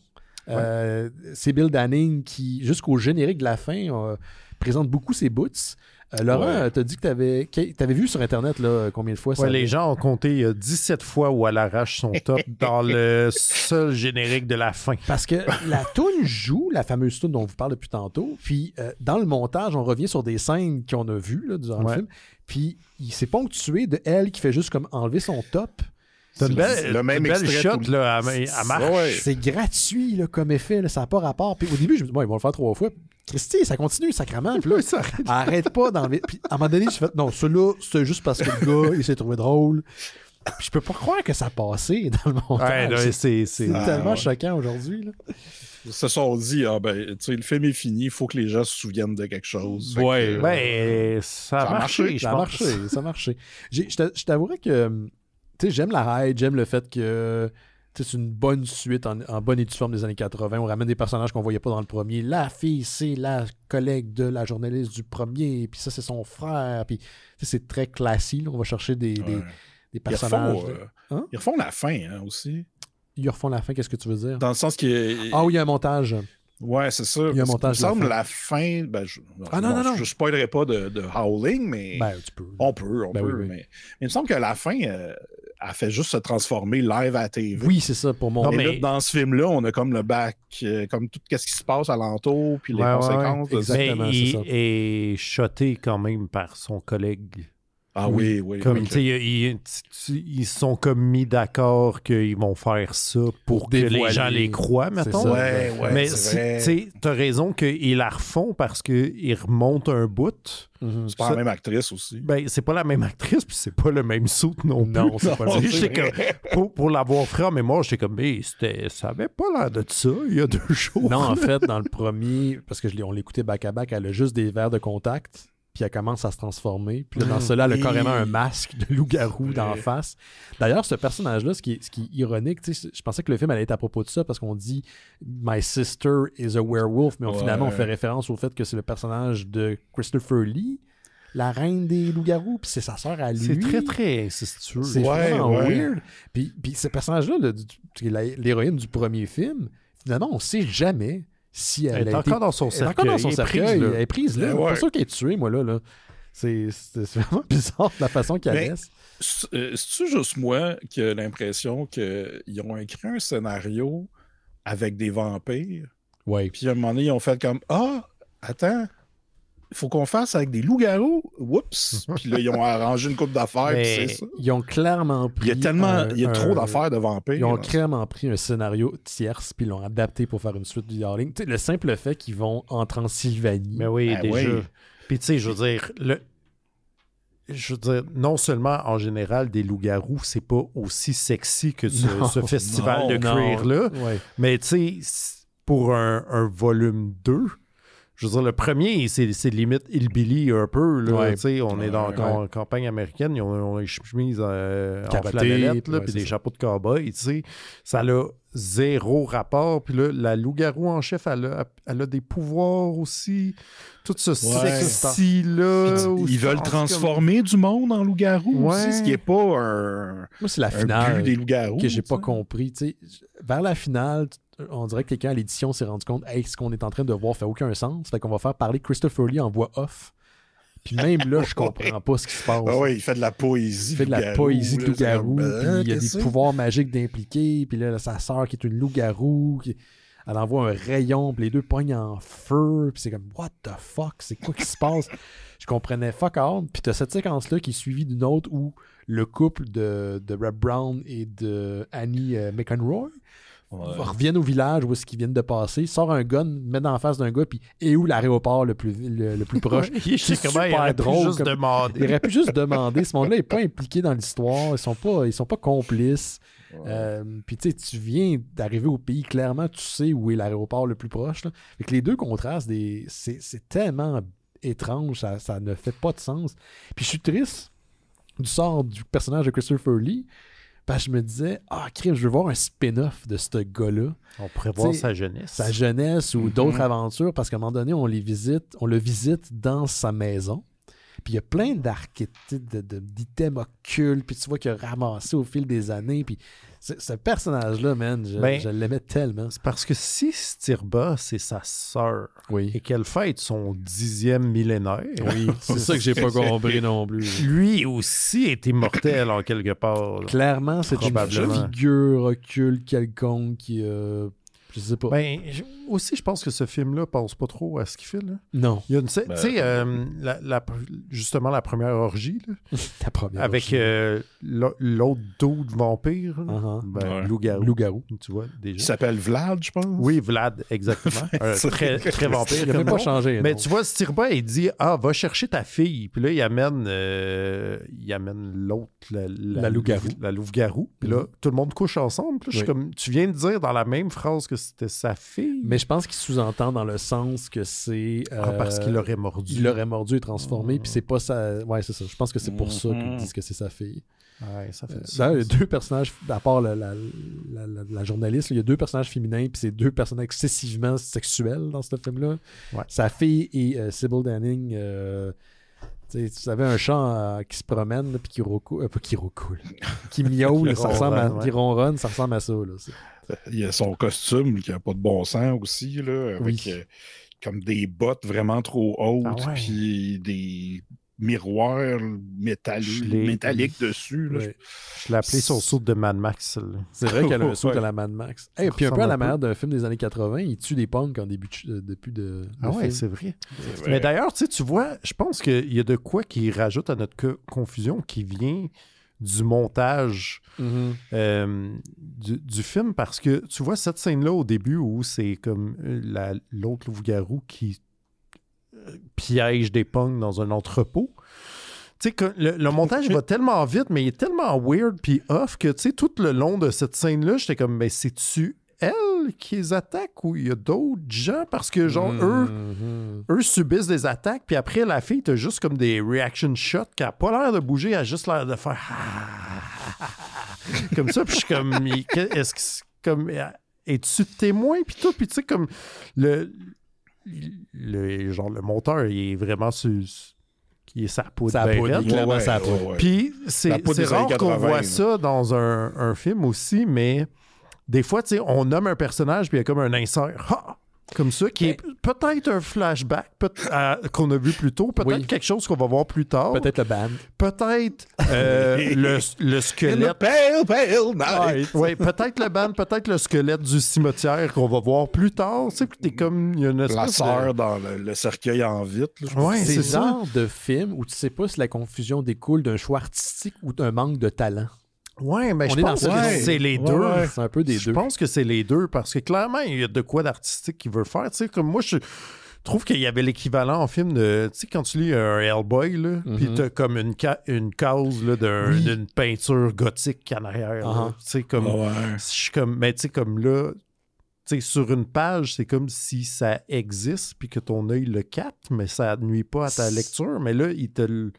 C'est Bill Danning qui, jusqu'au générique de la fin, présente beaucoup ses boots. Euh, Laurent, t'as dit que t'avais avais vu sur Internet combien de fois ça Les gens ont compté 17 euh, fois où elle arrache son top dans le seul générique de la fin. Parce que la toune joue, la fameuse toune dont on vous parle depuis tantôt, puis euh, dans le montage, on revient sur des scènes qu'on a vues durant le film, puis il s'est ponctué de elle qui fait juste comme enlever son top c'est ben, le, même shot, là, marche. C'est gratuit, comme effet, ça n'a pas rapport. Puis au début, je me dis, bon, ils vont le faire trois fois. Christy, ça continue, sacrement. Puis là, ça arrête. pas Puis à un moment donné, je fais, non, celui-là, c'est juste parce que le gars, il s'est trouvé drôle. Puis je peux pas croire que ça a passé dans le monde. c'est tellement ah, choquant aujourd'hui. Ils se sont dit, ah ben, tu sais, le film est fini, il faut que les gens se souviennent de quelque chose. Ouais, ben, ça, a marché, ça, a marché, ça a marché. Je t'avouerais que hum, tu j'aime la hype, j'aime le fait que c'est une bonne suite en, bonne et forme des années 80. On ramène des personnages qu'on voyait pas dans le premier. La fille, c'est la collègue de la journaliste du premier, puis ça, c'est son frère. Puis c'est très classique. On va chercher des, personnages. Euh, hein? Ils refont, la fin hein, aussi. Ils refont la fin, qu'est-ce que tu veux dire Dans le sens que. Ah oui, il y a un montage. Ouais, c'est ça. Il y a un montage. Il me semble la fin. La fin ben, je, ah non, Je ne spoilerai pas de, Howling, mais. Ben, on peut, on ben peut. Mais, il me semble que la fin, euh, a fait juste se transformer live à TV. Oui, c'est ça pour mon. mais... dans ce film-là, on a comme le bac, euh, comme tout ce qui se passe alentour, puis les conséquences. exactement, mais il est shoté quand même par son collègue ah oui, oui. Ils se sont comme mis d'accord qu'ils vont faire ça pour, que les gens les croient, mettons. Mais tu as raison qu'ils la refont parce qu'ils remontent un bout. Mm-hmm. C'est pas la même actrice aussi. Ben, c'est pas la même actrice, puis c'est pas le même soute non, non plus. c'est pas le pour, pour l'avoir fait en mémoire, j'étais comme, mais ça avait pas l'air de ça il y a deux jours. Non, en fait, dans le premier, parce que je on l'écoutait back à -back, elle a juste des verres de contact puis elle commence à se transformer. Puis dans ah, cela, elle a carrément un masque de loup-garou d'en face. D'ailleurs, ce personnage-là, ce, ce, qui est ironique, je pensais que le film allait être à propos de ça parce qu'on dit My sister is a werewolf, mais finalement, on fait référence au fait que c'est le personnage de Christopher Lee la reine des loups-garous, puis c'est sa sœur à lui. C'est très, très incestueux. C'est vraiment weird. Puis, ce personnage-là, l'héroïne du premier film, finalement, on sait jamais si elle, est encore dans son cercueil. Elle est prise là. C'est pour qu'elle est tuée, moi, là. là. C'est vraiment bizarre la façon qu'elle laisse. Euh, c'est-tu juste moi qui ai l'impression qu'ils ont écrit un scénario avec des vampires? Oui. Puis à un moment donné, ils ont fait comme Ah, attends, faut qu'on fasse avec des loups-garous. Oups! puis là, ils ont arrangé une coupe d'affaires. Ils ont clairement pris. Il y a tellement. il y a trop d'affaires de vampires. Ils ont clairement pris un scénario tierce, puis l'ont adapté pour faire une suite du Darling. le simple fait qu'ils vont en Transylvanie. Mais oui, ben déjà. Puis tu sais, je veux dire, je veux dire, non seulement en général, des loups-garous, c'est pas aussi sexy que ce, festival de cuir-là, mais tu sais, pour un, un, volume 2, je veux dire, le premier, c'est limite ilbili un peu. Là, On est dans campagne américaine, ils ont, une chemise euh, en puis des chapeaux de cowboy. Ça a zéro rapport. Puis là, la loup-garou en chef, elle a, des pouvoirs aussi. Tout ce sexy-là. Ils veulent transformer du monde en loup-garou aussi, ce qui n'est pas un. Moi, c'est la finale. des loups Que j'ai pas compris. Vers la finale, tu on dirait que quelqu'un à l'édition s'est rendu compte hey, ce qu'on est en train de voir fait aucun sens. Fait qu'on va faire parler Christopher Lee en voix off. Puis même là, je comprends pas ce qui se passe. Ah oui, il fait de la poésie. Il fait de la poésie de loup-garou. Hein, il y a des pouvoirs magiques d'impliquer. Puis là, sa sœur qui est une loup-garou. Elle envoie un rayon. Puis les deux pognent en feu. Puis c'est comme, what the fuck? C'est quoi qui se passe? je comprenais fuck all. Puis t'as cette séquence-là qui est suivie d'une autre où le couple de, de Brown et de Annie euh, McEnroy reviennent au village où est-ce qu'ils viennent de passer, sort un gun, met en face d'un gars, puis et où l'aéroport le plus, le, plus proche. c'est super il aurait drôle. juste demander. Il aurait pu juste demander. Ce monde-là n'est pas impliqué dans l'histoire. Ils sont pas, ils sont pas complices. Euh, puis tu sais, tu viens d'arriver au pays, clairement, tu sais où est l'aéroport le plus proche. les deux contrastes, c'est tellement étrange, ça, ça ne fait pas de sens. Puis je suis triste du sort du personnage de Christopher Lee parce je me disais, ah, crime, je veux voir un spin-off de ce gars-là. On pourrait voir sa jeunesse. Sa jeunesse ou mhm. d'autres aventures, parce qu'à un moment donné, on les visite, on le visite dans sa maison. Puis il y a plein d'archétypes, d'items occultes, puis tu vois qu'il a ramassé au fil des années. Puis ce personnage-là, man, ben, je, l'aimais tellement. C'est parce que si Stirba, c'est sa sœur, et qu'elle fête son dixième millénaire. c'est ça que j'ai pas compris non plus. Lui aussi est immortel en quelque part. Clairement, c'est une figure occulte quelconque qui. Euh, je sais pas. Ben, aussi, je pense que ce film-là pense pas trop à ce qu'il fait. Là. Non. Il ben, Tu sais, euh, justement, la première orgie. Là, la première. Avec euh, l'autre dos de vampire. Uh Loup-garou. Loup-garou, tu vois, déjà. Il s'appelle Vlad, je pense. Oui, Vlad, exactement. Euh, très, vampire. pas Mais tu vois, Stirba, il dit Ah, va chercher ta fille. Puis là, il amène il amène l'autre, la, la, loup-garou. La louve-garou. Puis là, mm-hmm. tout le monde couche ensemble. je comme Tu viens de dire dans la même phrase que c'était sa fille. Mais je pense qu'il sous-entend dans le sens que c'est. Ah, parce qu'il euh, l'aurait mordu. Il l'aurait mordu et transformé, puis c'est pas sa. Ouais, c'est ça. Je pense que c'est pour ça qu'ils mhm. disent que c'est sa fille. Ouais, ça fait euh, il y a deux personnages, à part la, journaliste, il y a deux personnages féminins, puis c'est deux personnages excessivement sexuels dans ce film-là. Sa fille et euh, Sybil Danning. sais, tu savais un chant qui se promène puis qui roucoule, qui qui miaule, ça ressemble ça ressemble à ça. Là, il y a son costume qui n'a pas de bon sens aussi, là, avec euh, comme des bottes vraiment trop ah hautes, puis des miroirs métalliques dessus. Je l'ai appelé son soude de Mad Max. C'est vrai qu'elle a un soude de la Mad Max. Et puis un peu à la manière d'un film des années 80, il tue des punks en début euh, de, depuis de, Ah ouais, c'est vrai. Mais d'ailleurs, tu vois, je pense qu'il y a de quoi qui rajoute à notre confusion qui vient du montage mm-hmm. euh, du, film parce que tu vois cette scène-là au début où c'est comme euh, l'autre la, garou qui euh, piège des punks dans un entrepôt. Tu sais, que le, montage va tellement vite, mais il est tellement weird puis off que tu sais, tout le long de cette scène-là, j'étais comme, mais c'est-tu elle qu'ils attaquent ou il y a d'autres gens parce que, genre, eux, mm-hmm. eux subissent des attaques, puis après, la fille, t'as juste comme des reaction shots qui a pas l'air de bouger, elle a juste l'air de faire comme ça, puis je suis comme, est-ce que comme, es-tu témoin, puis tout, puis tu sais, comme le, le, genre, le monteur, il est vraiment sur qui est sa peau Puis c'est rare qu'on voit ça dans un film aussi, mais des fois, on nomme un personnage, puis il y a comme un insert. Comme ça, qui est ben, peut-être un flashback qu'on a vu plus tôt, peut-être quelque chose qu'on va voir plus tard. Peut-être le band. Euh, peut-être le, squelette. pale, peut-être le band, peut-être le squelette du cimetière qu'on va voir plus tard. Tu sais, t'es comme. Y a une dans le, cercueil en vitre. Ouais, c'est genre de film où tu sais pas si la confusion découle d'un choix artistique ou d'un manque de talent. Ouais, mais je pense que c'est les deux. C'est un peu des je deux. Je pense que c'est les deux parce que clairement, il y a de quoi d'artistique qu'il veut faire. Tu sais, comme moi, je trouve qu'il y avait l'équivalent en film de. Tu sais, quand tu lis un Hellboy, là, tu mhm. t'as comme une, ca une cause d'une peinture gothique en arrière. Uh-huh. Tu sais, comme. comme. Mais tu sais, comme là. sais, sur une page, c'est comme si ça existe puis que ton œil le capte, mais ça nuit pas à ta lecture. Mais là, il te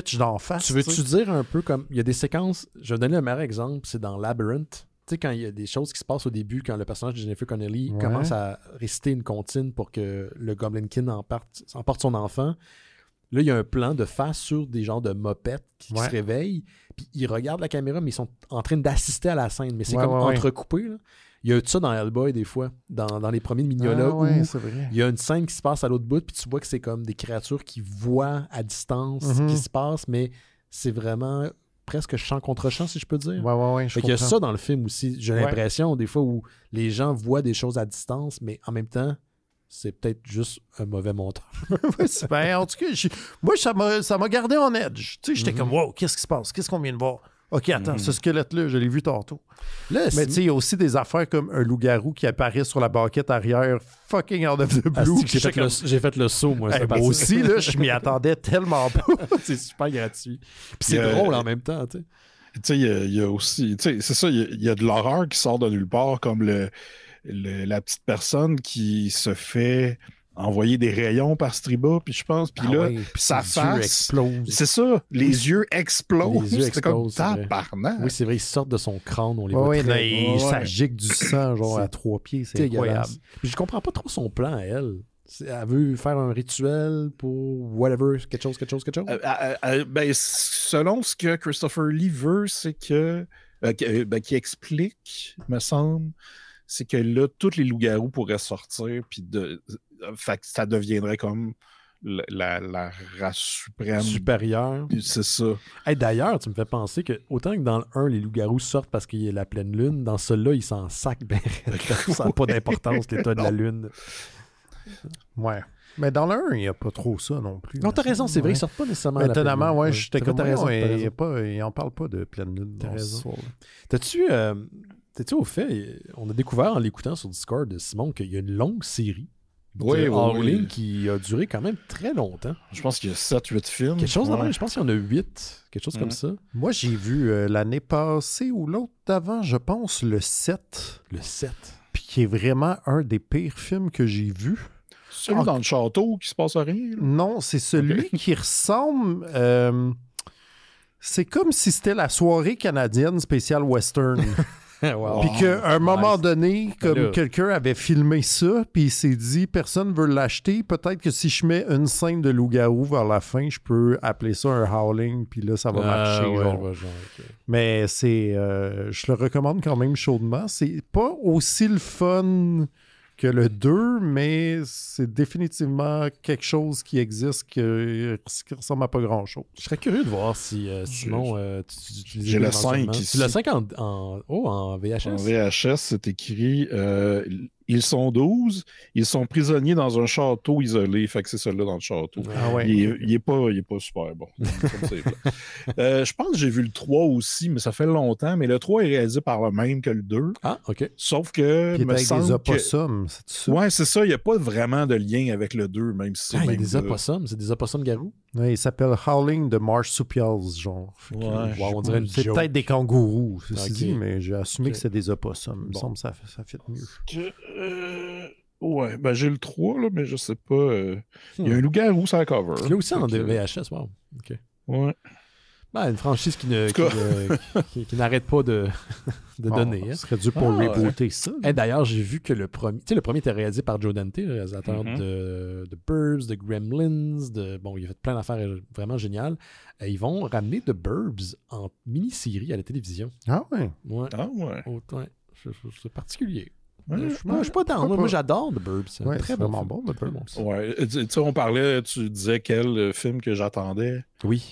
pitch Tu veux-tu dire un peu comme. Il y a des séquences. Je vais donner le meilleur exemple, c'est dans Labyrinth. Tu sais, quand il y a des choses qui se passent au début, quand le personnage de Jennifer Connelly commence à réciter une comptine pour que le Goblin King emporte, son enfant, là, il y a un plan de face sur des genres de mopettes qui, se réveillent, puis ils regardent la caméra, mais ils sont en train d'assister à la scène, mais c'est comme entrecoupé. Il y a eu ça dans Hellboy des fois, dans, les premiers Mignola. Ah où il y a une scène qui se passe à l'autre bout, puis tu vois que c'est comme des créatures qui voient à distance ce qui mhm. se passe, mais c'est vraiment presque champ contre champ, si je peux dire. Ouais, ouais, ouais, je il y a ça dans le film aussi. J'ai l'impression, des fois, où les gens voient des choses à distance, mais en même temps, c'est peut-être juste un mauvais montant. ben, en tout cas, moi, ça m'a gardé en edge. Tu sais, j'étais mhm. comme, wow, qu'est-ce qui se passe? Qu'est-ce qu'on vient de voir? OK, attends, ce mhm. squelette-là, je l'ai vu tantôt. mais tu sais, il y a aussi des affaires comme un loup-garou qui apparaît sur la banquette arrière, fucking out of the ah, blue. J'ai fait, le saut, moi. Hey, eh, moi aussi, là, je m'y attendais tellement pas. c'est super gratuit. Puis c'est drôle en même temps, tu sais. Tu sais, il y, a aussi, tu sais, c'est ça, il y, a de l'horreur qui sort de nulle part, comme le, la petite personne qui se fait envoyer des rayons par Striba, puis je pense, puis ah là, ça puis sa C'est ça, les yeux explosent. C'est comme tabarnak. Oui, c'est vrai, ils sortent de son crâne, on les voit. très... mais il Ça gicle du sang, genre à trois pieds, c'est incroyable. je comprends pas trop son plan elle. Elle veut faire un rituel pour whatever, quelque chose, quelque chose, quelque chose. Euh, euh, euh, ben, selon ce que Christopher Lee veut, c'est que. Ben, qui explique, me semble, c'est que là, tous les loups-garous pourraient sortir, puis de, ça deviendrait comme la, race suprême. Supérieure. C'est ça. D'ailleurs, tu me fais penser que autant que dans le 1, les loups-garous sortent parce qu'il y a la pleine lune, dans celui-là, ils s'en sacent ben, Ça n'a pas d'importance, l'état de la lune. Ouais. Mais dans le 1, il n'y a pas trop ça non plus. Non, t'as raison, c'est vrai, ils ils sortent pas nécessairement. Étonnamment, ouais, compris. T'as raison. Il n'en parle pas de pleine lune. T'as raison. T'as-tu. Euh, tu au fait, on a découvert en l'écoutant sur Discord de Simon qu'il y a une longue série oui, qui a duré quand même très longtemps. Je pense qu'il y a 7-8 films. Quelque chose ouais. je pense qu'il y en a 8, quelque chose comme ça. Moi, j'ai vu euh, l'année passée ou l'autre avant. je pense, le 7. Le 7. Puis qui est vraiment un des pires films que j'ai vu. Celui dans le château qui se passe rien. Non, c'est celui qui ressemble. Euh, c'est comme si c'était la soirée canadienne spéciale western. Puis qu'à un moment donné, ben comme quelqu'un avait filmé ça, puis il s'est dit personne ne veut l'acheter. Peut-être que si je mets une scène de loup-garou vers la fin, je peux appeler ça un howling, puis là, ça va ah, marcher. Mais c'est. Euh, je le recommande quand même chaudement. C'est pas aussi le fun que le 2, mais c'est définitivement quelque chose qui existe qui, qui ressemble à pas grand-chose. Je serais curieux de voir si, euh, Simon, euh, tu, tu, J'ai le 5 ici. Le 5 en, VHS? En oh, VHS, c'est écrit euh, ils sont 12, ils sont prisonniers dans un château isolé. Fait que c'est celui-là dans le château. Ah il, n'est pas, super bon. Euh, je pense que j'ai vu le 3 aussi, mais ça fait longtemps. Mais le 3 est réalisé par le même que le 2. Ah, OK. Sauf que. me des opossums, c'est ça? Ouais, c'est ça. Il n'y a pas vraiment de lien avec le 2, même si c'est. Ah, il des opossums, c'est des opossums garous? Ouais, il s'appelle Howling the Marsupials, genre. c'est peut-être des kangourous, ceci dit, mais j'ai assumé que c'est des opossums. Bon. Il me semble que ça, fait mieux. Euh, ouais, ben j'ai le 3, là, mais je sais pas. Euh, il y a hmm. un loup-garou sur la cover. a aussi, un DVHS VHS, wow. OK. Ouais. Bah, une franchise qui n'arrête qui, qui, pas de, de donner. Ce hein. serait dû pour rebooter ah, ça. Et d'ailleurs, j'ai vu que le premier, tu sais, le premier était réalisé par Joe Dante, le réalisateur mm-hmm. de, de Burbs, de Gremlins, de bon, il a fait plein d'affaires euh, vraiment géniales. ils vont ramener The Burbs en mini-série à la télévision. Ah ouais. ouais. Ah ouais. C'est particulier moi je suis pas, Moi, j'adore The Burbs. C'est très vraiment bon, The Burbs. Tu sais, on parlait, tu disais quel euh, film que j'attendais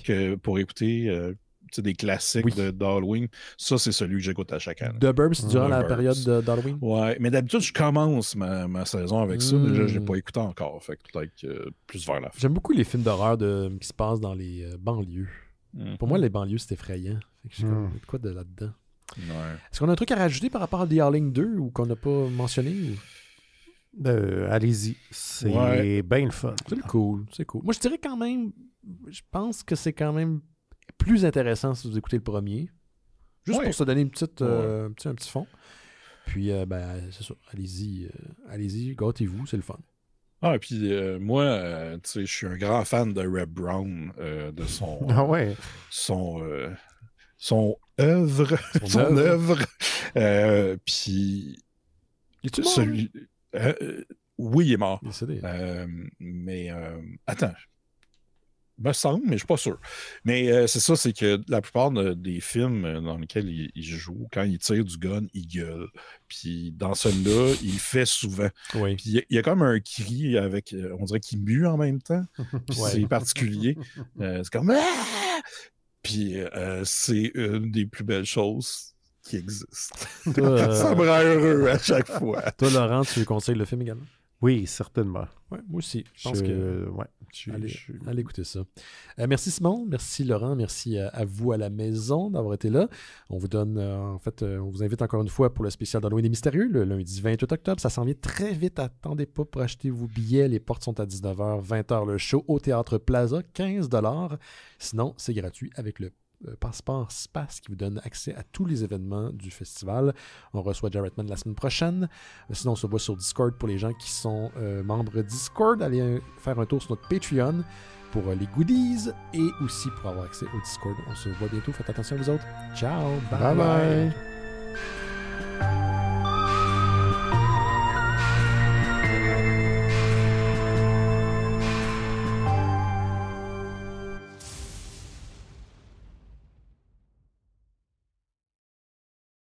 que pour écouter. Euh, des classiques de d'Halloween. Ça, c'est celui que j'écoute à chaque année. The Burbs durant la période période d'Halloween. Ouais, mais d'habitude, je commence ma, saison avec ça. Déjà, je l'ai hmm. pas écouté encore. Fait peut-être plus vers la fin. J'aime beaucoup les films d'horreur qui se passent dans les euh, banlieues. Hmm. Pour moi, les banlieues, c'est effrayant. Fait que j'ai hmm. quoi de là-dedans. Est-ce qu'on a un truc à rajouter par rapport à The Harling 2 ou qu'on n'a pas mentionné euh, Allez-y. C'est bien le fun. C'est cool. C'est cool. Moi, je dirais quand même, je pense que c'est quand même plus intéressant si vous écoutez le premier. Juste pour se donner une petite, euh, un, petit, fond. Puis, euh, ben, c'est ça. Allez-y. Allez-y. Gâtez-vous. C'est le fun. Ah, et puis moi, tu sais, je suis un grand fan de Reb Brown, de son. Ah ouais. Son, son œuvre. Son œuvre. Euh, puis. Hein? oui, il est mort. Euh, mais euh, attends. Me semble, mais je suis pas sûr. Mais c'est ça, c'est que la plupart des films dans lesquels il, joue, quand il tire du gun, il gueule. Puis dans celui-là, il fait souvent. il y, a comme un cri avec, on dirait qu'il mue en même temps. Puis c'est particulier. c'est comme. «Ah!» Puis euh, c'est une des plus belles choses qui existent. Toi, ça me euh, rend heureux à chaque fois. Toi, Laurent, tu conseilles le film également? Oui, certainement. moi aussi. Je pense que. allez, ça. Euh, merci Simon, merci Laurent, merci à, vous à la maison d'avoir été là. On vous donne, euh, en fait, euh, on vous invite encore une fois pour le spécial d'Halloween des Mystérieux, le lundi 28 octobre. Ça s'en vient très vite. Attendez pas pour acheter vos billets. Les portes sont à 19h, 20h le show au Théâtre Plaza, 15 Sinon, c'est gratuit avec le euh, passeport passe qui vous donne accès à tous les événements du festival. On reçoit Jarrettman la semaine prochaine. Euh, sinon, on se voit sur Discord pour les gens qui sont euh, membres Discord. Allez faire un tour sur notre Patreon pour les goodies et aussi pour avoir accès au Discord. On se voit bientôt. Faites attention à vous autres. Ciao. bye. bye.